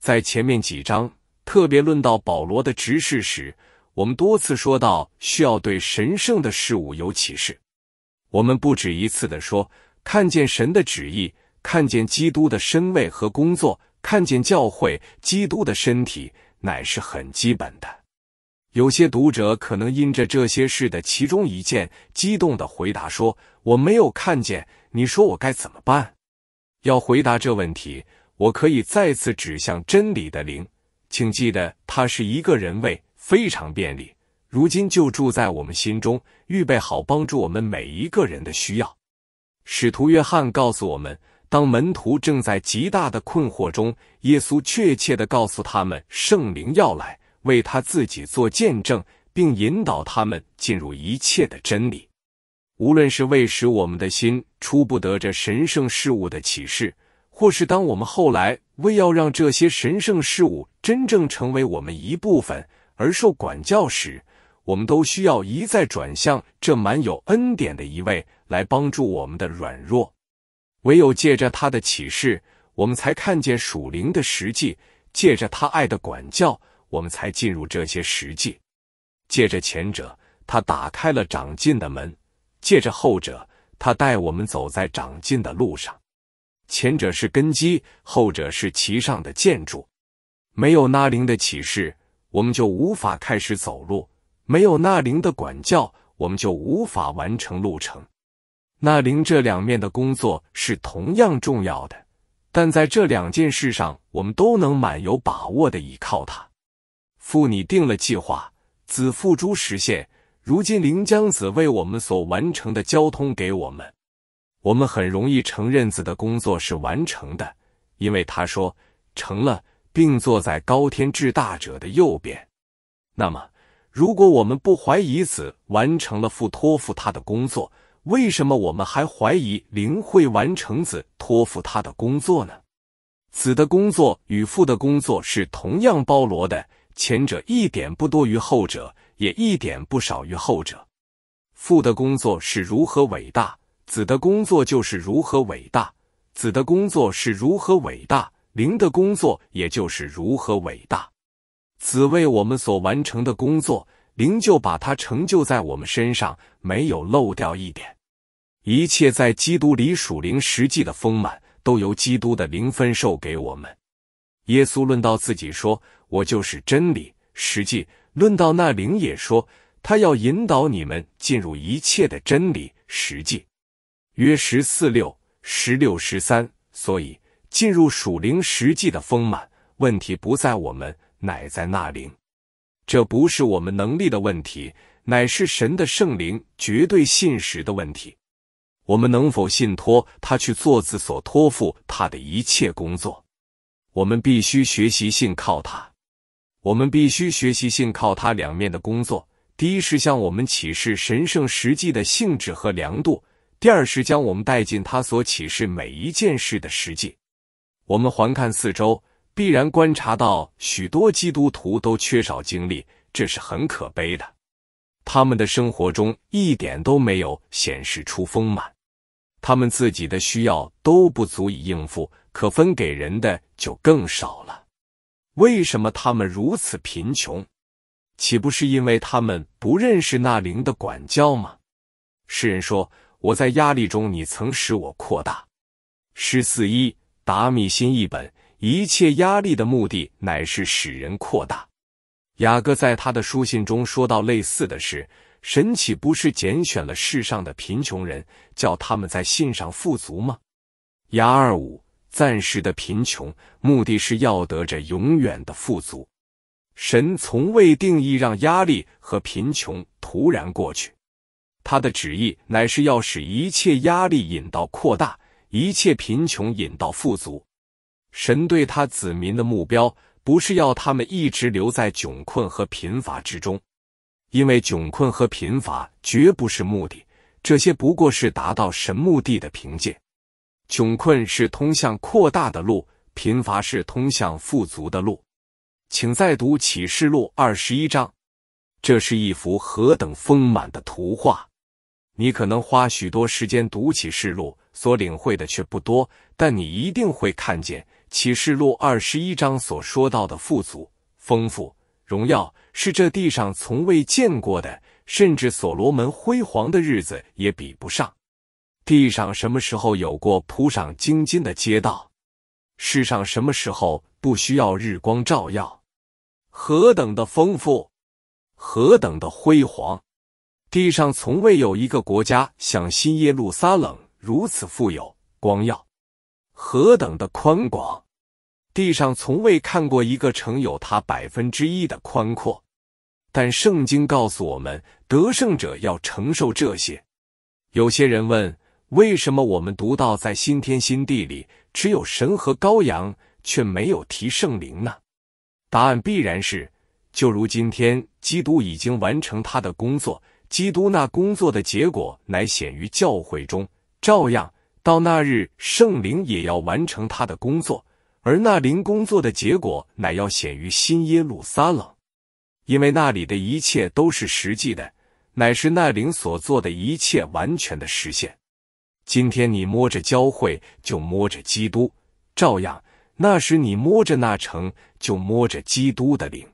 Speaker 1: 在前面几章特别论到保罗的执事时，我们多次说到需要对神圣的事物有启示。我们不止一次的说，看见神的旨意，看见基督的身位和工作，看见教会基督的身体，乃是很基本的。有些读者可能因着这些事的其中一件，激动地回答说：“我没有看见。”你说我该怎么办？要回答这问题，我可以再次指向真理的灵，请记得它是一个人位，非常便利。如今就住在我们心中，预备好帮助我们每一个人的需要。使徒约翰告诉我们，当门徒正在极大的困惑中，耶稣确切地告诉他们：“圣灵要来。”为他自己做见证，并引导他们进入一切的真理。无论是为使我们的心出不得这神圣事物的启示，或是当我们后来为要让这些神圣事物真正成为我们一部分而受管教时，我们都需要一再转向这满有恩典的一位来帮助我们的软弱。唯有借着他的启示，我们才看见属灵的实际；借着他爱的管教。我们才进入这些实界，借着前者，他打开了长进的门；借着后者，他带我们走在长进的路上。前者是根基，后者是其上的建筑。没有那灵的启示，我们就无法开始走路；没有那灵的管教，我们就无法完成路程。那灵这两面的工作是同样重要的，但在这两件事上，我们都能满有把握的依靠它。父你定了计划，子付诸实现。如今灵将子为我们所完成的交通给我们，我们很容易承认子的工作是完成的，因为他说成了，并坐在高天至大者的右边。那么，如果我们不怀疑子完成了父托付他的工作，为什么我们还怀疑灵会完成子托付他的工作呢？子的工作与父的工作是同样包罗的。前者一点不多于后者，也一点不少于后者。父的工作是如何伟大，子的工作就是如何伟大，子的工作是如何伟大，灵的工作也就是如何伟大。子为我们所完成的工作，灵就把它成就在我们身上，没有漏掉一点。一切在基督里属灵实际的丰满，都由基督的灵分受给我们。耶稣论到自己说。我就是真理实际。论到那灵也说，他要引导你们进入一切的真理实际。约十四六十六十三。所以进入属灵实际的丰满，问题不在我们，乃在那灵。这不是我们能力的问题，乃是神的圣灵绝对信实的问题。我们能否信托他去做自所托付他的一切工作？我们必须学习信靠他。我们必须学习信靠他两面的工作。第一是向我们启示神圣实际的性质和良度；第二是将我们带进他所启示每一件事的实际。我们环看四周，必然观察到许多基督徒都缺少经历，这是很可悲的。他们的生活中一点都没有显示出丰满，他们自己的需要都不足以应付，可分给人的就更少了。为什么他们如此贫穷？岂不是因为他们不认识那灵的管教吗？诗人说：“我在压力中，你曾使我扩大。”诗四一达米新译本，一切压力的目的乃是使人扩大。雅各在他的书信中说到类似的事：神岂不是拣选了世上的贫穷人，叫他们在信上富足吗？雅二五。暂时的贫穷，目的是要得着永远的富足。神从未定义让压力和贫穷突然过去，他的旨意乃是要使一切压力引到扩大，一切贫穷引到富足。神对他子民的目标，不是要他们一直留在窘困和贫乏之中，因为窘困和贫乏绝不是目的，这些不过是达到神目的的凭借。穷困是通向扩大的路，贫乏是通向富足的路。请再读启示录二十一章，这是一幅何等丰满的图画！你可能花许多时间读启示录，所领会的却不多，但你一定会看见启示录二十一章所说到的富足、丰富、荣耀，是这地上从未见过的，甚至所罗门辉煌的日子也比不上。地上什么时候有过铺上晶晶的街道？世上什么时候不需要日光照耀？何等的丰富，何等的辉煌！地上从未有一个国家像新耶路撒冷如此富有光耀。何等的宽广！地上从未看过一个城有它百分之一的宽阔。但圣经告诉我们，得胜者要承受这些。有些人问。为什么我们读到在新天新地里只有神和羔羊，却没有提圣灵呢？答案必然是：就如今天基督已经完成他的工作，基督那工作的结果乃显于教会中；照样，到那日圣灵也要完成他的工作，而那灵工作的结果乃要显于新耶路撒冷，因为那里的一切都是实际的，乃是那灵所做的一切完全的实现。今天你摸着教会，就摸着基督；照样，那时你摸着那城，就摸着基督的灵。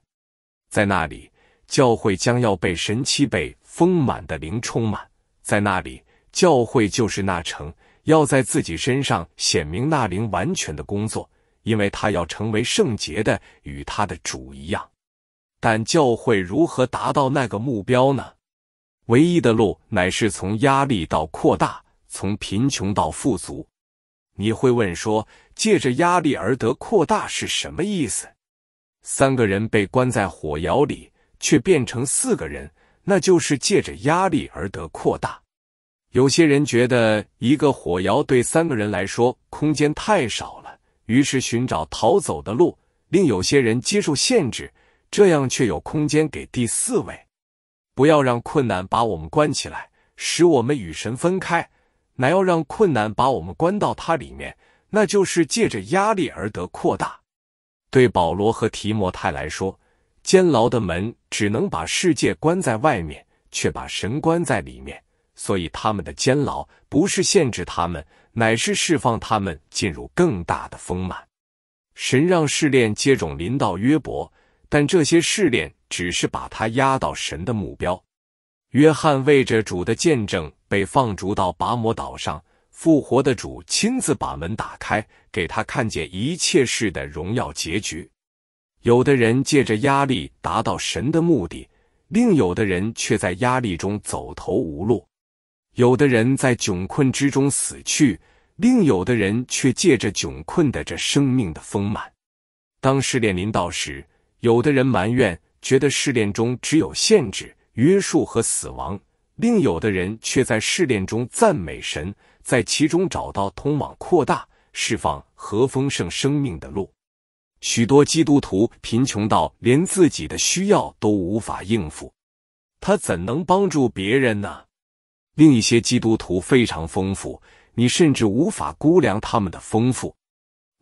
Speaker 1: 在那里，教会将要被神七倍丰满的灵充满。在那里，教会就是那城，要在自己身上显明那灵完全的工作，因为他要成为圣洁的，与他的主一样。但教会如何达到那个目标呢？唯一的路乃是从压力到扩大。从贫穷到富足，你会问说：“借着压力而得扩大是什么意思？”三个人被关在火窑里，却变成四个人，那就是借着压力而得扩大。有些人觉得一个火窑对三个人来说空间太少了，于是寻找逃走的路；另有些人接受限制，这样却有空间给第四位。不要让困难把我们关起来，使我们与神分开。乃要让困难把我们关到它里面，那就是借着压力而得扩大。对保罗和提摩太来说，监牢的门只能把世界关在外面，却把神关在里面。所以他们的监牢不是限制他们，乃是释放他们进入更大的丰满。神让试炼接种临到约伯，但这些试炼只是把他压到神的目标。约翰为着主的见证。被放逐到拔摩岛上复活的主亲自把门打开，给他看见一切事的荣耀结局。有的人借着压力达到神的目的，另有的人却在压力中走投无路；有的人在窘困之中死去，另有的人却借着窘困的这生命的丰满。当试炼临到时，有的人埋怨，觉得试炼中只有限制、约束和死亡。另有的人却在试炼中赞美神，在其中找到通往扩大、释放和丰盛生命的路。许多基督徒贫穷到连自己的需要都无法应付，他怎能帮助别人呢？另一些基督徒非常丰富，你甚至无法估量他们的丰富。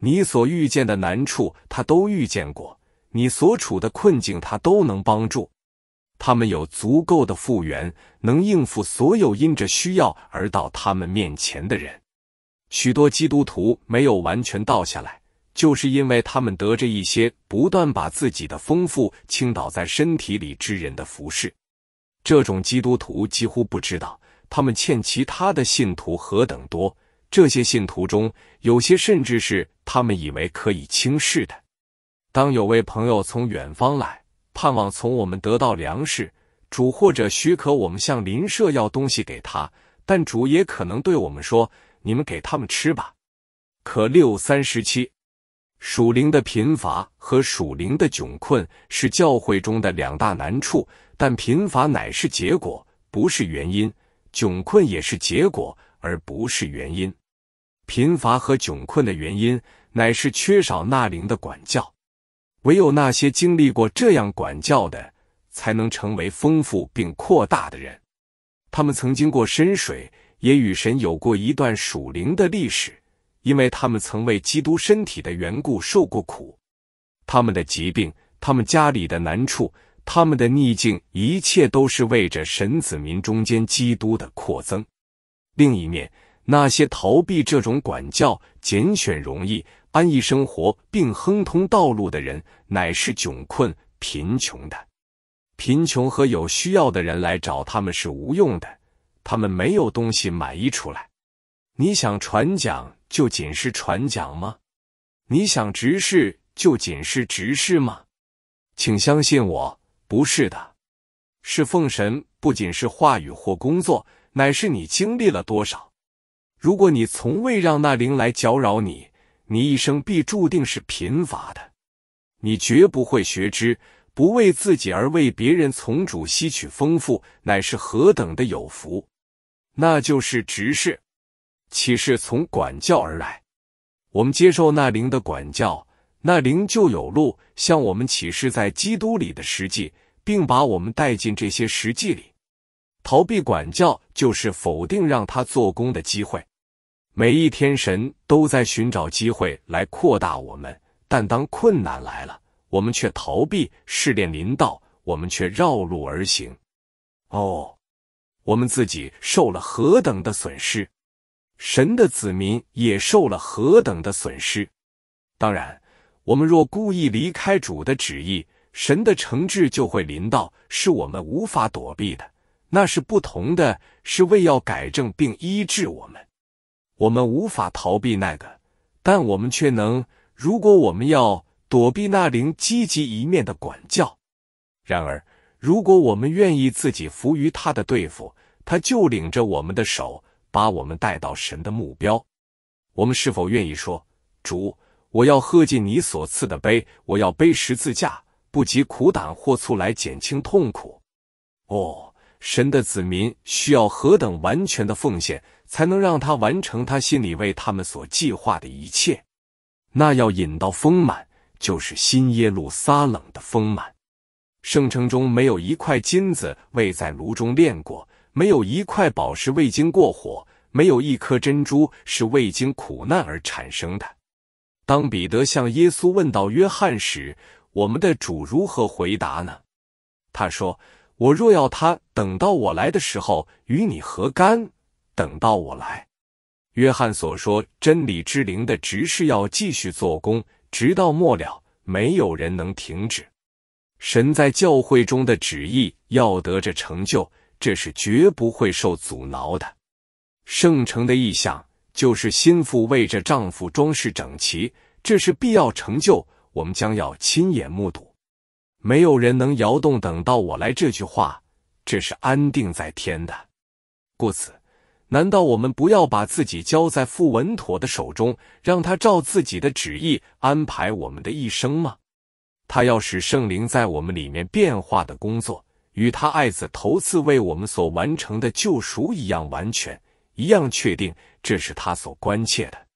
Speaker 1: 你所遇见的难处，他都遇见过；你所处的困境，他都能帮助。他们有足够的复原，能应付所有因着需要而到他们面前的人。许多基督徒没有完全倒下来，就是因为他们得着一些不断把自己的丰富倾倒在身体里之人的服侍。这种基督徒几乎不知道他们欠其他的信徒何等多。这些信徒中，有些甚至是他们以为可以轻视的。当有位朋友从远方来。盼望从我们得到粮食，主或者许可我们向邻舍要东西给他；但主也可能对我们说：“你们给他们吃吧。”可六三十七，属灵的贫乏和属灵的窘困是教会中的两大难处。但贫乏乃是结果，不是原因；窘困也是结果，而不是原因。贫乏和窘困的原因，乃是缺少那灵的管教。唯有那些经历过这样管教的，才能成为丰富并扩大的人。他们曾经过深水，也与神有过一段属灵的历史，因为他们曾为基督身体的缘故受过苦。他们的疾病，他们家里的难处，他们的逆境，一切都是为着神子民中间基督的扩增。另一面，那些逃避这种管教、拣选容易。安逸生活并亨通道路的人，乃是窘困贫穷的。贫穷和有需要的人来找他们是无用的，他们没有东西满意出来。你想传讲就仅是传讲吗？你想直视就仅是直视吗？请相信我，不是的。是奉神，不仅是话语或工作，乃是你经历了多少。如果你从未让那灵来搅扰你。你一生必注定是贫乏的，你绝不会学之，不为自己而为别人从主吸取丰富，乃是何等的有福！那就是执事，启示从管教而来。我们接受那灵的管教，那灵就有路向我们启示在基督里的实际，并把我们带进这些实际里。逃避管教，就是否定让他做工的机会。每一天，神都在寻找机会来扩大我们，但当困难来了，我们却逃避；试炼临到，我们却绕路而行。哦，我们自己受了何等的损失，神的子民也受了何等的损失。当然，我们若故意离开主的旨意，神的惩治就会临到，是我们无法躲避的。那是不同的，是为要改正并医治我们。我们无法逃避那个，但我们却能。如果我们要躲避那零积极一面的管教，然而，如果我们愿意自己服于他的对付，他就领着我们的手，把我们带到神的目标。我们是否愿意说：“主，我要喝尽你所赐的杯，我要背十字架，不及苦胆或醋来减轻痛苦？”哦，神的子民需要何等完全的奉献！才能让他完成他心里为他们所计划的一切。那要引到丰满，就是新耶路撒冷的丰满。圣城中没有一块金子未在炉中炼过，没有一块宝石未经过火，没有一颗珍珠是未经苦难而产生的。当彼得向耶稣问到约翰时，我们的主如何回答呢？他说：“我若要他等到我来的时候，与你何干？”等到我来，约翰所说“真理之灵”的执事要继续做工，直到末了，没有人能停止。神在教会中的旨意要得着成就，这是绝不会受阻挠的。圣城的意象就是心腹为着丈夫装饰整齐，这是必要成就，我们将要亲眼目睹。没有人能摇动。等到我来这句话，这是安定在天的，故此。难道我们不要把自己交在傅稳妥的手中，让他照自己的旨意安排我们的一生吗？他要使圣灵在我们里面变化的工作，与他爱子头次为我们所完成的救赎一样完全，一样确定，这是他所关切的。